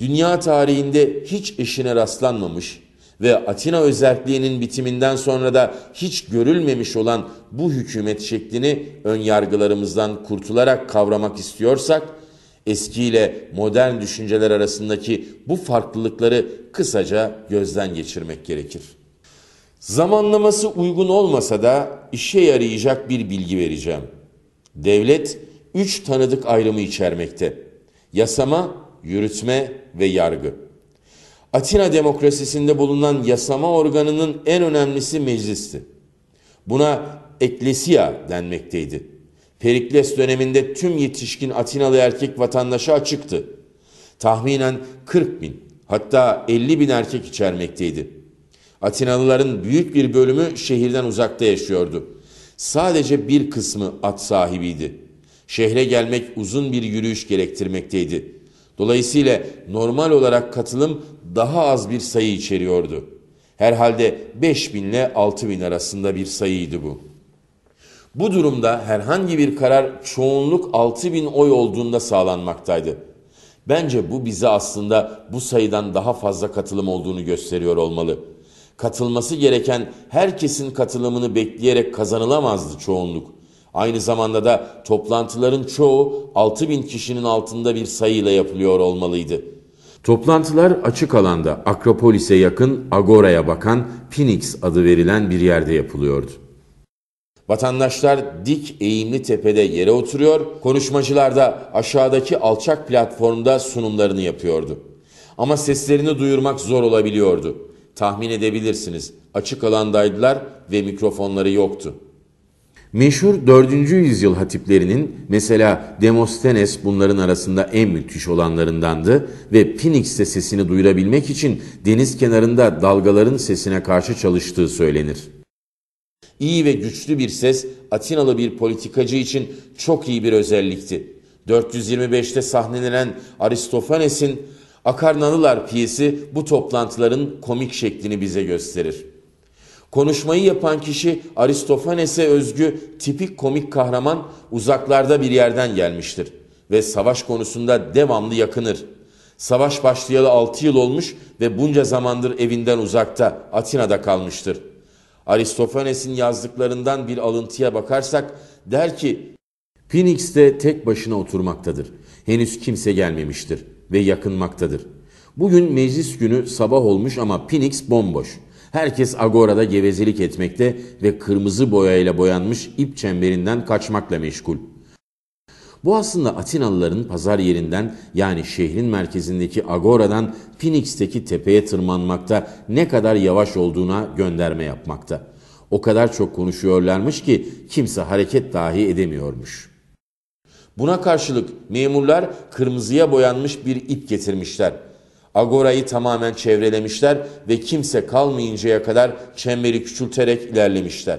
Dünya tarihinde hiç eşine rastlanmamış ve Atina özelliğinin bitiminden sonra da hiç görülmemiş olan bu hükümet şeklini önyargılarımızdan kurtularak kavramak istiyorsak, eski ile modern düşünceler arasındaki bu farklılıkları kısaca gözden geçirmek gerekir. Zamanlaması uygun olmasa da işe yarayacak bir bilgi vereceğim.'' Devlet üç tanıdık ayrımı içermekte. Yasama, yürütme ve yargı. Atina demokrasisinde bulunan yasama organının en önemlisi meclisti. Buna eklesia denmekteydi. Perikles döneminde tüm yetişkin Atinalı erkek vatandaşı açıktı. Tahminen 40 bin hatta 50 bin erkek içermekteydi. Atinalıların büyük bir bölümü şehirden uzakta yaşıyordu. Sadece bir kısmı at sahibiydi. Şehre gelmek uzun bir yürüyüş gerektirmekteydi. Dolayısıyla normal olarak katılım daha az bir sayı içeriyordu. Herhalde 5000 ile 6000 arasında bir sayıydı bu. Bu durumda herhangi bir karar çoğunluk 6000 oy olduğunda sağlanmaktaydı. Bence bu bize aslında bu sayıdan daha fazla katılım olduğunu gösteriyor olmalı.'' Katılması gereken herkesin katılımını bekleyerek kazanılamazdı çoğunluk. Aynı zamanda da toplantıların çoğu 6000 kişinin altında bir sayıyla yapılıyor olmalıydı. Toplantılar açık alanda Akropolis'e yakın Agora'ya bakan Phoenix adı verilen bir yerde yapılıyordu. Vatandaşlar dik eğimli tepede yere oturuyor, konuşmacılar da aşağıdaki alçak platformda sunumlarını yapıyordu. Ama seslerini duyurmak zor olabiliyordu. Tahmin edebilirsiniz açık alandaydılar ve mikrofonları yoktu. Meşhur 4. yüzyıl hatiplerinin mesela Demosthenes bunların arasında en müthiş olanlarındandı ve Phoenix'te sesini duyurabilmek için deniz kenarında dalgaların sesine karşı çalıştığı söylenir. İyi ve güçlü bir ses Atinalı bir politikacı için çok iyi bir özellikti. 425'te sahnelenen Aristofanes'in Akarnanılar piyesi bu toplantıların komik şeklini bize gösterir. Konuşmayı yapan kişi Aristofanes'e özgü tipik komik kahraman uzaklarda bir yerden gelmiştir ve savaş konusunda devamlı yakınır. Savaş başlayalı 6 yıl olmuş ve bunca zamandır evinden uzakta, Atina'da kalmıştır. Aristofanes'in yazdıklarından bir alıntıya bakarsak der ki, Phoenix'te tek başına oturmaktadır. Henüz kimse gelmemiştir.'' ve yakınmaktadır. Bugün meclis günü sabah olmuş ama Phoenix bomboş. Herkes agorada gevezelik etmekte ve kırmızı boyayla boyanmış ip çemberinden kaçmakla meşgul. Bu aslında Atinalıların pazar yerinden yani şehrin merkezindeki Agora'dan Phoenix'teki tepeye tırmanmakta ne kadar yavaş olduğuna gönderme yapmakta. O kadar çok konuşuyorlarmış ki kimse hareket dahi edemiyormuş.'' Buna karşılık memurlar kırmızıya boyanmış bir ip getirmişler. Agora'yı tamamen çevrelemişler ve kimse kalmayıncaya kadar çemberi küçülterek ilerlemişler.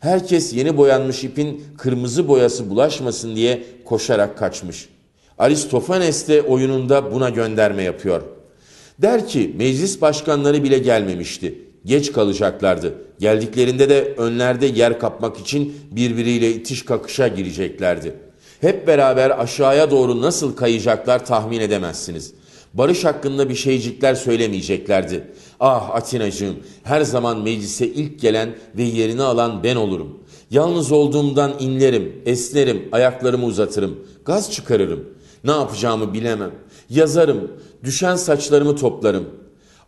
Herkes yeni boyanmış ipin kırmızı boyası bulaşmasın diye koşarak kaçmış. Aristofanes de oyununda buna gönderme yapıyor. Der ki meclis başkanları bile gelmemişti. Geç kalacaklardı. Geldiklerinde de önlerde yer kapmak için birbiriyle itiş kakışa gireceklerdi.'' Hep beraber aşağıya doğru nasıl kayacaklar tahmin edemezsiniz. Barış hakkında bir şeycikler söylemeyeceklerdi. Ah Atinacığım, her zaman meclise ilk gelen ve yerini alan ben olurum. Yalnız olduğumdan inlerim, esnerim, ayaklarımı uzatırım, gaz çıkarırım. Ne yapacağımı bilemem. Yazarım, düşen saçlarımı toplarım.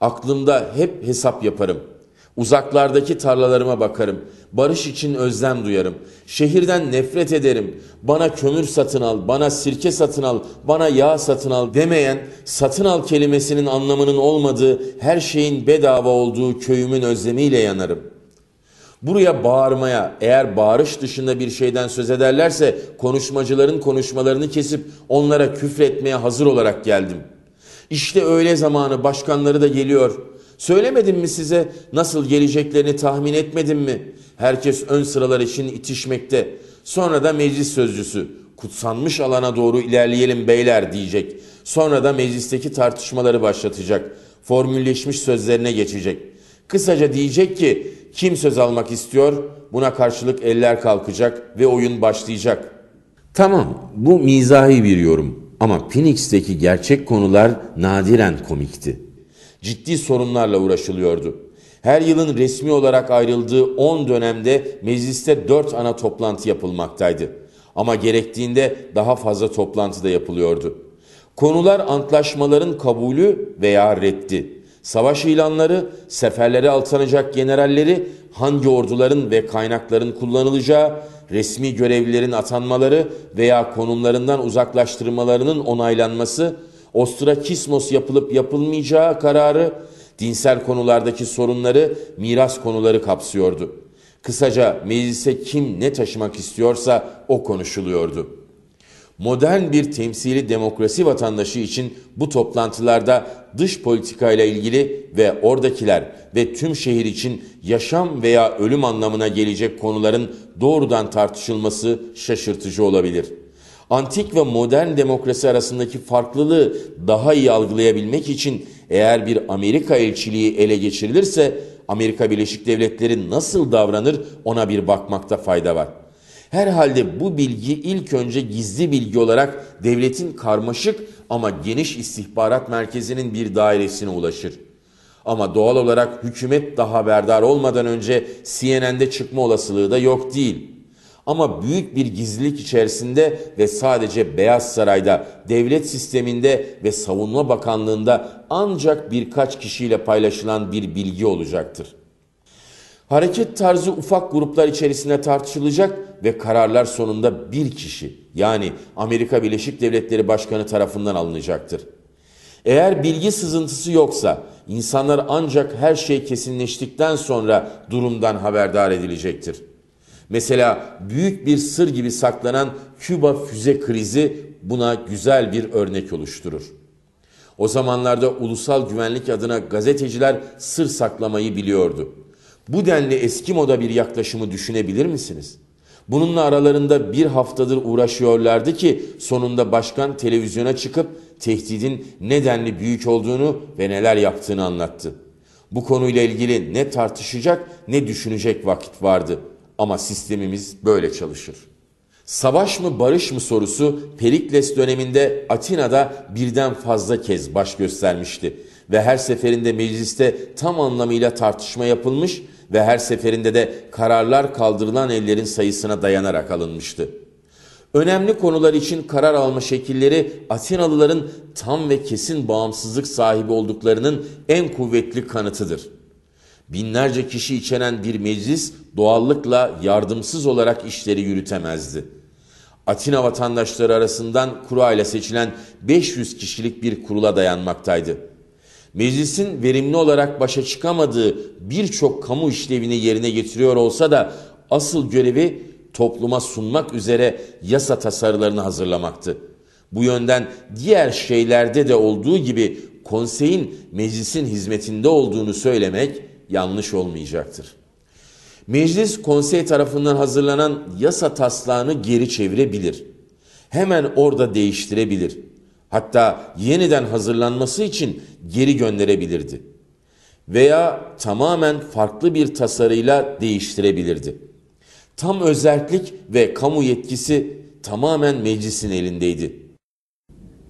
Aklımda hep hesap yaparım.'' Uzaklardaki tarlalarıma bakarım. Barış için özlem duyarım. Şehirden nefret ederim. Bana kömür satın al, bana sirke satın al, bana yağ satın al demeyen, satın al kelimesinin anlamının olmadığı, her şeyin bedava olduğu köyümün özlemiyle yanarım. Buraya bağırmaya, eğer bağırış dışında bir şeyden söz ederlerse konuşmacıların konuşmalarını kesip onlara küfretmeye hazır olarak geldim. İşte öyle zamanı başkanları da geliyor.'' Söylemedim mi size nasıl geleceklerini tahmin etmedim mi? Herkes ön sıralar için itişmekte. Sonra da meclis sözcüsü kutsanmış alana doğru ilerleyelim beyler diyecek. Sonra da meclisteki tartışmaları başlatacak. Formülleşmiş sözlerine geçecek. Kısaca diyecek ki kim söz almak istiyor? Buna karşılık eller kalkacak ve oyun başlayacak. Tamam bu mizahi bir yorum ama Phoenix'teki gerçek konular nadiren komikti ciddi sorunlarla uğraşılıyordu. Her yılın resmi olarak ayrıldığı 10 dönemde mecliste 4 ana toplantı yapılmaktaydı. Ama gerektiğinde daha fazla toplantı da yapılıyordu. Konular antlaşmaların kabulü veya reddi, savaş ilanları, seferlere altanacak generalleri, hangi orduların ve kaynakların kullanılacağı, resmi görevlilerin atanmaları veya konumlarından uzaklaştırmalarının onaylanması ostrakismos yapılıp yapılmayacağı kararı, dinsel konulardaki sorunları, miras konuları kapsıyordu. Kısaca meclise kim ne taşımak istiyorsa o konuşuluyordu. Modern bir temsili demokrasi vatandaşı için bu toplantılarda dış politikayla ilgili ve oradakiler ve tüm şehir için yaşam veya ölüm anlamına gelecek konuların doğrudan tartışılması şaşırtıcı olabilir.'' antik ve modern demokrasi arasındaki farklılığı daha iyi algılayabilmek için eğer bir Amerika elçiliği ele geçirilirse Amerika Birleşik Devletleri nasıl davranır ona bir bakmakta fayda var. Herhalde bu bilgi ilk önce gizli bilgi olarak devletin karmaşık ama geniş istihbarat merkezinin bir dairesine ulaşır. Ama doğal olarak hükümet daha haberdar olmadan önce CNN'de çıkma olasılığı da yok değil.'' Ama büyük bir gizlilik içerisinde ve sadece Beyaz Saray'da, devlet sisteminde ve Savunma Bakanlığında ancak birkaç kişiyle paylaşılan bir bilgi olacaktır. Hareket tarzı ufak gruplar içerisinde tartışılacak ve kararlar sonunda bir kişi yani Amerika Birleşik Devletleri Başkanı tarafından alınacaktır. Eğer bilgi sızıntısı yoksa insanlar ancak her şey kesinleştikten sonra durumdan haberdar edilecektir. Mesela büyük bir sır gibi saklanan Küba füze krizi buna güzel bir örnek oluşturur. O zamanlarda ulusal güvenlik adına gazeteciler sır saklamayı biliyordu. Bu denli eski moda bir yaklaşımı düşünebilir misiniz? Bununla aralarında bir haftadır uğraşıyorlardı ki sonunda başkan televizyona çıkıp tehdidin nedenli büyük olduğunu ve neler yaptığını anlattı. Bu konuyla ilgili ne tartışacak ne düşünecek vakit vardı.'' Ama sistemimiz böyle çalışır. Savaş mı barış mı sorusu Perikles döneminde Atina'da birden fazla kez baş göstermişti ve her seferinde mecliste tam anlamıyla tartışma yapılmış ve her seferinde de kararlar kaldırılan ellerin sayısına dayanarak alınmıştı. Önemli konular için karar alma şekilleri Atinalıların tam ve kesin bağımsızlık sahibi olduklarının en kuvvetli kanıtıdır.'' binlerce kişi içeren bir meclis doğallıkla yardımsız olarak işleri yürütemezdi. Atina vatandaşları arasından kura ile seçilen 500 kişilik bir kurula dayanmaktaydı. Meclisin verimli olarak başa çıkamadığı birçok kamu işlevini yerine getiriyor olsa da asıl görevi topluma sunmak üzere yasa tasarılarını hazırlamaktı. Bu yönden diğer şeylerde de olduğu gibi konseyin meclisin hizmetinde olduğunu söylemek yanlış olmayacaktır. Meclis konsey tarafından hazırlanan yasa taslağını geri çevirebilir. Hemen orada değiştirebilir. Hatta yeniden hazırlanması için geri gönderebilirdi. Veya tamamen farklı bir tasarıyla değiştirebilirdi. Tam özellik ve kamu yetkisi tamamen meclisin elindeydi.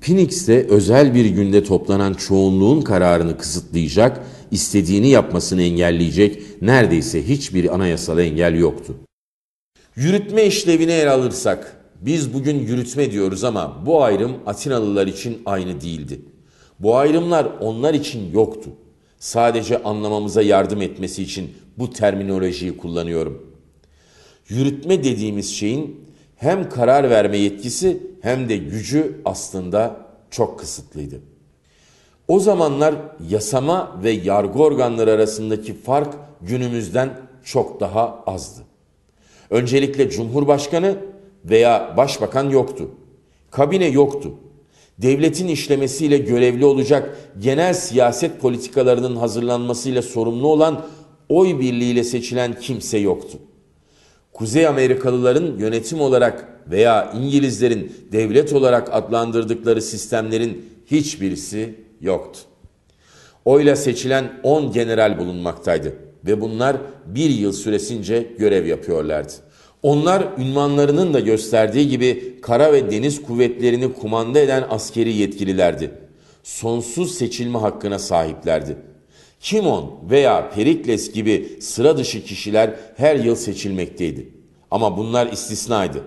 Phoenix'te özel bir günde toplanan çoğunluğun kararını kısıtlayacak istediğini yapmasını engelleyecek neredeyse hiçbir anayasal engel yoktu. Yürütme işlevine ele alırsak, biz bugün yürütme diyoruz ama bu ayrım Atinalılar için aynı değildi. Bu ayrımlar onlar için yoktu. Sadece anlamamıza yardım etmesi için bu terminolojiyi kullanıyorum. Yürütme dediğimiz şeyin hem karar verme yetkisi hem de gücü aslında çok kısıtlıydı. O zamanlar yasama ve yargı organları arasındaki fark günümüzden çok daha azdı. Öncelikle Cumhurbaşkanı veya Başbakan yoktu. Kabine yoktu. Devletin işlemesiyle görevli olacak genel siyaset politikalarının hazırlanmasıyla sorumlu olan oy birliğiyle seçilen kimse yoktu. Kuzey Amerikalıların yönetim olarak veya İngilizlerin devlet olarak adlandırdıkları sistemlerin hiçbirisi yoktu. Oyla seçilen 10 general bulunmaktaydı ve bunlar bir yıl süresince görev yapıyorlardı. Onlar ünvanlarının da gösterdiği gibi kara ve deniz kuvvetlerini kumanda eden askeri yetkililerdi. Sonsuz seçilme hakkına sahiplerdi. Kimon veya Perikles gibi sıra dışı kişiler her yıl seçilmekteydi. Ama bunlar istisnaydı.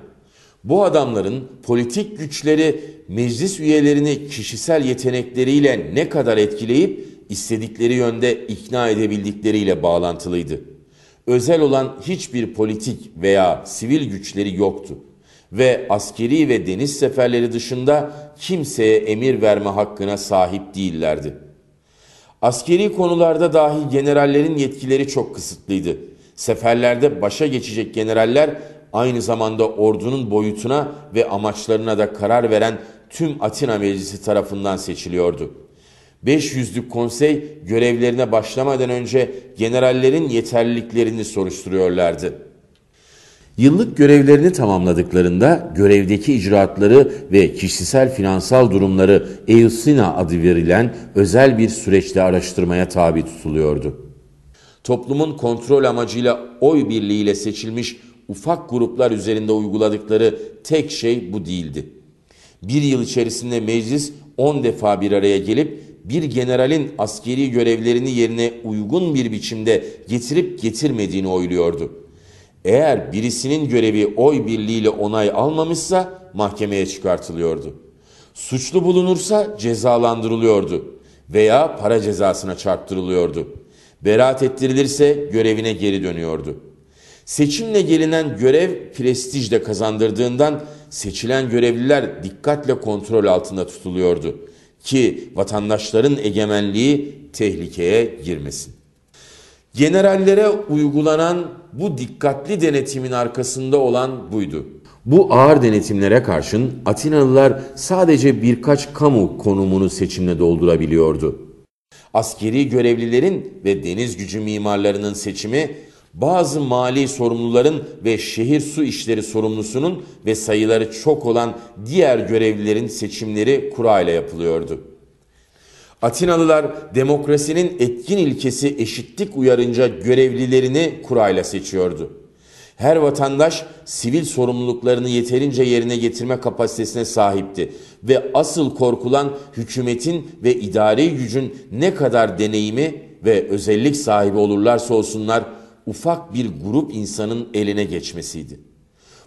Bu adamların politik güçleri meclis üyelerini kişisel yetenekleriyle ne kadar etkileyip istedikleri yönde ikna edebildikleriyle bağlantılıydı. Özel olan hiçbir politik veya sivil güçleri yoktu ve askeri ve deniz seferleri dışında kimseye emir verme hakkına sahip değillerdi. Askeri konularda dahi generallerin yetkileri çok kısıtlıydı. Seferlerde başa geçecek generaller aynı zamanda ordunun boyutuna ve amaçlarına da karar veren tüm Atina Meclisi tarafından seçiliyordu. 500'lük konsey görevlerine başlamadan önce generallerin yeterliliklerini soruşturuyorlardı. Yıllık görevlerini tamamladıklarında görevdeki icraatları ve kişisel finansal durumları Eusina adı verilen özel bir süreçle araştırmaya tabi tutuluyordu. Toplumun kontrol amacıyla oy birliğiyle seçilmiş ufak gruplar üzerinde uyguladıkları tek şey bu değildi. Bir yıl içerisinde meclis 10 defa bir araya gelip bir generalin askeri görevlerini yerine uygun bir biçimde getirip getirmediğini oyluyordu. Eğer birisinin görevi oy birliğiyle onay almamışsa mahkemeye çıkartılıyordu. Suçlu bulunursa cezalandırılıyordu veya para cezasına çarptırılıyordu. Beraat ettirilirse görevine geri dönüyordu.'' Seçimle gelinen görev prestijle kazandırdığından seçilen görevliler dikkatle kontrol altında tutuluyordu ki vatandaşların egemenliği tehlikeye girmesin. Generallere uygulanan bu dikkatli denetimin arkasında olan buydu. Bu ağır denetimlere karşın Atinalılar sadece birkaç kamu konumunu seçimle doldurabiliyordu. Askeri görevlilerin ve deniz gücü mimarlarının seçimi bazı mali sorumluların ve şehir su işleri sorumlusunun ve sayıları çok olan diğer görevlilerin seçimleri kura ile yapılıyordu. Atinalılar demokrasinin etkin ilkesi eşitlik uyarınca görevlilerini kurayla seçiyordu. Her vatandaş sivil sorumluluklarını yeterince yerine getirme kapasitesine sahipti ve asıl korkulan hükümetin ve idari gücün ne kadar deneyimi ve özellik sahibi olurlarsa olsunlar ufak bir grup insanın eline geçmesiydi.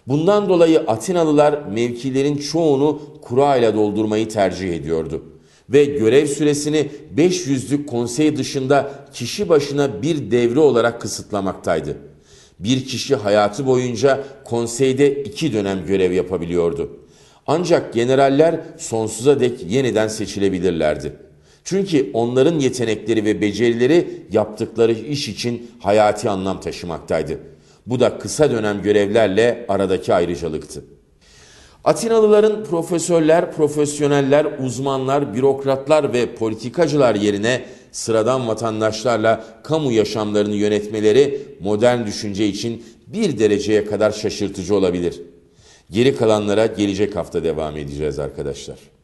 Bundan dolayı Atinalılar mevkilerin çoğunu kura ile doldurmayı tercih ediyordu ve görev süresini 500'lük konsey dışında kişi başına bir devre olarak kısıtlamaktaydı. Bir kişi hayatı boyunca konseyde iki dönem görev yapabiliyordu. Ancak generaller sonsuza dek yeniden seçilebilirlerdi.'' Çünkü onların yetenekleri ve becerileri yaptıkları iş için hayati anlam taşımaktaydı. Bu da kısa dönem görevlerle aradaki ayrıcalıktı. Atinalıların profesörler, profesyoneller, uzmanlar, bürokratlar ve politikacılar yerine sıradan vatandaşlarla kamu yaşamlarını yönetmeleri modern düşünce için bir dereceye kadar şaşırtıcı olabilir. Geri kalanlara gelecek hafta devam edeceğiz arkadaşlar.